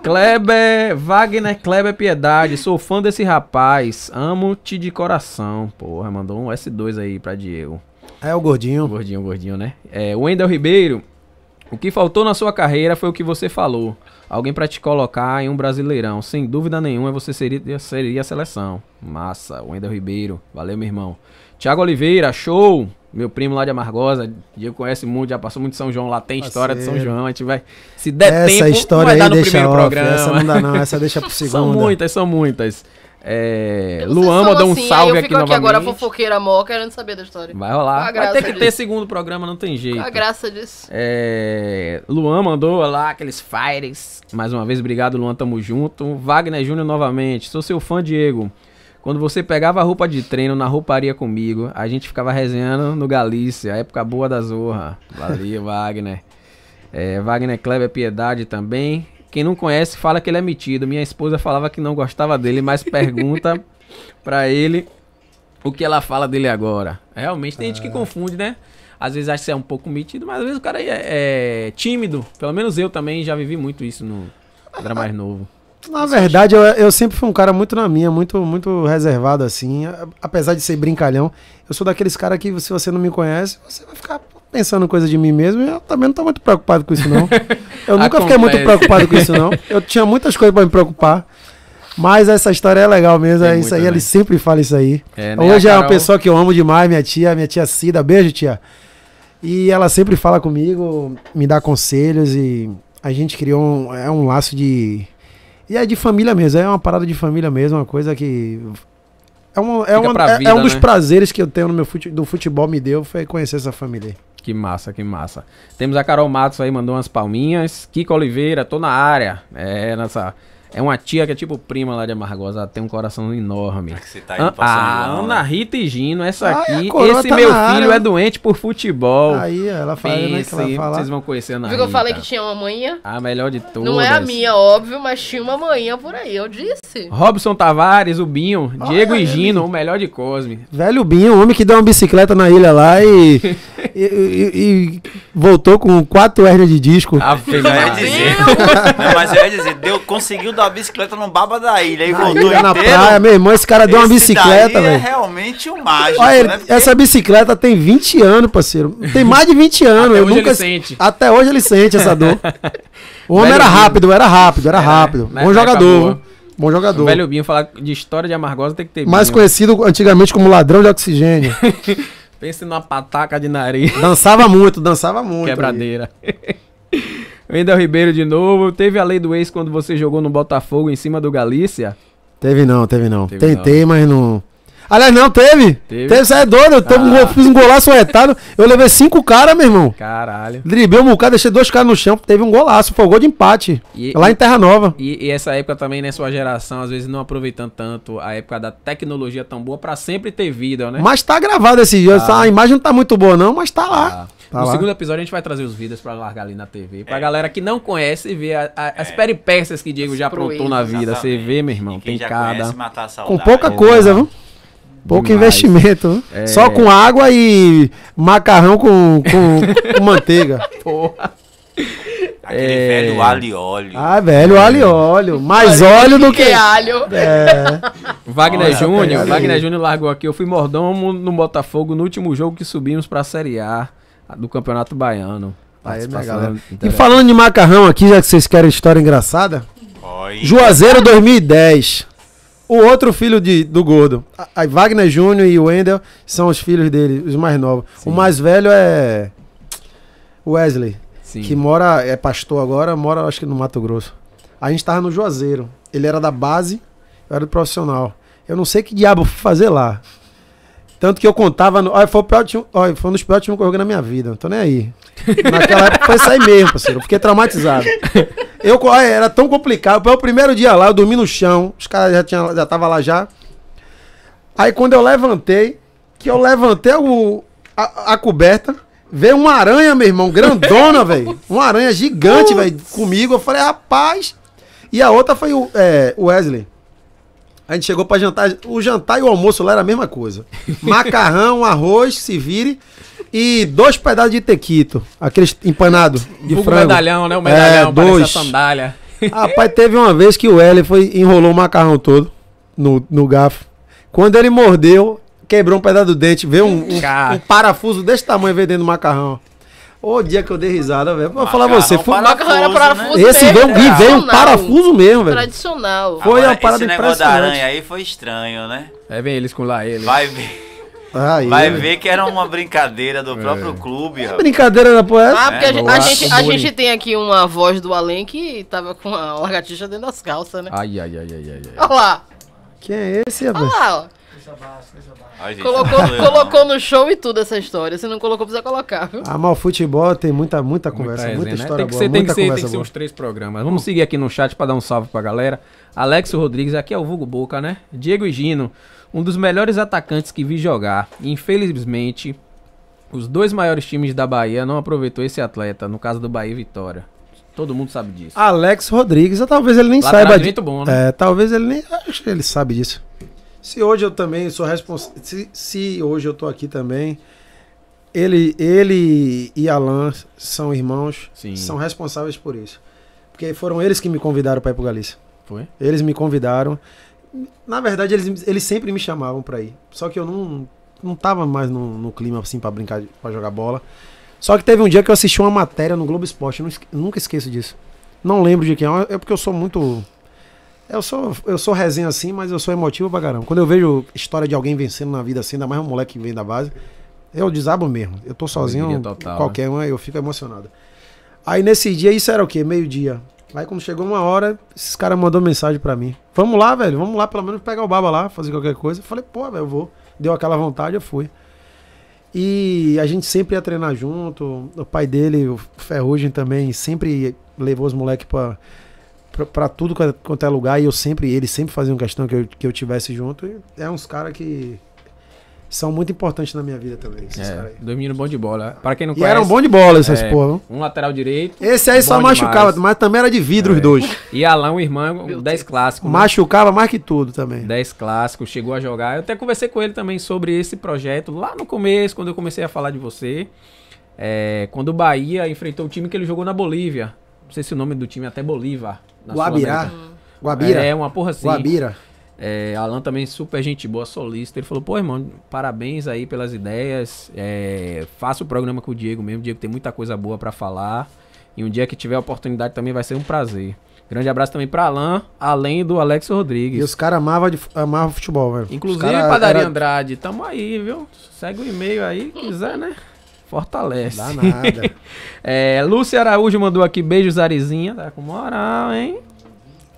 Kleber, Wagner Kleber Piedade, sou fã desse rapaz, amo-te de coração. Porra, mandou um S2 aí pra Diego. É o gordinho. Gordinho, gordinho, né? É, Wendel Ribeiro, o que faltou na sua carreira foi o que você falou alguém para te colocar em um brasileirão. Sem dúvida nenhuma, você seria, seria a seleção. Massa, Wendel Ribeiro. Valeu, meu irmão. Tiago Oliveira, show! Meu primo lá de Amargosa, Diego conhece muito, já passou muito de São João lá, tem história de São João, a gente vai. Se der essa tempo, história vai aí no deixa primeiro off, programa. Essa não dá, não, essa deixa pro segundo. (laughs) são muitas, são muitas. É, Luan mandou assim, um salve aqui novamente. Eu fico aqui, aqui agora, fofoqueira mó, querendo saber da história. Vai rolar. Vai ter que ter segundo programa, não tem jeito. Com a graça disso. É, Luan mandou lá aqueles fires. Mais uma vez, obrigado, Luan, tamo junto. Wagner Júnior novamente. Sou seu fã, Diego. Quando você pegava a roupa de treino na rouparia comigo, a gente ficava resenhando no Galícia, a época boa da Zorra. Valeu, (laughs) Wagner. É, Wagner Kleber Piedade também. Quem não conhece fala que ele é metido. Minha esposa falava que não gostava dele, mas pergunta para ele o que ela fala dele agora. Realmente tem ah. gente que ah. confunde, né? Às vezes acha que é um pouco metido, mas às vezes o cara é, é tímido. Pelo menos eu também já vivi muito isso no era mais novo. Na verdade, eu, eu sempre fui um cara muito na minha, muito muito reservado assim. Apesar de ser brincalhão, eu sou daqueles caras que, se você não me conhece, você vai ficar pensando coisa de mim mesmo. E eu também não tô muito preocupado com isso, não. (laughs) Eu nunca fiquei muito preocupado com isso, não. Eu tinha muitas coisas para me preocupar. Mas essa história é legal mesmo, é isso aí, né? ele sempre fala isso aí. É, né? Hoje Carol... é uma pessoa que eu amo demais, minha tia, minha tia Cida, beijo tia. E ela sempre fala comigo, me dá conselhos e a gente criou um, é um laço de, e é de família mesmo, é uma parada de família mesmo, é uma coisa que. É, é uma, é, uma, é, vida, é um dos né? prazeres que eu tenho no meu fute, do futebol me deu, foi conhecer essa família Que massa, que massa. Temos a Carol Matos aí, mandou umas palminhas. Kiko Oliveira, tô na área. É, nessa é uma tia que é tipo prima lá de Amargosa, ela tem um coração enorme. É que tá ah, né? Ana né? Rita e Gino, essa ah, aqui. esse tá meu filho área. é doente por futebol. Aí, ela fala, Pense, né, ela Vocês vão conhecer a Ana Viu Rita. que eu falei que tinha uma manhã? A melhor de todas. Não é a minha, óbvio, mas tinha uma manhã por aí, eu disse. Robson Tavares, o Binho, Diego aí, e Gino, ele. o melhor de Cosme. Velho Binho, o homem que deu uma bicicleta na ilha lá e. (laughs) e, e, e voltou com quatro hérnias de disco. Ah, mas eu é ia é dizer, deu, conseguiu dar a bicicleta no baba da ilha. E na voltou ilha, na praia, meu irmão, esse cara deu esse uma bicicleta, é velho. é realmente um mágico. Olha, né? Essa bicicleta tem 20 anos, parceiro. Tem mais de 20 anos. Até eu hoje nunca... ele sente. Até hoje ele sente essa dor. (laughs) O homem era rápido, era rápido, era é, rápido. É, bom jogador. Bom jogador. O velho Binho falar de história de amargosa tem que ter. Mais conhecido antigamente como ladrão de oxigênio. (laughs) Pense numa pataca de nariz. Dançava muito, dançava muito. (laughs) Quebradeira. Wendel Ribeiro de novo. Teve a lei do ex quando você jogou no Botafogo em cima do Galícia? Teve não, teve não. Teve Tentei, não. mas não. Aliás, não, teve. Teve, você é doido. Eu ah. um, fiz um golaço retado. Eu levei cinco caras, meu irmão. Caralho. Dribei um bocado, deixei dois caras no chão. Teve um golaço. Foi um gol de empate. E, lá em Terra Nova. E, e, essa época também, né? Sua geração, às vezes não aproveitando tanto a época da tecnologia tão boa pra sempre ter vida, né? Mas tá gravado esse. Ah. a tá. imagem não tá muito boa, não, mas tá lá. Ah. Tá no lá. segundo episódio a gente vai trazer os vídeos para largar ali na TV. Pra é. galera que não conhece ver a, a, as é. peripécias que Diego já aprontou na vida. Exatamente. Você vê, meu irmão, tem cada. Com pouca é. coisa, viu? Pouco Demais. investimento. É. Só com água e macarrão com, com, com manteiga. (laughs) Porra. Aquele é. velho alho e óleo. Ah, velho alho e é. óleo. Mais óleo, óleo do que, que alho. (laughs) É. Wagner Júnior. Wagner Júnior largou aqui. Eu fui mordomo no Botafogo no último jogo que subimos pra Série A do Campeonato Baiano. Aí, é galera. É e falando de macarrão aqui, já que vocês querem história engraçada. Oi. Juazeiro 2010. O outro filho de, do gordo, a, a Wagner Júnior e o Wendel são os filhos dele, os mais novos. Sim. O mais velho é Wesley, Sim. que mora, é pastor agora, mora acho que no Mato Grosso. A gente tava no Juazeiro. Ele era da base, eu era do profissional. Eu não sei que diabo fui fazer lá. Tanto que eu contava. No, olha, foi, o pior time, olha, foi um dos piores times que eu joguei na minha vida. Não tô nem aí. Naquela época foi sair mesmo, parceiro. Eu fiquei traumatizado. Eu, olha, era tão complicado. Foi o primeiro dia lá, eu dormi no chão. Os caras já tinham já tava lá já. Aí quando eu levantei, que eu levantei o, a, a coberta, veio uma aranha, meu irmão, grandona, (laughs) velho. Uma aranha gigante, velho, comigo. Eu falei, rapaz. E a outra foi o é, Wesley. A gente chegou para jantar. O jantar e o almoço lá era a mesma coisa. (laughs) Macarrão, arroz, se vire. E dois pedaços de tequito. Aqueles empanados. De o frango. medalhão, né? O medalhão, é, dois. sandália. (laughs) Rapaz, teve uma vez que o Hélio foi enrolou o macarrão todo no, no garfo. Quando ele mordeu, quebrou um pedaço do dente. Veio um, um, um parafuso desse tamanho vendendo macarrão. O dia que eu dei risada, velho. Vou falar você. Foi macarrão né? parafuso né? Esse veio, veio um parafuso mesmo, velho. Tradicional. Foi Agora, uma parada esse negócio da aranha aí foi estranho, né? É vem eles com lá eles. Vai ver. Vai ver que era uma brincadeira do é. próprio é. clube. Brincadeira da né, poeta. É? Ah, porque é. a, gente, a, gente, a gente tem aqui uma voz do além que tava com a lagartixa dentro das calças, né? Ai, ai, ai, ai, ai. Olha lá. Quem é esse, rapaz? Olha lá, ó. Deixa deixa Ai, gente, colocou, tá colocou no show e tudo essa história. Se não colocou, precisa colocar. Viu? Ah, mal futebol tem muita, muita conversa, muita, muita né? história tem que ser, boa, tem que ser, tem que ser uns três programas. Vamos seguir aqui no chat para dar um salve pra galera. Alex Rodrigues, aqui é o Vugo Boca, né? Diego e Gino, um dos melhores atacantes que vi jogar. Infelizmente, os dois maiores times da Bahia não aproveitou esse atleta, no caso do Bahia Vitória. Todo mundo sabe disso. Alex Rodrigues, talvez ele nem saiba disso. bom, né? É, talvez ele nem. Acho que ele sabe disso. Se hoje eu também sou responsável. Se, se, hoje eu estou aqui também. Ele, ele e Alan são irmãos, Sim. são responsáveis por isso. Porque foram eles que me convidaram para ir para Galícia. Foi? Eles me convidaram. Na verdade, eles, eles sempre me chamavam para ir. Só que eu não, não tava mais no, no clima assim para brincar, para jogar bola. Só que teve um dia que eu assisti uma matéria no Globo Esporte, eu, nunca esqueço disso. Não lembro de quem, é porque eu sou muito eu sou, eu sou resenha assim, mas eu sou emotivo pra caramba. Quando eu vejo história de alguém vencendo na vida assim, ainda mais um moleque que vem da base, eu desabo mesmo. Eu tô sozinho, total, né? qualquer um, eu fico emocionado. Aí nesse dia, isso era o quê? Meio-dia. Aí quando chegou uma hora, esses caras mandou mensagem para mim. Vamos lá, velho, vamos lá pelo menos pegar o baba lá, fazer qualquer coisa. Eu falei, pô, velho, eu vou. Deu aquela vontade, eu fui. E a gente sempre ia treinar junto. O pai dele, o Ferrugem também, sempre levou os moleques pra para tudo é, quanto é lugar. E eu sempre, eles sempre faziam questão que eu, que eu tivesse junto. E é uns caras que são muito importantes na minha vida também. Esses é, dois meninos bom de bola. Para quem não e conhece. E eram bom de bola essas é, porra. Um lateral direito. Esse aí só machucava, demais. mas também era de vidro é. os dois. E o irmão, 10 clássico. Né? Machucava mais que tudo também. 10 clássico, chegou a jogar. Eu até conversei com ele também sobre esse projeto lá no começo, quando eu comecei a falar de você. É, quando o Bahia enfrentou o time que ele jogou na Bolívia. Não sei se o nome do time é até Bolívar. Na Guabirá. Guabira. É, uma porra assim. Guabira. É, Alan também super gente boa, solista. Ele falou, pô, irmão, parabéns aí pelas ideias. É, faça o programa com o Diego mesmo. O Diego tem muita coisa boa para falar. E um dia que tiver a oportunidade também vai ser um prazer. Grande abraço também pra Alan além do Alex Rodrigues. E os caras amavam amava futebol, velho. Inclusive, Padaria era... Andrade, tamo aí, viu? Segue o e-mail aí, quiser, né? Fortalece. Dá nada. (laughs) é, Lúcia Araújo mandou aqui beijos, Arizinha. Tá com moral, hein?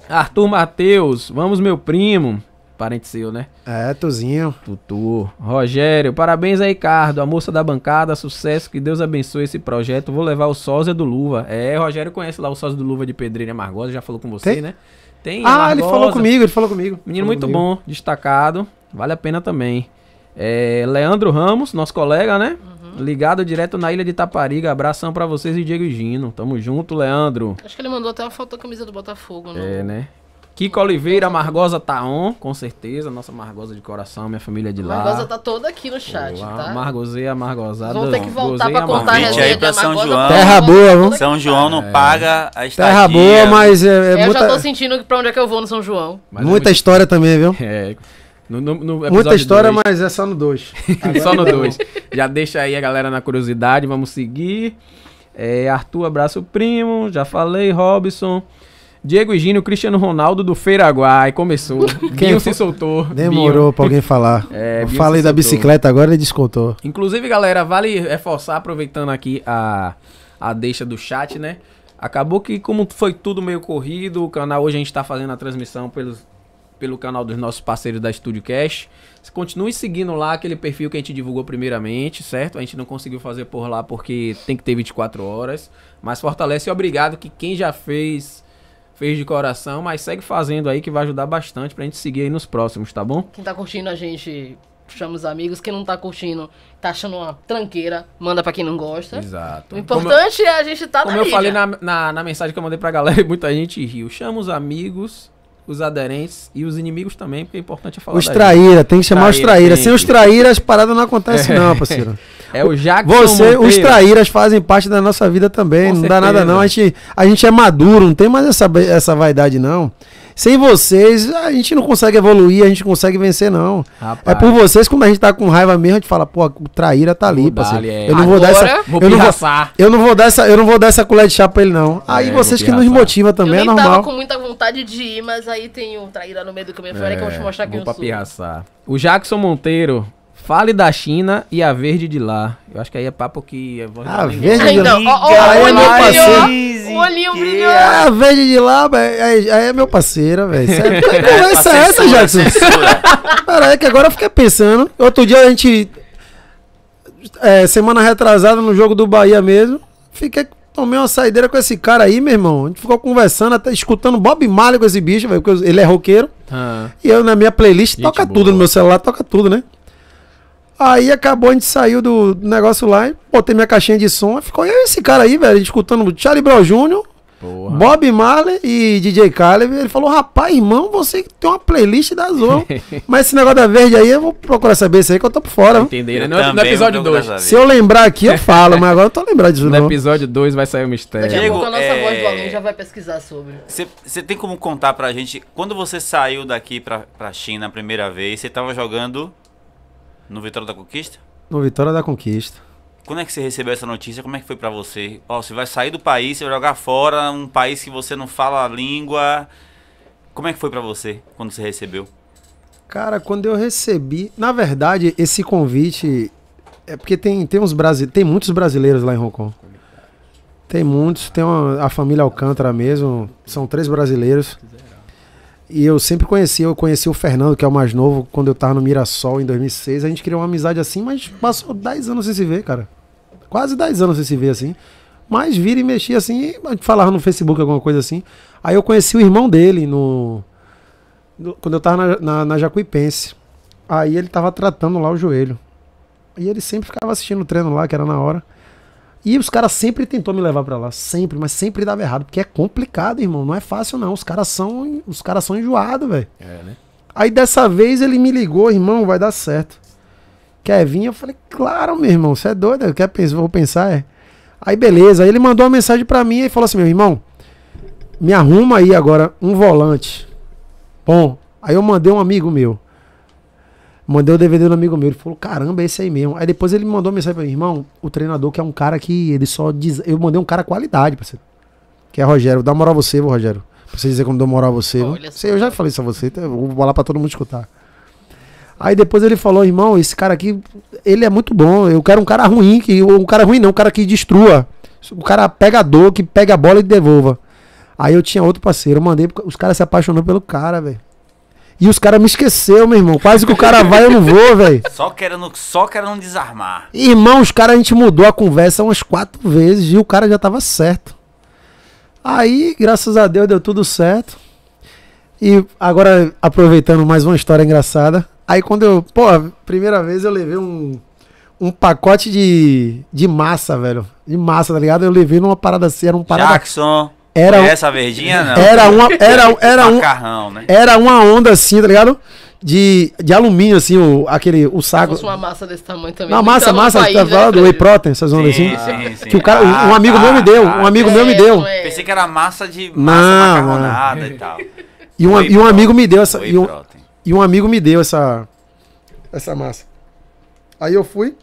Arthur Matheus, vamos, meu primo. Parente seu, né? É, Tuzinho. Tutu. Rogério, parabéns aí, Ricardo, a moça da bancada, sucesso, que Deus abençoe esse projeto. Vou levar o sósia do Luva. É, Rogério conhece lá o sósia do Luva de Pedreira Margosa, já falou com você, Tem? né? Tem. Ah, é ele falou comigo, ele falou comigo. Menino falou muito comigo. bom, destacado. Vale a pena também. É, Leandro Ramos, nosso colega, né? Uhum. Ligado direto na ilha de Tapariga. Abração para vocês e Diego e Gino. Tamo junto, Leandro. Acho que ele mandou até uma foto da camisa do Botafogo, né? É, né? Kiko Oliveira, Margosa tá on, com certeza. Nossa Margosa de coração, minha família é de lá. Margosa tá toda aqui no chat, Olá, tá? Margozeia, Margosada. Vão ter que voltar pra contar a resenha aí pra São João. Terra tá boa, São João não é. paga a estadia. Terra boa, mas... É, é, muita... É, eu já tô sentindo pra onde é que eu vou no São João. Mas é muita muito... história também, viu? É... No, no, no Muita história, dois. mas é só no 2. (laughs) só no 2. Já deixa aí a galera na curiosidade, vamos seguir. É, Arthur, abraço primo, já falei, Robson. Diego Higino, Cristiano Ronaldo do Feiraguai. Começou. (laughs) Quem Binho se soltou. Demorou para alguém falar. (laughs) É, Eu falei da bicicleta agora e descontou. Inclusive, galera, vale reforçar, aproveitando aqui a, a deixa do chat, né? Acabou que, como foi tudo meio corrido, o canal hoje a gente está fazendo a transmissão pelos pelo canal dos nossos parceiros da Studio Cash. Continue seguindo lá aquele perfil que a gente divulgou primeiramente, certo? A gente não conseguiu fazer por lá porque tem que ter 24 horas. Mas fortalece e obrigado que quem já fez, fez de coração, mas segue fazendo aí que vai ajudar bastante pra gente seguir aí nos próximos, tá bom? Quem tá curtindo a gente chama os amigos. Quem não tá curtindo, tá achando uma tranqueira, manda pra quem não gosta. Exato. O importante eu, é a gente tá como na Como eu mídia. falei na, na, na, mensagem que eu mandei pra galera, (laughs) muita gente riu. Chama os amigos os aderentes e os inimigos também, porque é importante falar. Os traíra, tem que chamar traíra, os traíra. Sem os traíras, parada não acontece, é. não, parceiro. (laughs) É o Jackson. Você, Monteiro. os traíras fazem parte da nossa vida também. Com não certeza. dá nada, não. A gente, a gente é maduro, não tem mais essa, essa vaidade, não. Sem vocês, a gente não consegue evoluir, a gente não consegue vencer, não. Rapaz. É por vocês, quando a gente tá com raiva mesmo, a gente fala, pô, o traíra tá ali, parceiro. É. Eu não Agora, vou dar essa. Vou eu, não vou, eu não vou dar essa, eu não vou dar essa colher de chá pra ele, não. É, aí é, vocês que nos motiva também, eu é nem é normal. Eu tava com muita vontade de ir, mas aí tem um traíra no meio do caminho. Falei é, que eu vou te mostrar aqui vou um pra O Jackson Monteiro Fale da China e a verde de lá. Eu acho que aí é papo que. A verde de lá. Aí é meu parceiro. O olhinho brilhou. A verde de lá, aí é meu parceiro, velho. (laughs) É conversa é, é essa, é Jackson. Peraí, (laughs) que agora eu fiquei pensando. Outro dia a gente. É, semana retrasada no jogo do Bahia mesmo. Fiquei tomei uma saideira com esse cara aí, meu irmão. A gente ficou conversando, até escutando Bob Marley com esse bicho, velho, porque ele é roqueiro. Ah. E eu, na minha playlist, gente toca boa. tudo no meu celular, toca tudo, né? Aí acabou, a gente saiu do negócio lá, botei minha caixinha de som, ficou eu esse cara aí, velho, escutando Charlie Brown Jr., Porra. Bob Marley e DJ Khaled. Ele falou: rapaz, irmão, você tem uma playlist da Zoom. (laughs) Mas esse negócio da verde aí, eu vou procurar saber isso aí que eu tô por fora. Entenderam? No, no é episódio 2. Se eu lembrar aqui, eu falo, mas agora eu tô lembrado disso. No episódio 2 vai sair o um mistério. Daqui a pouco a nossa é... voz do aluno já vai pesquisar sobre. Você tem como contar pra gente quando você saiu daqui pra, pra China a primeira vez, você tava jogando no Vitória da Conquista? No Vitória da Conquista. Quando é que você recebeu essa notícia? Como é que foi para você? Ó, oh, você vai sair do país, você vai jogar fora, um país que você não fala a língua. Como é que foi para você quando você recebeu? Cara, quando eu recebi, na verdade, esse convite é porque tem tem uns Brasi... tem muitos brasileiros lá em Hong Kong. Tem muitos, tem uma, a família Alcântara mesmo, são três brasileiros. E eu sempre conheci, eu conheci o Fernando, que é o mais novo, quando eu tava no Mirassol em 2006. A gente criou uma amizade assim, mas passou 10 anos sem se ver, cara. Quase 10 anos sem se ver assim. Mas vira e mexia assim, gente falava no Facebook alguma coisa assim. Aí eu conheci o irmão dele no. no quando eu tava na, na, na Jacuipense. Aí ele tava tratando lá o joelho. E ele sempre ficava assistindo o treino lá, que era na hora. E os caras sempre tentou me levar para lá, sempre, mas sempre dava errado, porque é complicado, irmão, não é fácil não. Os caras são, os caras são enjoados, velho. É, né? Aí dessa vez ele me ligou, irmão, vai dar certo. Quer vir? Eu falei, claro, meu irmão, você é doido, quer pensar, vou pensar, é. Aí beleza, aí ele mandou uma mensagem para mim e falou assim: "Meu irmão, me arruma aí agora um volante". Bom, aí eu mandei um amigo meu. Mandei o DVD do amigo meu. Ele falou, caramba, é esse aí mesmo. Aí depois ele me mandou mensagem pra mim, irmão, o treinador que é um cara que ele só diz. Eu mandei um cara qualidade pra você. Que é Rogério. Dá moral a você, vou, Rogério. Pra você dizer como dou moral a você. Olha você eu já falei isso a você, então vou falar pra todo mundo escutar. Aí depois ele falou, irmão, esse cara aqui, ele é muito bom. Eu quero um cara ruim, que um cara ruim não, um cara que destrua. O um cara pegador, que pega a bola e devolva. Aí eu tinha outro parceiro, eu mandei, os caras se apaixonou pelo cara, velho. E os caras me esqueceu, meu irmão. Quase que o cara vai, eu não vou, velho. Só querendo, só querendo desarmar. Irmão, os caras, a gente mudou a conversa umas quatro vezes e o cara já tava certo. Aí, graças a Deus, deu tudo certo. E agora, aproveitando mais uma história engraçada. Aí quando eu, pô, primeira vez eu levei um, um pacote de, de massa, velho. De massa, tá ligado? Eu levei numa parada assim, era um parada... Jackson! Era Foi essa verdinha não. Era uma era era Macarrão, um né? Era uma onda assim, tá ligado? De, de alumínio assim, o aquele o saco. uma massa desse tamanho também. Não, né? massa, então, massa, tá país, tá falando do whey protein, essas ondas sim, assim. Sim, sim. Que o cara, ah, um amigo ah, ah meu me deu, um amigo é, meu me deu. É. Pensei que era massa de massa não, macarronada não. e tal. E um, e um amigo me deu essa e um, e um amigo me deu essa essa massa. Aí eu fui,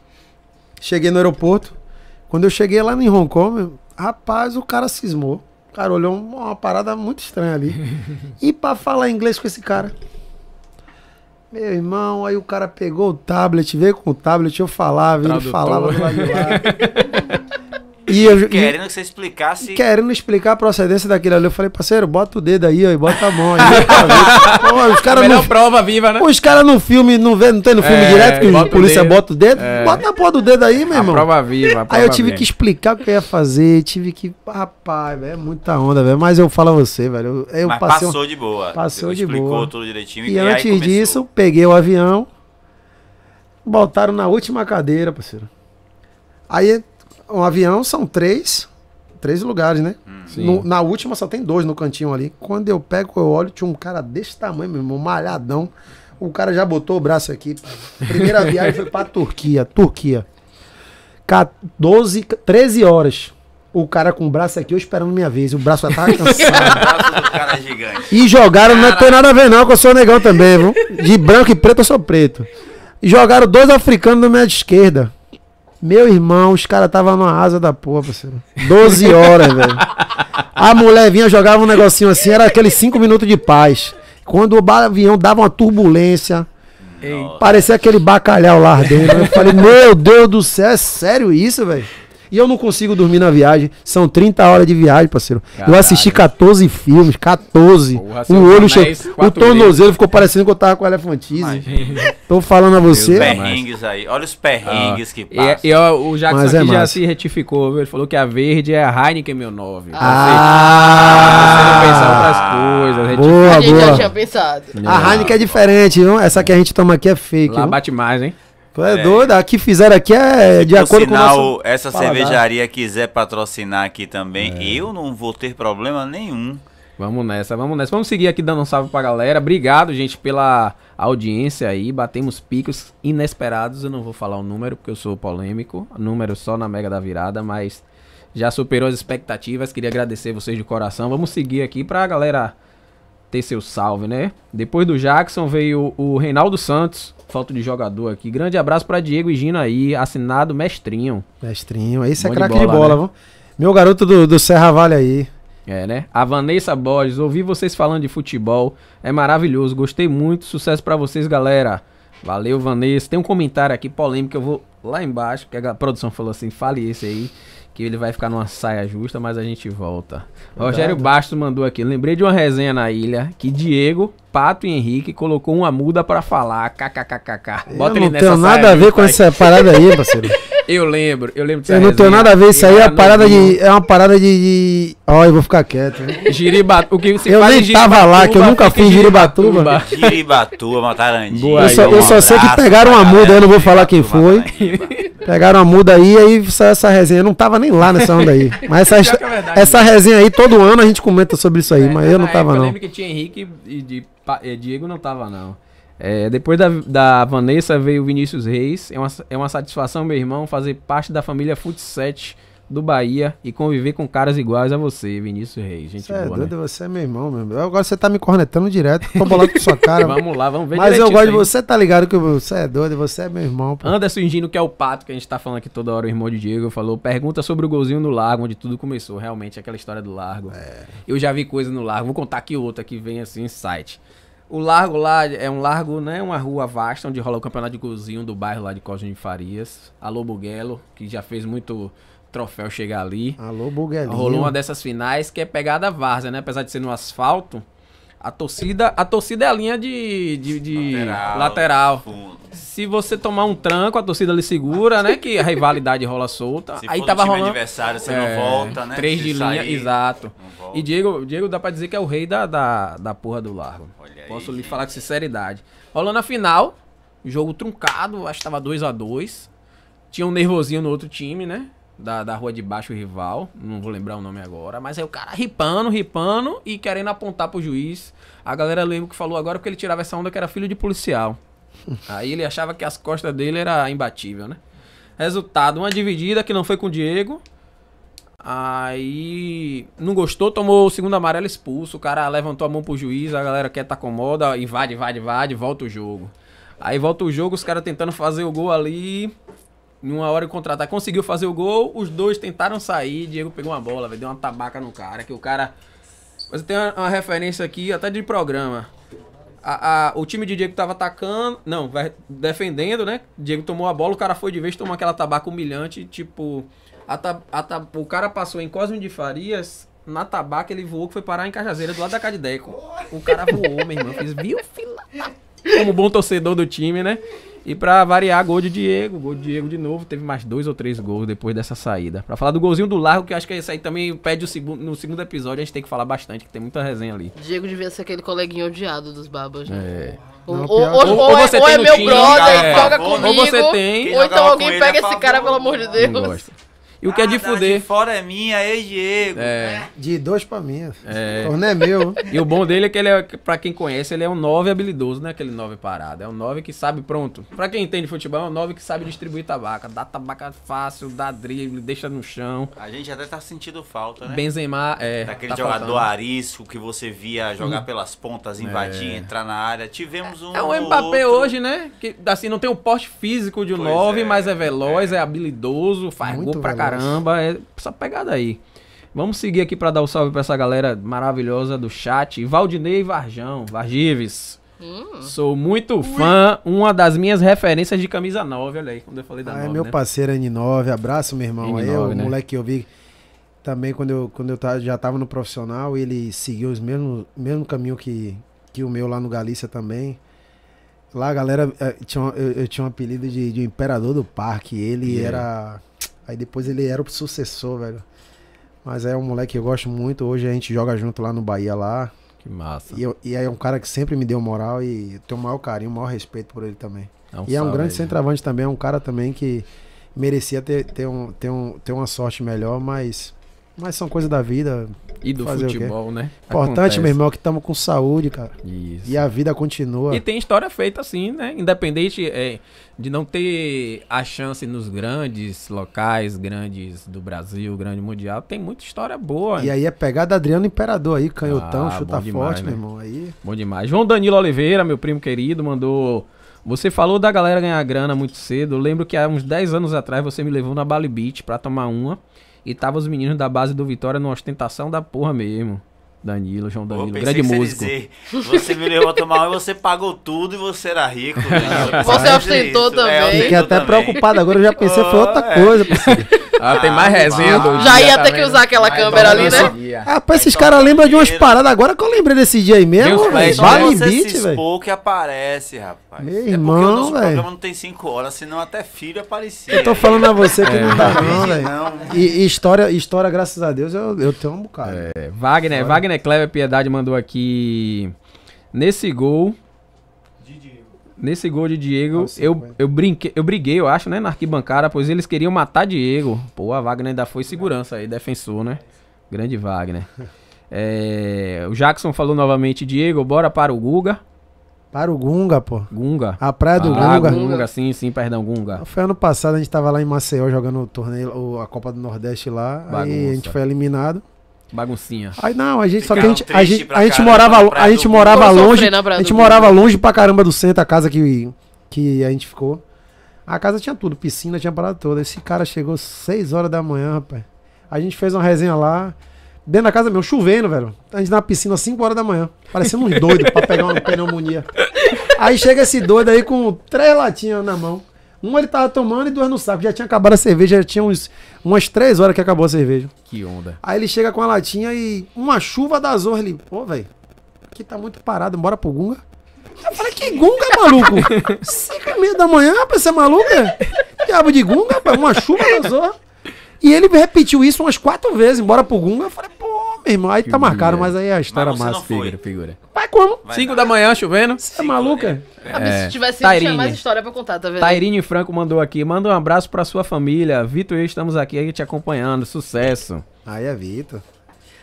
cheguei no aeroporto. Quando eu cheguei lá em Hong Kong, rapaz, o cara cismou. Cara, olhou uma parada muito estranha ali. e para falar inglês com esse cara? Meu irmão, aí o cara pegou o tablet, veio com o tablet, eu falava, Tradutor. ele falava do lado de lá. (laughs) E eu, querendo e, que você explicasse. Querendo explicar a procedência daquilo ali. Eu falei, parceiro, bota o dedo aí, ó, e bota a mão aí. (laughs) Pô, os cara não prova viva, né? Os caras no filme, não, vê, não tem no filme é, direto que a polícia dedo, bota o dedo? É. Bota a porra do dedo aí, meu a irmão. Prova viva. A prova aí eu tive viva. que explicar o que eu ia fazer. Tive que. Rapaz, é muita onda, velho. Mas eu falo a você, velho. Eu, eu Mas passei passou um, de boa. Passou de explicou boa. Explicou tudo direitinho. E, e antes disso, peguei o avião. Botaram na última cadeira, parceiro. Aí um avião são três, três lugares, né? Hum. No, na última só tem dois no cantinho ali. Quando eu pego, eu olho, tinha um cara desse tamanho, meu irmão, malhadão. O cara já botou o braço aqui. Primeira (laughs) viagem foi pra Turquia. Turquia. 14, 13 horas. O cara com o braço aqui, eu esperando minha vez. O braço já tava (laughs) cansado. cara é gigante. E jogaram, não é tem nada a ver não, que eu sou negão também, viu? De branco e preto, eu sou preto. jogaram dois africanos na minha esquerda. Meu irmão, os caras estavam numa asa da porra, parceiro. 12 horas, velho. A mulher vinha, jogava um negocinho assim, era aqueles 5 minutos de paz. Quando o avião dava uma turbulência, parecia aquele bacalhau lá dentro. Eu falei, meu Deus do céu, é sério isso, velho? E eu não consigo dormir na viagem. São 30 horas de viagem, parceiro. Caralho. Eu assisti 14 filmes, 14. Porra, é o olho chegou. O tornozelo ficou parecendo que eu tava com elefantismo. Tô falando a você. Os perrengues aí. Olha os perrengues ah, que é- passam. E, e ó, o Jackson Mas é já se retificou, Ele falou que a verde é a Heineken, meu 9. Ah! ah pensava outras coisas. A gente boa. já tinha pensado. A Heineken é diferente, não? Essa que a gente toma aqui é fake. Lá não? bate mais, hein? Tu é, é doido? Aqui fizeram aqui é de acordo sinal, com o nosso... essa paladar. cervejaria quiser patrocinar aqui também, é. eu não vou ter problema nenhum. Vamos nessa, vamos nessa. Vamos seguir aqui dando um salve pra galera. Obrigado, gente, pela audiência aí. Batemos picos inesperados. Eu não vou falar o número, porque eu sou polêmico. Número só na Mega da Virada, mas já superou as expectativas. Queria agradecer vocês de coração. Vamos seguir aqui pra galera ter seu salve, né? Depois do Jackson veio o Reinaldo Santos. Falta de jogador aqui. Grande abraço para Diego e Gino aí, assinado Mestrinho. Mestrinho, esse Bom é craque de bola, né? Meu garoto do, do Serra Vale aí. É, né? A Vanessa Borges, ouvi vocês falando de futebol, é maravilhoso, gostei muito, sucesso para vocês, galera. Valeu, Vanessa. Tem um comentário aqui polêmico, eu vou lá embaixo, que a produção falou assim, fale esse aí que ele vai ficar numa saia justa, mas a gente volta. Rogério Bastos mandou aqui. Lembrei de uma resenha na ilha que Diego, Pato e Henrique colocou uma muda para falar. KKKKK. Bota eu ele não tem tenho nada a ver com essa parada aí, parceiro. (laughs) eu lembro, eu lembro dessa Eu não resenha. tenho nada a ver, isso aí é, parada de, é uma parada de. Ó, oh, eu vou ficar quieto. Né? (laughs) Giribatuba. O que se eu nem tava lá, que eu nunca fiz Giribatuba. Giribatuba, Matarandinho. Eu só, eu só sei que pegaram uma muda, eu não vou falar quem foi. Pegaram a muda aí, aí saiu essa resenha. Eu não tava nem lá nessa onda aí. (laughs) Mas essa, é verdade, essa né? resenha aí, todo ano a gente comenta sobre isso aí, é, mas eu não tava, não. Eu lembro que tinha Henrique e, de, e eh, Diego não tava, não. É, depois da, da Vanessa veio o Vinícius Reis. É uma, é uma satisfação, meu irmão, fazer parte da família Futset. 7 do Bahia e conviver com caras iguais a você, Vinícius Reis. Gente você é boa, é doido, né? você é meu irmão, meu irmão. Agora você tá me cornetando direto, tô bolado com sua cara. (laughs) vamos lá, vamos ver Mas eu gosto de você, tá ligado que você é doido, você é meu irmão. Pô. Anderson Gino, que é o pato que a gente tá falando aqui toda hora, o irmão de Diego, falou, pergunta sobre o golzinho no Largo, onde tudo começou, realmente, aquela história do Largo. É. Eu já vi coisa no Largo, vou contar aqui outra que vem assim, site. O largo lá é um largo, né? Uma rua vasta onde rola o campeonato de golzinho do bairro lá de Cosme de Farias. Alô Buguelo, que já fez muito troféu chegar ali. Alô, Buguelinho. Rolou uma dessas finais que é pegada várzea, né? Apesar de ser no asfalto, a torcida, a torcida é a linha de, de, de lateral. lateral. Se você tomar um tranco, a torcida lhe segura, né? Que a rivalidade rola solta. Se Aí for tava rolando. adversário, você é, não volta, né? Três de sair, linha, exato. E Diego, Diego dá pra dizer que é o rei da, da, da porra do largo. Olha Posso aí, lhe gente. falar com sinceridade. Rolando a final, jogo truncado, acho que tava 2 a 2 Tinha um nervosinho no outro time, né? da, da rua de baixo o rival, não vou lembrar o nome agora, mas aí é o cara ripando, ripando e querendo apontar pro juiz. A galera lembra que falou agora porque ele tirava essa onda que era filho de policial. (laughs) aí ele achava que as costas dele era imbatível, né? Resultado, uma dividida que não foi com o Diego. Aí não gostou, tomou o segundo amarelo expulso. O cara levantou a mão pro juiz, a galera quer tá moda invade, invade, invade, volta o jogo. Aí volta o jogo, os caras tentando fazer o gol ali numa hora de contratar, conseguiu fazer o gol, os dois tentaram sair, Diego pegou uma bola, véio, deu uma tabaca no cara, que o cara... mas tem uma, uma referência aqui, até de programa. A, a, o time de Diego tava atacando, não, vai defendendo, né? Diego tomou a bola, o cara foi de vez, tomou aquela tabaca humilhante, tipo... A, a, o cara passou em Cosme de Farias, na tabaca ele voou, que foi parar em Cajazeira, do lado da Cadideco O cara voou, meu irmão, fez, viu, fila? Como bom torcedor do time, né? E pra variar, gol de Diego. Gol de Diego de novo. Teve mais dois ou três gols depois dessa saída. Pra falar do golzinho do Largo, que eu acho que isso aí também pede o segundo, no segundo episódio. A gente tem que falar bastante, que tem muita resenha ali. Diego devia ser aquele coleguinha odiado dos babas, né? É. Ou, ou, é, é meu brother, e joga comigo. Ou você tem. Ou então alguém é pega esse cara, pelo amor de Deus. E o que ah, é de ah, tá, fuder. De fora é minha, ei, Diego. É. De dois pra mim É. torneio é meu. E o bom dele é que ele é, pra quem conhece, ele é um 9 habilidoso, né? Aquele 9 parado. É um 9 que sabe, pronto. Pra quem entende futebol, é um 9 que sabe distribuir tabaca. Dá tabaca fácil, dá drible, deixa no chão. A gente até tá sentindo falta, né? Benzema, é. Daquele tá jogador faltando. arisco que você via jogar hum. pelas pontas, invadir, é. entrar na área. Tivemos um. É um é Mbappé outro. hoje, né? Que assim, não tem o porte físico de um 9, é. mas é veloz, é, habilidoso, faz Muito gol pra caralho caramba, é essa pegada aí. Vamos seguir aqui para dar o um salve para essa galera maravilhosa do chat. Valdinei Varjão, Vargives. Hum. Sou muito fã, uma das minhas referências de camisa 9, olha aí, quando eu falei da ah, 9, É meu né? parceiro N9, abraço, meu irmão. N9, aí, o né? moleque que eu vi também quando eu, quando eu tava, já estava no profissional, ele seguiu o mesmo, mesmo caminho que, que o meu lá no Galícia também. Lá a galera, eu, eh, eu, eu tinha um apelido de, de Imperador do Parque, ele yeah. era Aí depois ele era o sucessor, velho. Mas é um moleque que eu gosto muito. Hoje a gente joga junto lá no Bahia lá. Que massa. E, eu, e é um cara que sempre me deu moral e tenho o maior carinho, o maior respeito por ele também. É um e é um grande aí, centroavante né? também, é um cara também que merecia ter, ter, um, ter, um, ter uma sorte melhor, mas mas são coisas da vida. E do Fazer futebol, né? Importante, Acontece. meu irmão, que estamos com saúde, cara. Isso. E a vida continua. E tem história feita assim, né? Independente é, de não ter a chance nos grandes locais, grandes do Brasil, grande mundial, tem muita história boa. E né? aí é pegada Adriano Imperador aí, canhotão, ah, chuta demais, forte, né? meu irmão. Aí... Bom demais. João Danilo Oliveira, meu primo querido, mandou. Você falou da galera ganhar grana muito cedo. Eu lembro que há uns 10 anos atrás você me levou na Bali Beach pra tomar uma. E tava os meninos da base do Vitória numa ostentação da porra mesmo. Danilo, João Danilo, grande músico. Você, você me levou a tomar, e você pagou tudo e você era rico. (laughs) Né? você é ostentou é, também. É, Fiquei até também. preocupado agora, eu já pensei, oh, foi outra é. coisa. (laughs) Ah, tem mais ah, resenha do Já ia ter que usar né? aquela câmera ali, né? Rapaz, esses caras lembram de umas paradas agora que eu lembrei desse dia aí mesmo. Vale beat, velho. que aparece, rapaz. Meu é irmão, velho. O programa não tem 5 horas, senão até filho aparecia. Eu tô falando a você que é. não dá, não, velho. E história, história, graças a Deus, eu, eu tenho um bocado. É, Wagner, Wagner Clever Piedade mandou aqui. Nesse gol, nesse gol de Diego, Nossa, eu, eu, brinquei, eu briguei, eu acho, né, na arquibancada, pois eles queriam matar Diego. Pô, a Wagner ainda foi segurança aí, defensor, né? Grande Wagner. (laughs) É, o Jackson falou novamente, Diego, bora para o Guga. Para o Gunga, pô. Gunga. A praia do ah, Gunga. Gunga, sim, sim, perdão, Gunga. Foi ano passado, a gente tava lá em Maceió jogando o torneio, a Copa do Nordeste lá. Bagunça. Aí a gente foi eliminado. Baguncinha. Aí não, a gente Ficaram só que a gente a gente, a gente morava a gente morava longe, né, a gente morava longe pra caramba do centro, a casa que que a gente ficou. A casa tinha tudo, piscina, tinha parada toda. Esse cara chegou 6 horas da manhã, rapaz. A gente fez uma resenha lá, dentro da casa mesmo, chovendo, velho. A gente na piscina às 5 horas da manhã, parecendo um doido pra pegar uma pneumonia. Aí chega esse doido aí com três latinhas na mão. Uma ele tava tomando e duas no saco. Já tinha acabado a cerveja, já tinha uns Umas três horas que acabou a cerveja. Que onda. Aí ele chega com a latinha e uma chuva da Zorra ali. Pô, velho, aqui tá muito parado, bora pro Gunga. Eu falei, que Gunga, maluco? (laughs) Cinco e meia da manhã, rapaz, você é maluco? É? Diabo de Gunga, rapaz, uma chuva da Zorra. E ele repetiu isso umas quatro vezes, embora pro Gunga. Eu falei, pô, meu irmão, aí que tá marcado, mas aí é a história mas massa. Figura, figura como. Cinco da manhã, chovendo. Você é maluca? Né? Ah, é. se tivesse Tairine. tinha mais história pra contar, tá vendo? Tairine Franco mandou aqui. Manda um abraço pra sua família. Vitor e eu estamos aqui te acompanhando. Sucesso. Aí é Vitor.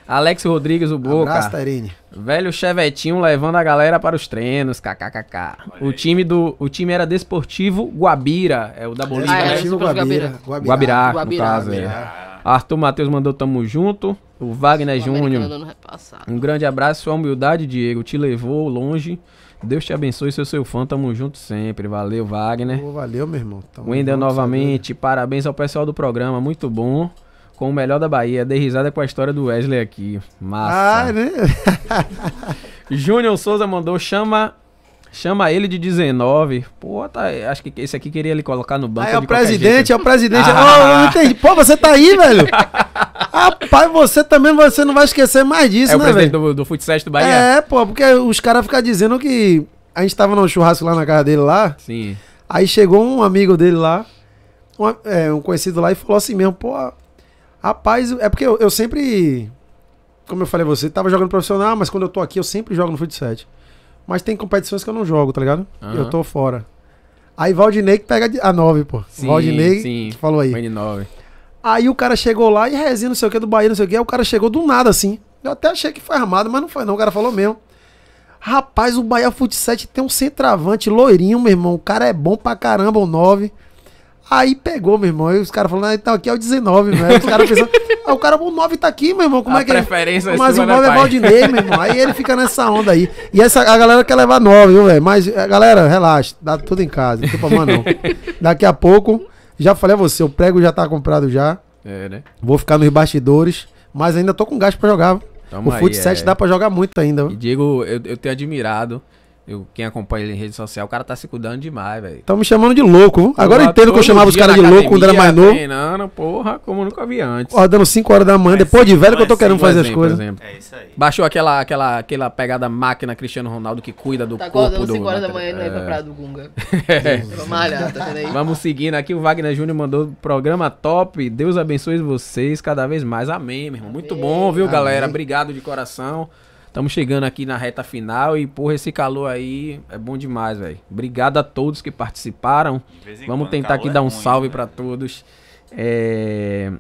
Alex Rodrigues, o Boca. Abraço, Tairine. Velho Chevetinho levando a galera para os treinos, kkkk. O time, do, o time era Desportivo Guabira, é o da é, Bolívia. Ah, é, né? Desportivo Guabira. Guabirá, Guabirá, Guabirá, no caso. Guabirá. É. Arthur Matheus mandou tamo junto. O Wagner Júnior. Um grande abraço, sua humildade, Diego, te levou longe. Deus te abençoe, seu seu fã, tamo junto sempre. Valeu, Wagner. Oh, valeu, meu irmão. Tamo Wendel novamente, parabéns ao pessoal do programa, muito bom. Com o melhor da Bahia, dei risada com a história do Wesley aqui. Massa. Ah, né? (laughs) Júnior Souza mandou, chama Chama ele de 19. Pô, tá, acho que esse aqui queria ele colocar no banco. Ah, é o presidente, jeito. é o presidente. (laughs) não Oh, eu entendi. Pô, você tá aí, velho. (laughs) Rapaz, você também você não vai esquecer mais disso, é né, velho? É o presidente do, do futsal do Bahia. É, pô, porque os caras ficam dizendo que a gente tava num churrasco lá na casa dele lá. Sim. Aí chegou um amigo dele lá, um, é, um conhecido lá, e falou assim mesmo, pô, rapaz, é porque eu, eu sempre, como eu falei a você, tava jogando profissional, mas quando eu tô aqui eu sempre jogo no futsal. Mas tem competições que eu não jogo, tá ligado? Uhum. Eu tô fora. Aí Valdinei que pega a 9, pô. Sim, Valdinei sim. que falou aí. Aí o cara chegou lá e resenha não sei o que do Bahia, não sei o que. Aí o cara chegou do nada assim. Eu até achei que foi armado, mas não foi não. O cara falou mesmo. Rapaz, o Bahia futsal tem um centravante loirinho, meu irmão. O cara é bom pra caramba, o 9. Aí pegou, meu irmão. E os caras falando, ah, então aqui é o 19, velho. Os caras pensando, ah, o cara, o 9 tá aqui, meu irmão. Como a é que preferência ele... É mas o 9 né, é Valdinei, meu irmão. Aí ele fica nessa onda aí. E essa, a galera quer levar 9, viu, velho? Mas, eh, galera, relaxa. Dá tudo em casa. Não tem problema, não. (laughs) Daqui a pouco, já falei a você, o prego já tá comprado já. É, né? Vou ficar nos bastidores. Mas ainda tô com gás pra jogar. Toma o Foot 7 é... dá pra jogar muito ainda. E Diego, eu, eu tenho admirado eu, quem acompanha ele em rede social, o cara tá se cuidando demais, velho. Tão me chamando de louco. Agora, eu entendo que eu chamava os caras de louco quando era mais novo. Treinando, porra, como nunca vi antes. Acordando 5 horas da manhã, depois de velho que eu tô querendo fazer exemplo, as coisas. Exemplo. É isso aí. Baixou aquela, aquela, aquela pegada máquina Cristiano Ronaldo que cuida do tá corpo. Tá acordando 5 horas da manhã e não é pra praia do Gunga. é. (laughs) malhar, tá aí? Vamos seguindo aqui. O Wagner Júnior mandou programa top. Deus abençoe vocês cada vez mais. Amém, meu irmão. Amém. Muito bom, viu, Amém. galera? Obrigado de coração. Estamos chegando aqui na reta final e, porra, esse calor aí é bom demais, velho. Obrigado a todos que participaram. Vamos tentar aqui é dar um ruim, salve né? para todos. É...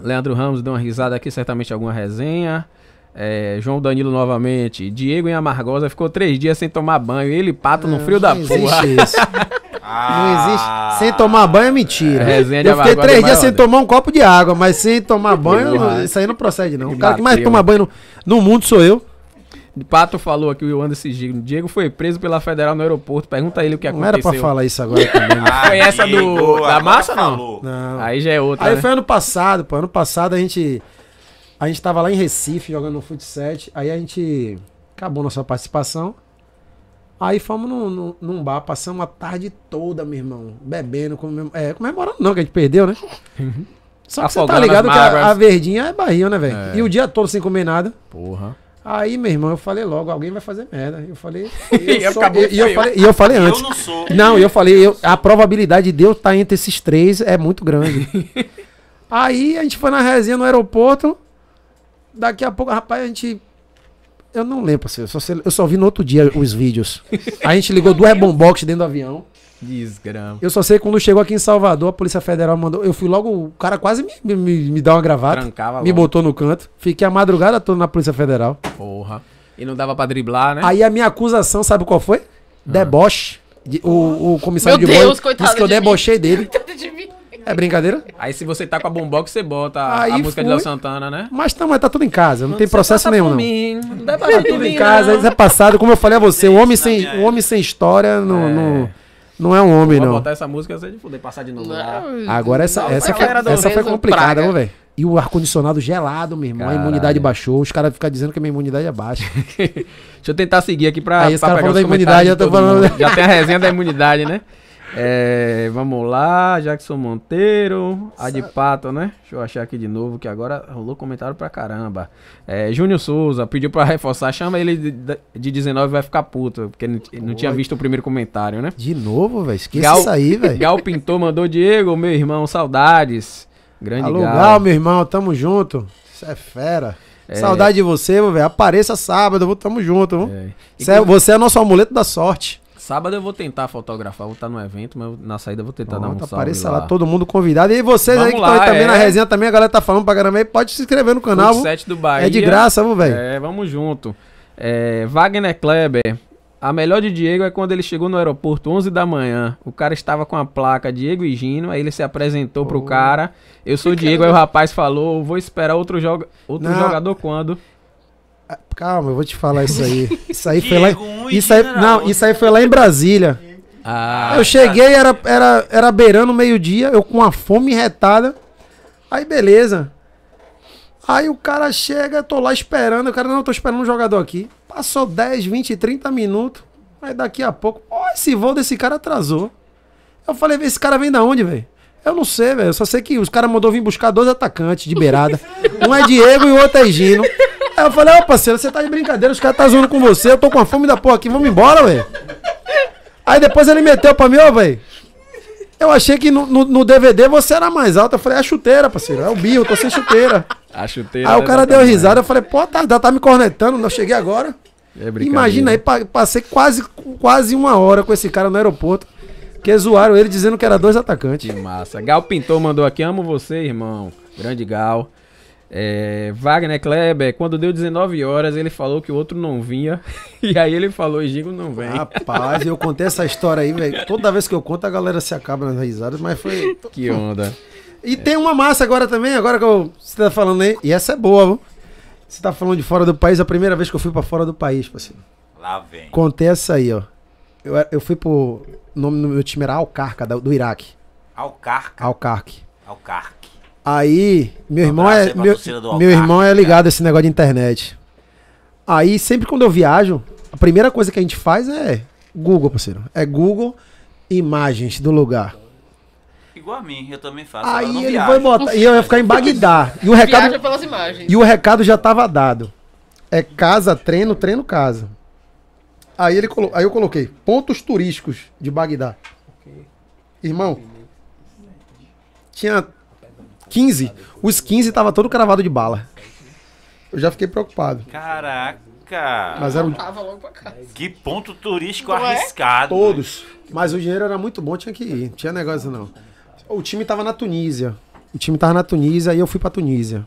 Leandro Ramos deu uma risada aqui, certamente alguma resenha. É, João Danilo novamente. Diego em Amargosa ficou três dias sem tomar banho. Ele pato não, no frio da porra. (laughs) Ah, não existe. Sem tomar banho é mentira. É, eu fiquei é três dias sem né? tomar um copo de água, mas sem tomar banho, não, isso aí não procede, não. O cara que mais toma banho no, no mundo sou eu. Pato falou aqui, o Anderson Digno. Diego foi preso pela federal no aeroporto. Pergunta a ele o que aconteceu. Não era pra falar isso agora (laughs) também. Né? foi essa do, da massa, não? não? Aí já é outra. Aí né? foi ano passado, pô. Ano passado a gente. A gente tava lá em Recife jogando no futsal Aí a gente. Acabou nossa participação. Aí fomos num, num, num, bar, passamos a tarde toda, meu irmão, bebendo, comemorando. é, comemorando não, que a gente perdeu, né? Uhum. Só que Afogando você tá ligado que a, a, verdinha é barril, né, velho? É. E o dia todo sem comer nada. Porra. Aí, meu irmão, eu falei logo, alguém vai fazer merda. Eu falei, (laughs) eu sou, e, eu, eu falei, e eu falei antes. Eu não sou. Não, eu falei, eu, a probabilidade de eu estar tá entre esses três é muito grande. (laughs) aí a gente foi na resenha no aeroporto. Daqui a pouco, rapaz, a gente eu não lembro, assim, eu só, sei, eu só vi no outro dia os vídeos. A gente ligou duas bombox dentro do avião. Desgrama. Eu só sei quando chegou aqui em Salvador, a Polícia Federal mandou. Eu fui logo, o cara quase me, me, me dá uma gravata. Trancava me logo. botou no canto. Fiquei a madrugada toda na Polícia Federal. Porra. E não dava pra driblar, né? Aí a minha acusação, sabe qual foi? Ah. Deboche. De, o, o, comissário Meu de Deus, coitado disse que eu de debochei mim. dele. (laughs) Coitado de mim. É brincadeira? Aí se você tá com a que você bota aí a música fui. de Léo Santana, né? Mas não, mas tá tudo em casa, não, não tem processo nenhum. Não. Mim, não dá pra tá tudo em casa, isso é passado. Como eu falei a você, o homem sem, o homem sem história não, é. não, não é um homem, não. Vou botar essa música sem poder passar de novo lá. Agora essa, essa, foi, essa foi complicada, vamos ver. E o ar-condicionado gelado, meu irmão. Caralho. A imunidade baixou. Os caras ficam dizendo que a minha imunidade é baixa. (laughs) Deixa eu tentar seguir aqui pra. Aí esse pra cara da imunidade, eu tô falando. Já tem a resenha da imunidade, né? É, vamos lá, Jackson Monteiro. A de pato, né? Deixa eu achar aqui de novo, que agora rolou comentário pra caramba. É, Júnior Souza pediu pra reforçar. Chama ele de, de 19 vai ficar puto, porque não, não tinha visto o primeiro comentário, né? De novo, velho? esquece Gal, isso aí, velho. Gal Pintor mandou Diego, meu irmão, saudades. Grande Alô, Gal. Gal, meu irmão, tamo junto. Isso é fera. É. Saudade de você, velho. Apareça sábado, tamo junto. É. Você, que... é, você é nosso amuleto da sorte. Sábado eu vou tentar fotografar, vou estar no evento, mas na saída eu vou tentar Pronto, dar um salve apareça lá. lá. todo mundo convidado. E vocês Vamos aí que estão aí também é... na resenha também, a galera tá falando pra caramba aí, pode se inscrever no canal. do Bahia. É de graça, vamos velho. É, vamos junto. É, Wagner Kleber, a melhor de Diego é quando ele chegou no aeroporto 11 da manhã. O cara estava com a placa Diego e Gino, aí ele se apresentou oh. pro cara. Eu sou que Diego, cara... aí o rapaz falou, vou esperar outro, joga... outro jogador quando. Ah, calma, eu vou te falar isso aí. Isso aí foi lá. Em, isso aí, não, isso aí foi lá em Brasília. Ah, eu tá. cheguei, era, era, era beirando meio-dia, eu com uma fome retada. Aí beleza. Aí o cara chega, tô lá esperando. O cara, não, tô esperando um jogador aqui. Passou 10, 20, 30 minutos. Aí daqui a pouco, ó, esse voo desse cara atrasou. Eu falei, esse cara vem da onde, velho? Eu não sei, velho. Eu só sei que os caras mandou vir buscar dois atacantes de beirada. (laughs) um é Diego e o outro é Gino. Aí eu falei, ó, parceiro, você tá de brincadeira, os caras tá zoando com você, eu tô com a fome da porra aqui, vamos embora, velho. Aí depois ele meteu pra mim, ó, velho. Eu achei que no, no, no, DVD você era mais alto. Eu falei, é a chuteira, parceiro. É o Bio, eu tô sem chuteira. A chuteira. Aí o é cara deu risada. Eu falei, pô, tá, tá me cornetando. Eu cheguei agora. É Imagina aí, passei quase, quase uma hora com esse cara no aeroporto. Que zoaram ele dizendo que era dois atacantes. Que massa. Gal Pintor mandou aqui, amo você, irmão. Grande Gal. É, Wagner Kleber, quando deu 19 horas, ele falou que o outro não vinha. (laughs) E aí ele falou, Gigo não vem. Rapaz, eu contei essa história aí, velho. Toda vez que eu conto, a galera se acaba nas risadas, mas foi. (laughs) Que onda. E é. tem uma massa agora também, agora que eu, você tá falando aí. E essa é boa, viu? Você tá falando de fora do país, é a primeira vez que eu fui para fora do país, parceiro. Lá vem. Contei essa aí, ó. Eu, eu fui pro. O nome do meu time era Alcarca, do, do Iraque. Alcarca. Alcarque. Alcarca. Aí, é- meu irmão é meu, meu irmão é ligado a esse negócio de internet. Aí, sempre quando eu viajo, a primeira coisa que a gente faz é Google, parceiro. É Google imagens do lugar. Igual a mim, eu também faço. Aí ele viajo. vai botar. E eu ia ficar em Bagdá. E o (laughs) recado, E o recado já tava dado. É casa, treino, treino, casa. Aí, ele colo... Aí eu coloquei pontos turísticos de Bagdá. Irmão, tinha 15. Os 15 estavam todo cravado de bala. Eu já fiquei preocupado. Caraca. Mas era um... Que ponto turístico não é? arriscado. É? Todos. Mas o dinheiro era muito bom, tinha que ir. Não tinha negócio não. O time tava na Tunísia. O time tava na Tunísia e eu fui pra Tunísia.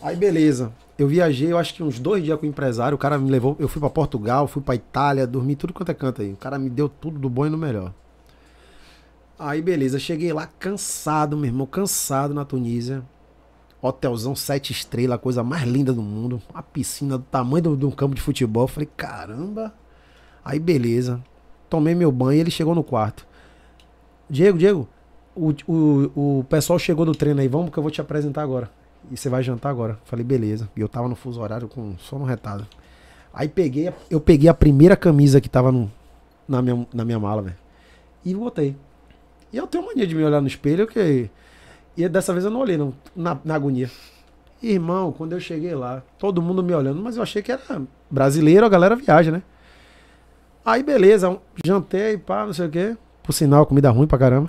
Aí beleza. Eu viajei, eu acho que uns dois dias com o empresário. O cara me levou. Eu fui para Portugal, fui para Itália, dormi tudo quanto é canto aí. O cara me deu tudo do bom e do melhor. Aí beleza, cheguei lá cansado, meu irmão, cansado na Tunísia. Hotelzão sete estrelas, a coisa mais linda do mundo. Uma piscina do tamanho de um campo de futebol. falei, caramba. Aí beleza. Tomei meu banho e ele chegou no quarto. Diego, Diego, o, o, o pessoal chegou do treino aí, vamos que eu vou te apresentar agora. E você vai jantar agora. falei, beleza. E eu tava no fuso horário com sono retado. Aí peguei, eu peguei a primeira camisa que tava no, na, minha, na minha mala, velho. E voltei. E eu tenho mania de me olhar no espelho, que. E dessa vez eu não olhei, não, na, na agonia. Irmão, quando eu cheguei lá, todo mundo me olhando, mas eu achei que era brasileiro, a galera viaja, né? Aí beleza, jantei, pá, não sei o quê. Por sinal, comida ruim pra caramba.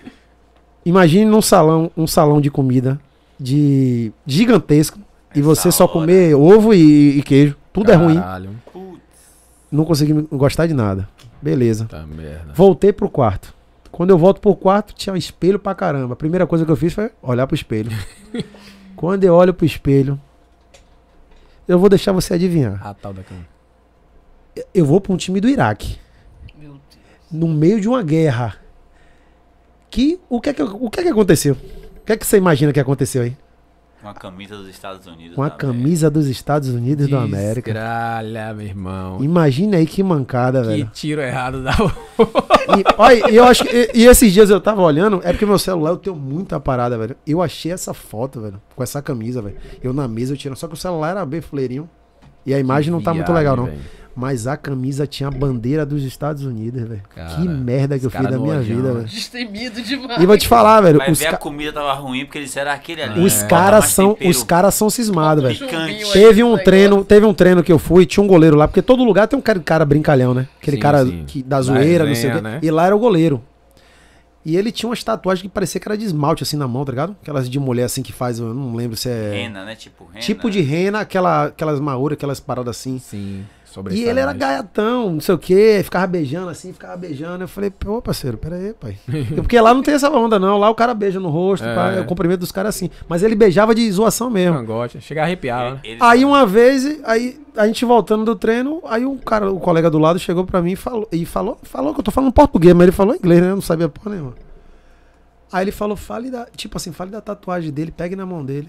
(laughs) Imagine num salão, um salão de comida de gigantesco Essa e você só hora. comer ovo e, e queijo. Tudo Caralho. é ruim. Putz. Não consegui gostar de nada. Beleza. Voltei pro quarto. Quando eu volto pro quarto, tinha um espelho pra caramba. A primeira coisa que eu fiz foi olhar pro espelho. (laughs) Quando eu olho pro espelho, eu vou deixar você adivinhar. Ah, tal da cama. Eu vou pra um time do Iraque. Meu Deus. No meio de uma guerra. Que o que é que, o que, é que aconteceu? O que é que você imagina que aconteceu aí? Uma camisa dos Estados Unidos. Com a camisa dos Estados Unidos Desgralha, da América. Gralha, meu irmão. Imagina aí que mancada, que velho. Que tiro errado da e, (laughs) olha, eu acho que, e, e, esses dias eu tava olhando, é porque meu celular eu tenho muita parada, velho. Eu achei essa foto, velho, com essa camisa, velho. Eu na mesa eu tiro só que o celular era bem fuleirinho. E a imagem que não tá viagem, muito legal não. Velho mas a camisa tinha a bandeira dos Estados Unidos, velho. Que merda que eu fiz da minha vida, né? velho. Destemido demais. E vou te falar, velho. Mas ver ca... a comida tava ruim porque eles eram aquele ali. Os né? caras são, os caras são cismados, velho. Teve um treino, teve um treino que eu fui, tinha um goleiro lá, porque todo lugar tem um cara, cara brincalhão, né? Aquele sim, cara sim. Que, da zoeira, não sei o quê. Né? E lá era o goleiro. E ele tinha umas tatuagens que parecia que era de esmalte, assim, na mão, tá ligado? Aquelas de mulher, assim, que faz, eu não lembro se é... Rena, né? Tipo rena. Tipo né? de rena, aquela, aquelas maouras, aquelas paradas assim. Sim. E ele era gaiatão, não sei o quê, ficava beijando assim, ficava beijando. Eu falei, pô, parceiro, pera aí, pai. (laughs) Porque lá não tem essa onda, não. Lá o cara beija no rosto, é. Pá, é o cumprimento dos caras assim. Mas ele beijava de zoação mesmo. Não chega a arrepiar, né? Aí uma vez, aí a gente voltando do treino, aí um cara, o colega do lado, chegou pra mim e falou, e falou, falou que eu tô falando português, mas ele falou inglês, né? Eu não sabia porra nenhuma. Aí ele falou, fale da. Tipo assim, fale da tatuagem dele, pegue na mão dele.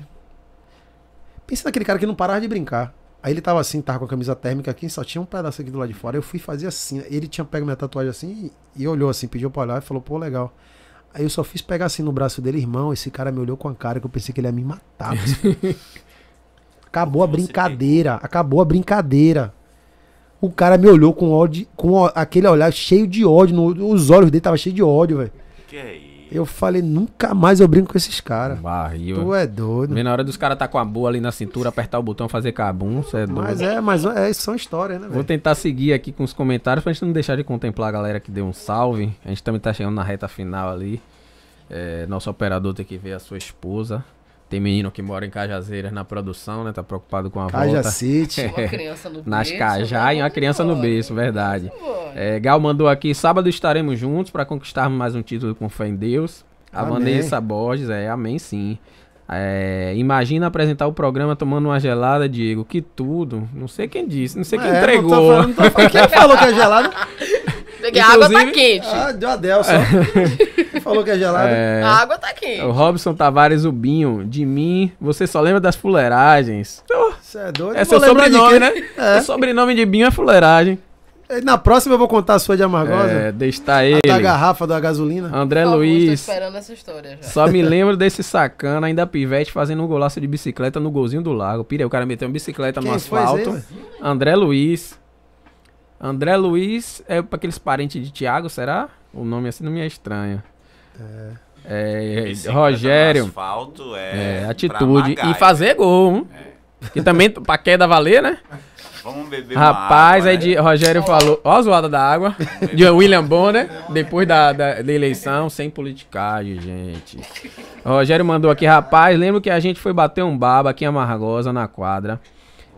Pensa naquele cara que não parava de brincar. Aí ele tava assim, tava com a camisa térmica aqui, só tinha um pedaço aqui do lado de fora. Eu fui fazer assim. Né? Ele tinha pego minha tatuagem assim e, e olhou assim, pediu pra olhar e falou, pô, legal. Aí eu só fiz pegar assim no braço dele, irmão. Esse cara me olhou com a cara que eu pensei que ele ia me matar. (laughs) acabou a brincadeira, acabou a brincadeira. O cara me olhou com ódio, com aquele olhar cheio de ódio, no, os olhos dele tava cheio de ódio, velho. Que é isso? Eu falei, nunca mais eu brinco com esses caras. Tu é, é doido. Vem na hora dos caras tá com a boa ali na cintura, apertar o botão, fazer cabum, isso é doido. Mas é, mas é, são histórias, né, véio? Vou tentar seguir aqui com os comentários pra gente não deixar de contemplar a galera que deu um salve. A gente também tá chegando na reta final ali. É, nosso operador tem que ver a sua esposa. Tem menino que mora em Cajazeiras na produção, né? Tá preocupado com a Cajacite. volta. Cajacite. É, nas Cajá e uma criança no (laughs) berço, verdade. É, Gal mandou aqui, sábado estaremos juntos para conquistarmos mais um título com fé em Deus. A amém. Vanessa Borges, é, amém sim. É, imagina apresentar o programa tomando uma gelada, Diego. Que tudo. Não sei quem disse, não sei quem é, entregou. Não tô falando, não tô falando. Quem (laughs) falou que é gelada? Porque a água tá quente. Ah, deu a Del só. É. (laughs) Falou que é gelada. É. A água tá quente. O Robson Tavares Binho, de mim, você só lembra das fuleiragens. Você é doido? É seu sobrenome, né? É. O é sobrenome de Binho é fuleiragem. Na próxima eu vou contar a sua de Amargosa. É, deixa tá ele. A da garrafa da gasolina. André Augusto, Luiz. esperando essa história já. Só me lembro desse sacana, ainda pivete, fazendo um golaço de bicicleta no golzinho do lago. Pirei, o cara meteu uma bicicleta Quem no asfalto. André Luiz. André Luiz é para aqueles parentes de Tiago, será? O nome assim não me é estranho. É. é Rogério. Tá asfalto é, é atitude. E fazer gol. Hein? É. Que também (laughs) pra queda valer, né? Vamos beber Rapaz, água, aí é de, né? Rogério falou. Ó, a zoada da água. De William Bonner. Depois da, da, da eleição, sem politicagem, gente. Rogério mandou aqui, rapaz. Lembro que a gente foi bater um baba aqui em Amargosa na quadra.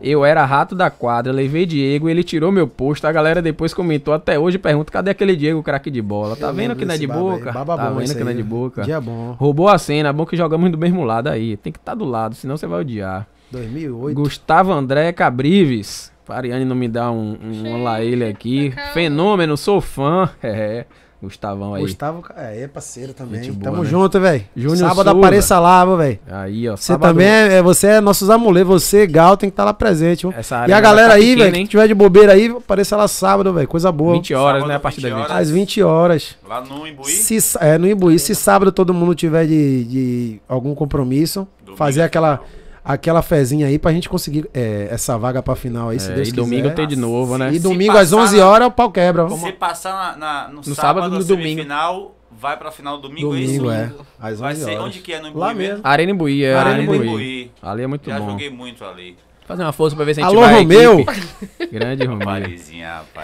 Eu era rato da quadra, levei Diego, ele tirou meu posto. A galera depois comentou até hoje pergunta: cadê aquele Diego, craque de bola? Tá vendo, é tá que não, é de boca? Baba tá vendo que não é de boca? não é de boca? Dia bom. Roubou a cena, bom que jogamos do mesmo lado aí. Tem que estar tá do lado, senão você vai odiar. 2008. Gustavo André Cabrives. Ariane não me dá um, um, um lá ele aqui. Fenômeno, sou fã. (laughs) É. Gustavão aí. Gustavo é, é parceiro também. boa, Tamo né? junto, velho. Sábado Souza. apareça lá, velho. Aí, ó. Você também é, é, você é nossos amuletos, você, Gal, tem que estar tá lá presente. Viu? Essa área e a tá galera tá aí, velho, que tiver de bobeira aí, apareça lá sábado, velho. Coisa boa. 20 horas, sábado, né? A partir das 20. Às 20 horas. Lá no Imbuí? Se, é, no Imbuí. Se sábado todo mundo tiver de, de algum compromisso, Domingo. fazer aquela aquela fezinha aí pra gente conseguir é, essa vaga pra final aí, é, se Deus e quiser. domingo tem de novo, né? E domingo às 11 horas o pau quebra. Como... Se passar na, na, no, no, sábado, sábado no domingo. final, vai pra final domingo, domingo é isso? É. Às 11 vai ser onde que é? No Imbuí Lá mesmo? mesmo. Arena Imbuí, é. Arena Imbuí. Ali é muito Já bom. Já joguei muito ali. Fazer uma força pra ver se a gente Alô, vai Romeu! Grande romário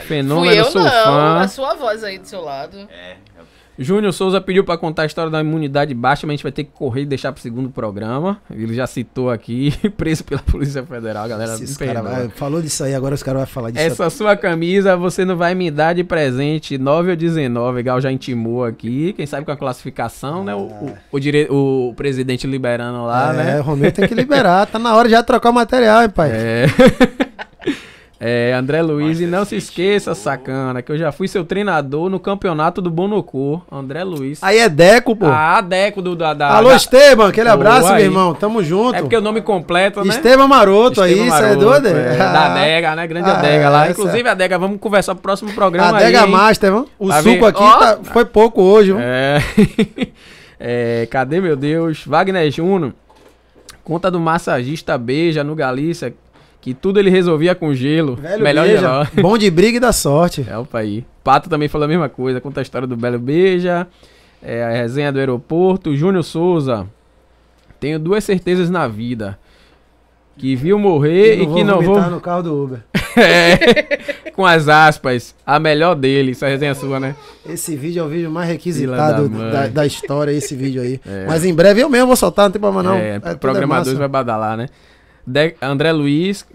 Fenômeno, Fui eu sou não, fã. a sua voz aí do seu lado. É, eu Júnior Souza pediu para contar a história da imunidade baixa, mas a gente vai ter que correr e deixar pro segundo programa. Ele já citou aqui, (laughs) preso pela Polícia Federal, galera. Esses cara vai, falou disso aí, agora os caras vão falar disso. Essa sua camisa você não vai me dar de presente 9 ou 19, igual já intimou aqui. Quem sabe com a classificação, é. né? O, ah. o, o, dire... o, presidente liberando lá, é, né? É, o Romeu tem que (laughs) liberar. tá na hora já de trocar o material, hein, pai? É. (laughs) É, André Luiz, e não se esqueça, sacana, que eu já fui seu treinador no campeonato do Bonocô. André Luiz. Aí é Deco, pô. Ah, Deco do da. da Alô, da... Esteban, aquele pô, abraço, aí. meu irmão. Tamo junto. É porque o nome completo, né? Esteban Maroto aí, é Maroto, é doido? É. (laughs) Da Adega, né? Grande ah, Adega é, lá. Inclusive, a é. Adega, vamos conversar pro próximo programa. A Adega aí, Master, vamos. O tá suco aqui oh. tá, foi pouco hoje, mano. É. (laughs) é. Cadê, meu Deus? Wagner Juno. Conta do massagista Beija no Galícia que tudo ele resolvia com gelo. Velho melhor beija. (laughs) Bom de briga e da sorte. É, opa aí. Pato também falou a mesma coisa. Conta a história do Belo Beija. É, a resenha do aeroporto. Júnior Souza. Tenho duas certezas na vida. Que viu morrer e que não vou... no carro do Uber. (laughs) é, com as aspas. A melhor dele. Essa resenha é sua, né? Esse vídeo é o vídeo mais requisitado da, da, da, história, esse vídeo aí. É. Mas em breve eu mesmo vou soltar, não tem problema não. É, é, é programador vai badalar, né? De André Luiz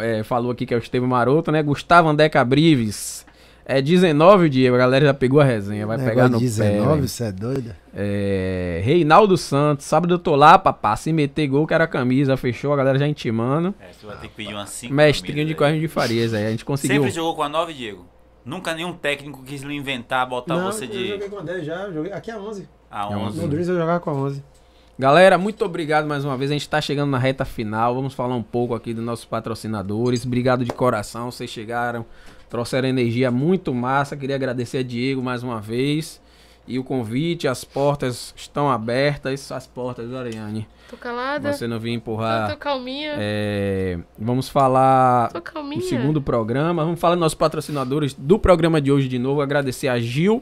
é, falou aqui que é o Estevam Maroto, né? Gustavo André Cabrives. É 19 Diego, a galera já pegou a resenha, vai pegar no 19, pé. você é doido? É, Reinaldo Santos, sábado eu tô lá, papá, se meter gol, quero a camisa, fechou, a galera já intimando. É, você vai ter que pedir uma 5 Mestrinho de Correio de Farias, aí é, a gente conseguiu. Sempre jogou com a 9, Diego? Nunca nenhum técnico quis lhe inventar, botar Não, você de... Não, eu joguei com a 10 já, joguei, aqui é 11. A 11. É no Dreams eu jogava com a 11. Galera, muito obrigado mais uma vez. A gente está chegando na reta final. Vamos falar um pouco aqui dos nossos patrocinadores. Obrigado de coração. Vocês chegaram, trouxeram energia muito massa. Queria agradecer a Diego mais uma vez. E o convite, as portas estão abertas. As portas, Ariane. Tô calada. Você não vinha empurrar. Tá, tô calminha. É, vamos falar tô calminha. do segundo programa. Vamos falar dos nossos patrocinadores do programa de hoje de novo. Agradecer a Gil,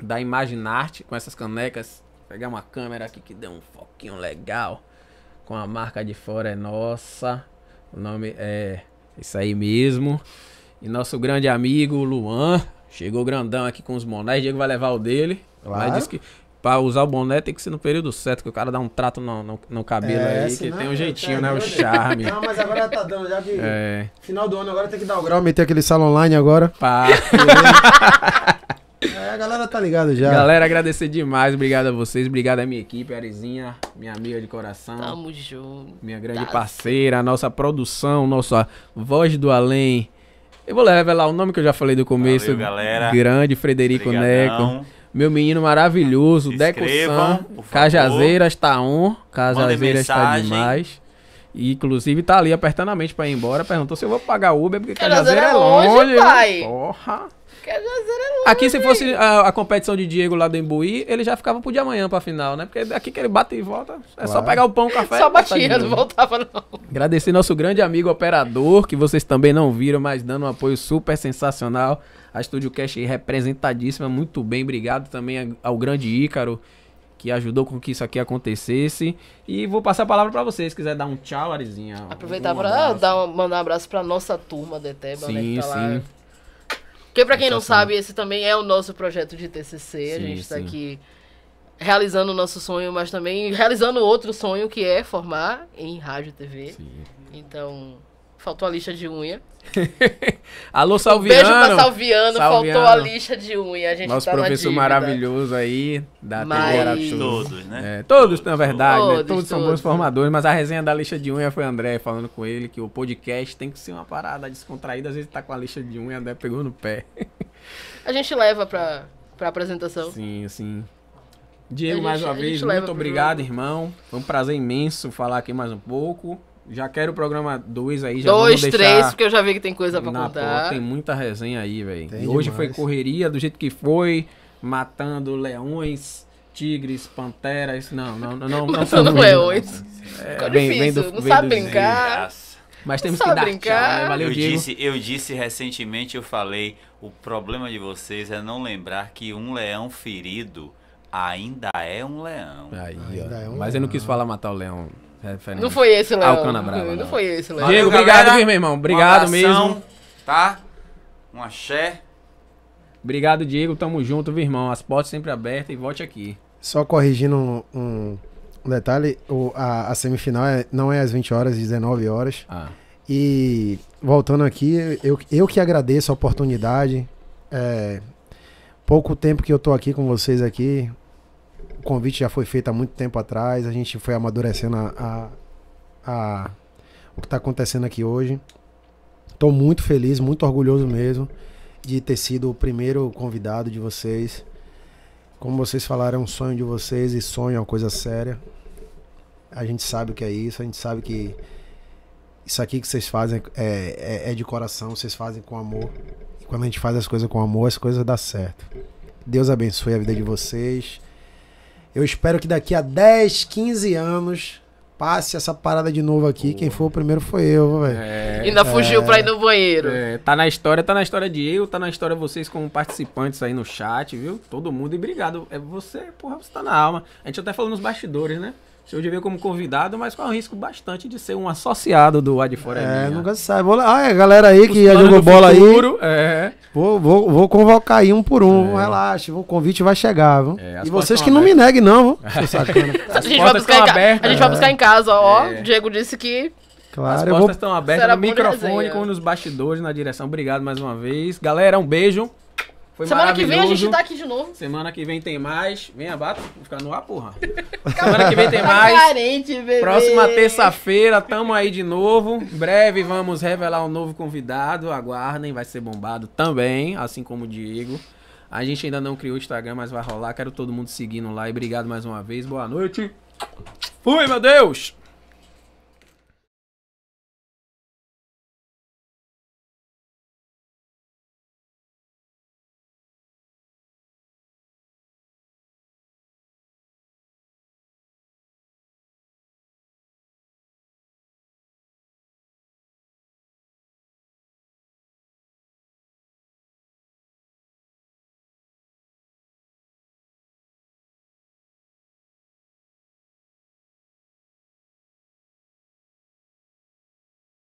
da Imaginarte, com essas canecas Pegar uma câmera aqui que dê um foquinho legal. Com a marca de fora é nossa. O nome é isso aí mesmo. E nosso grande amigo Luan. Chegou grandão aqui com os bonés. Diego vai levar o dele. Claro. Mas disse que pra usar o boné tem que ser no período certo, que o cara dá um trato no, no, no cabelo é, aí, que não, tem um é jeitinho, né? O charme. Não, mas agora tá dando, já que. É. Final do ano agora tem que dar o grau, meter aquele salão online agora. Pá. (laughs) a galera tá ligada já. Galera, agradecer demais. Obrigado a vocês. Obrigado à minha equipe, Arizinha, minha amiga de coração. Tamo junto. Minha grande tá. parceira, nossa produção, nossa voz do além. Eu vou revelar o nome que eu já falei do começo. Valeu, galera. Grande Frederico Neco. Meu menino maravilhoso, Se Deco Sam, Cajazeiras tá on. Cajazeiras tá demais. E, inclusive, tá ali apertando a mente pra ir embora. Perguntou se eu vou pagar Uber, porque Cajazeiras é, é longe. longe pai. Porra. Aqui, se fosse a, a, competição de Diego lá do Embuí, ele já ficava pro dia amanhã pra final, né? Porque aqui que ele bate e volta, é claro. só pegar o pão, o café. Só batia, não voltava, não. Agradecer nosso grande amigo operador, que vocês também não viram, mas dando um apoio super sensacional. A Estúdio Cash representadíssima, muito bem. Obrigado também ao grande Ícaro, que ajudou com que isso aqui acontecesse. E vou passar a palavra para vocês, se quiser dar um tchau, Arizinha. Aproveitar um para mandar um abraço para nossa turma do sim, né? Que tá sim. Lá porque para quem não sabe, esse também é o nosso projeto de TCC. Sim, a gente está aqui realizando o nosso sonho, mas também realizando outro sonho que é formar em rádio e TV. Sim. Então, Faltou a lixa de unha. (laughs) Alô, Salviano. Um beijo pra Salviano. Salviano. Faltou a lixa de unha. A gente Nosso tá professor maravilhoso aí da mas... Todos, né? É, todos, todos, na verdade. Todos, né? todos, todos são bons formadores, mas a resenha da lixa de unha foi o André falando com ele que o podcast tem que ser uma parada descontraída. Às vezes tá com a lixa de unha, André pegou no pé. a gente leva pra, pra apresentação. Sim, sim. Diego, gente, mais uma vez, muito obrigado, irmão. Foi um prazer imenso falar aqui mais um pouco. Já quero o programa 2 aí. 2, dois, três, porque eu já vi que tem coisa pra contar. tem muita resenha aí, velho. Hoje demais. foi correria do jeito que foi, matando leões, tigres, panteras. Não, não, não. não matando não leões. É, Ficou difícil, do, não sabe brincar. Mas temos que dar brincar. tchau, né? Valeu, eu Diego. Disse, eu disse recentemente, eu falei, o problema de vocês é não lembrar que um leão ferido ainda é um leão. Aí, É um Mas leão. eu não quis falar matar o leão. É, não foi esse, Léo. Brava. Não, não foi esse, Léo. Diego, obrigado, meu irmão. Obrigado mesmo. Tá? Um axé. Obrigado, Diego. Tamo junto, meu irmão. As portas sempre abertas e volte aqui. Só corrigindo um, um detalhe, o, a, a semifinal é, não é às 20 horas, 19 horas. Ah. E voltando aqui, eu, eu que agradeço a oportunidade. É, pouco tempo que eu tô aqui com vocês aqui, convite já foi feito há muito tempo atrás, a gente foi amadurecendo a, a, a o que está acontecendo aqui hoje. Estou muito feliz, muito orgulhoso mesmo de ter sido o primeiro convidado de vocês. Como vocês falaram, é um sonho de vocês e sonho é uma coisa séria. A gente sabe o que é isso, a gente sabe que isso aqui que vocês fazem é, é, é de coração, vocês fazem com amor. E quando a gente faz as coisas com amor, as coisas dão certo. Deus abençoe a vida de vocês. Eu espero que daqui a 10, 15 anos passe essa parada de novo aqui. Pô. Quem foi o primeiro foi eu, velho. É, Ainda é, fugiu pra ir no banheiro. É, tá na história, tá na história de eu, tá na história vocês como participantes aí no chat, viu? Todo mundo e obrigado. É você, porra, você tá na alma. A gente até falou nos bastidores, né? Show de ver como convidado, mas com o risco bastante de ser um associado do Ad Fora. É, nunca se sabe. Vou, ah, é, galera aí Os que jogou bola futuro, aí. É. Vou, vou, vou convocar aí um por um. É. Relaxa, o convite vai chegar. Viu? É, e vocês que não me neguem, não. Viu? a, gente vai buscar a gente vai buscar em casa, ó. É. Diego disse que Claro, As portas vou... estão abertas Será no microfone, como nos bastidores, na direção. Obrigado mais uma vez. Galera, um beijo. Foi Semana que vem a gente tá aqui de novo. Semana que vem tem mais. Vem abato, vamos ficar no ar, porra. (laughs) Semana que vem tem tá mais. carente, bebê. Próxima terça-feira, tamo aí de novo. Em breve vamos revelar um novo convidado. Aguardem, vai ser bombado também, assim como o Diego. A gente ainda não criou o Instagram, mas vai rolar. Quero todo mundo seguindo lá. E obrigado mais uma vez. Boa noite. Fui, meu Deus!